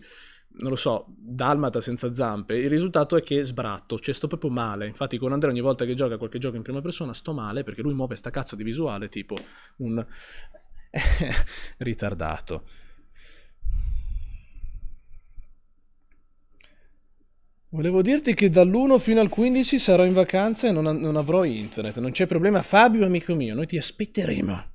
non lo so, dalmata senza zampe, il risultato è che sbratto, cioè sto proprio male. Infatti con Andrea ogni volta che gioca qualche gioco in prima persona sto male perché lui muove sta cazzo di visuale tipo un ritardato. Volevo dirti che dall'1 fino al 15 sarò in vacanza e non, non avrò internet. Non c'è problema, Fabio, amico mio, noi ti aspetteremo.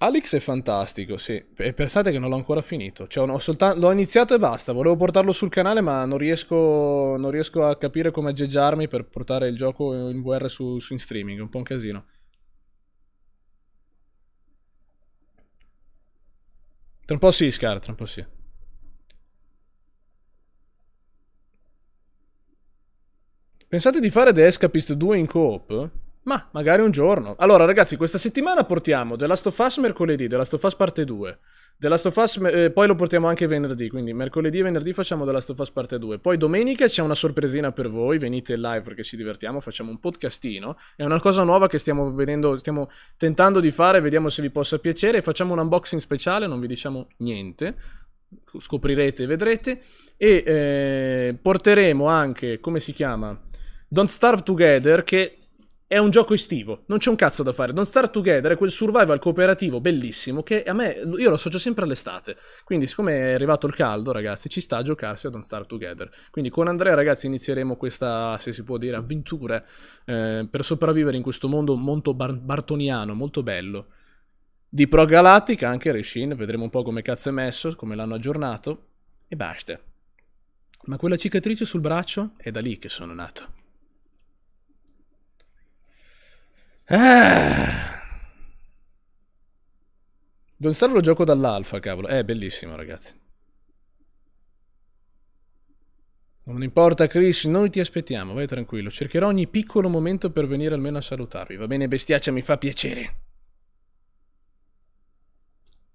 Alex è fantastico, sì. E pensate che non l'ho ancora finito. Cioè, l'ho iniziato e basta. Volevo portarlo sul canale, ma non riesco, non riesco a capire come aggeggiarmi per portare il gioco in VR su, su in streaming. È un po' un casino. Tra un po' sì, Scar, tra un po' sì. Pensate di fare The Escapist 2 in coop? Ma magari un giorno. Allora, ragazzi, questa settimana portiamo The Last of Us mercoledì, The Last of Us parte 2. The Last of Us, eh, poi lo portiamo anche venerdì, quindi mercoledì e venerdì facciamo The Last of Us parte 2. Poi domenica c'è una sorpresina per voi, venite live perché ci divertiamo, facciamo un podcastino. È una cosa nuova che stiamo vedendo, stiamo tentando di fare, vediamo se vi possa piacere. Facciamo un unboxing speciale, non vi diciamo niente, scoprirete e vedrete. E eh, porteremo anche, come si chiama? Don't Starve Together, che è un gioco estivo, non c'è un cazzo da fare. Don't Start Together è quel survival cooperativo bellissimo che a me, io lo associo sempre all'estate. Quindi, siccome è arrivato il caldo, ragazzi, ci sta a giocarsi a Don't Start Together. Quindi, con Andrea, ragazzi, inizieremo questa, se si può dire, avventura eh, per sopravvivere in questo mondo molto bar bartoniano, molto bello. Di Pro Galactica, anche Reshin, vedremo un po' come cazzo è messo, come l'hanno aggiornato, e basta. Ma quella cicatrice sul braccio è da lì che sono nato. Ah. Don lo gioco dall'alfa, cavolo. È eh, bellissimo, ragazzi. Non importa, Chris, noi ti aspettiamo, vai tranquillo. Cercherò ogni piccolo momento per venire almeno a salutarvi. Va bene, bestiaccia, mi fa piacere.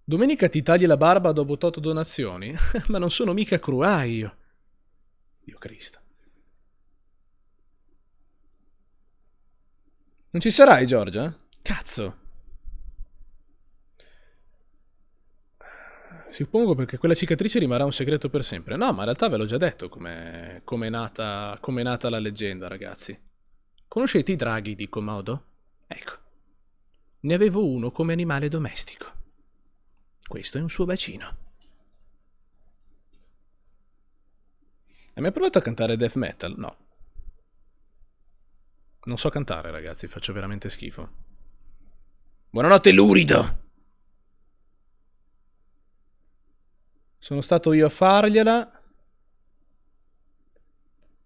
Domenica ti tagli la barba dopo 8 donazioni? Ma non sono mica cruaio. io. Dio Cristo. Non ci sarai, Giorgia? Cazzo! Suppongo perché quella cicatrice rimarrà un segreto per sempre. No, ma in realtà ve l'ho già detto come è, com è nata, la leggenda, ragazzi. Conoscete i draghi di Komodo? Ecco. Ne avevo uno come animale domestico. Questo è un suo bacino. Hai mai provato a cantare death metal? No. Non so cantare, ragazzi, faccio veramente schifo. Buonanotte, lurido! Sono stato io a fargliela.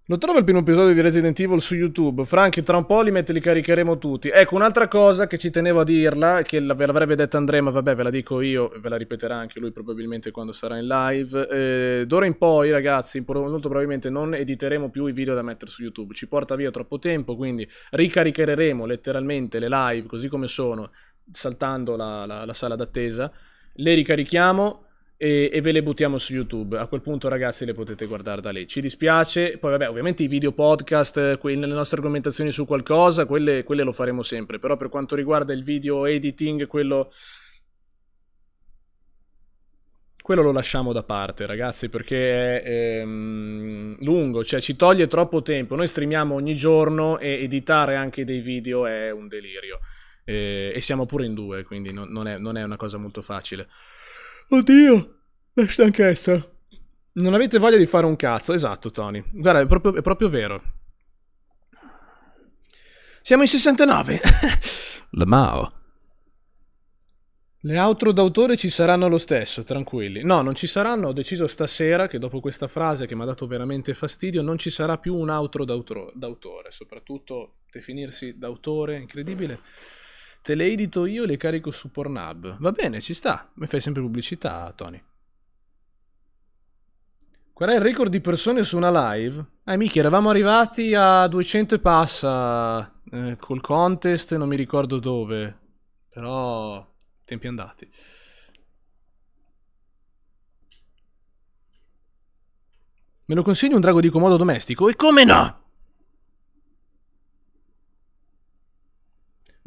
Lo trovo il primo episodio di Resident Evil su YouTube. Franchi, tra un po' li, mette, li caricheremo tutti. Ecco, un'altra cosa che ci tenevo a dirla, che ve l'avrebbe detta Andrea, ma vabbè, ve la dico io, ve la ripeterà anche lui probabilmente quando sarà in live. Eh, D'ora in poi, ragazzi, molto probabilmente non editeremo più i video da mettere su YouTube. Ci porta via troppo tempo, quindi ricaricheremo letteralmente le live così come sono, saltando la, la, la sala d'attesa. Le ricarichiamo e, e, ve le buttiamo su YouTube. A quel punto, ragazzi, le potete guardare da lì. Ci dispiace. Poi, vabbè, ovviamente i video podcast, le nostre argomentazioni su qualcosa, quelle, quelle lo faremo sempre. Però per quanto riguarda il video editing, quello quello lo lasciamo da parte, ragazzi, perché è ehm, lungo, cioè ci toglie troppo tempo. Noi streamiamo ogni giorno e editare anche dei video è un delirio. Eh, e siamo pure in due, quindi non, non, è, non è una cosa molto facile. Oddio, la stanchezza. Non avete voglia di fare un cazzo, esatto Tony. Guarda, è proprio, è proprio vero. Siamo in 69. Lamao. Le outro d'autore ci saranno lo stesso, tranquilli. No, non ci saranno, ho deciso stasera che dopo questa frase che mi ha dato veramente fastidio, non ci sarà più un outro d'autore, soprattutto definirsi d'autore, è incredibile. Te le edito io e le carico su Pornhub. Va bene, ci sta. Mi fai sempre pubblicità, Tony. Qual è il record di persone su una live? Eh, mica, eravamo arrivati a 200 e passa eh, col contest, non mi ricordo dove. Però, tempi andati. Me lo consigli un drago di comodo domestico? E come no?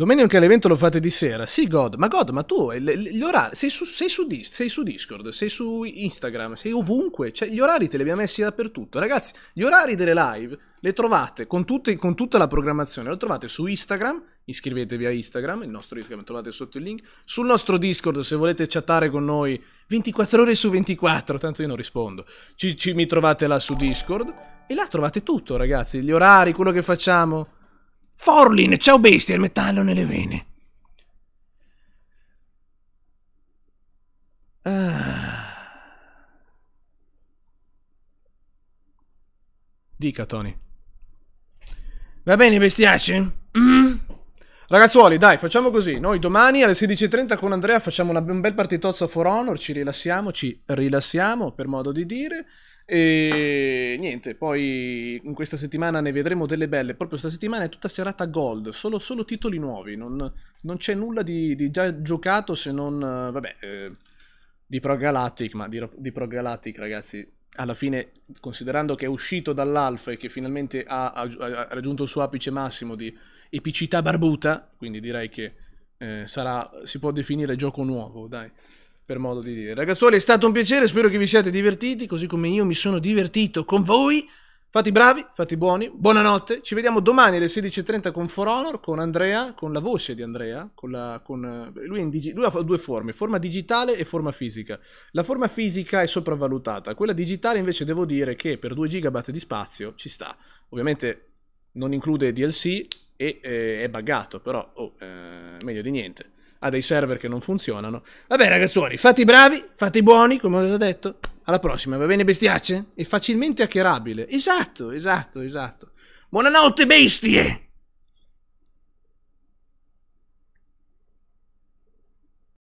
Domenica l'evento lo fate di sera. Sì, God, ma God, ma tu eh, gli orari. Sei su, sei, su, sei su, Discord, sei su Instagram, sei ovunque. Cioè, gli orari te li abbiamo messi dappertutto. Ragazzi, gli orari delle live le trovate con, tutte, con tutta la programmazione. Lo trovate su Instagram. Iscrivetevi a Instagram, il nostro Instagram trovate sotto il link. Sul nostro Discord, se volete chattare con noi 24 ore su 24, tanto io non rispondo. Ci, ci, mi trovate là su Discord. E là trovate tutto, ragazzi. Gli orari, quello che facciamo. Forlin, ciao bestia, il metallo nelle vene. Ah. Dica, Tony. Va bene, bestiace? Mm? Mm-hmm. Ragazzuoli, dai, facciamo così. Noi domani alle 16.30 con Andrea facciamo una, un bel partitozzo For Honor, ci rilassiamo, ci rilassiamo, per modo di dire. E niente, poi in questa settimana ne vedremo delle belle. Proprio questa settimana è tutta serata gold, solo, solo titoli nuovi. Non, non c'è nulla di, di, già giocato se non, eh, vabbè, eh, di Pro Galactic. Ma di, di Pro Galactic, ragazzi, alla fine, considerando che è uscito dall'alfa e che finalmente ha, ha, ha, raggiunto il suo apice massimo di epicità barbuta, quindi direi che eh, sarà, si può definire gioco nuovo, dai per modo di dire. Ragazzuoli, è stato un piacere, spero che vi siate divertiti, così come io mi sono divertito con voi. Fatti bravi, fatti buoni, buonanotte, ci vediamo domani alle 16.30 con For Honor, con Andrea, con la voce di Andrea, con la, con, eh, lui, digi, lui, ha due forme, forma digitale e forma fisica. La forma fisica è sopravvalutata, quella digitale invece devo dire che per 2 GB di spazio ci sta. Ovviamente non include DLC e eh, è buggato, però oh, eh, meglio di niente ha dei server che non funzionano. Vabbè ragazzuoli, fate i bravi, fate i buoni, come ho già detto. Alla prossima, va bene bestiacce? È facilmente hackerabile. Esatto, esatto, esatto. Buonanotte bestie!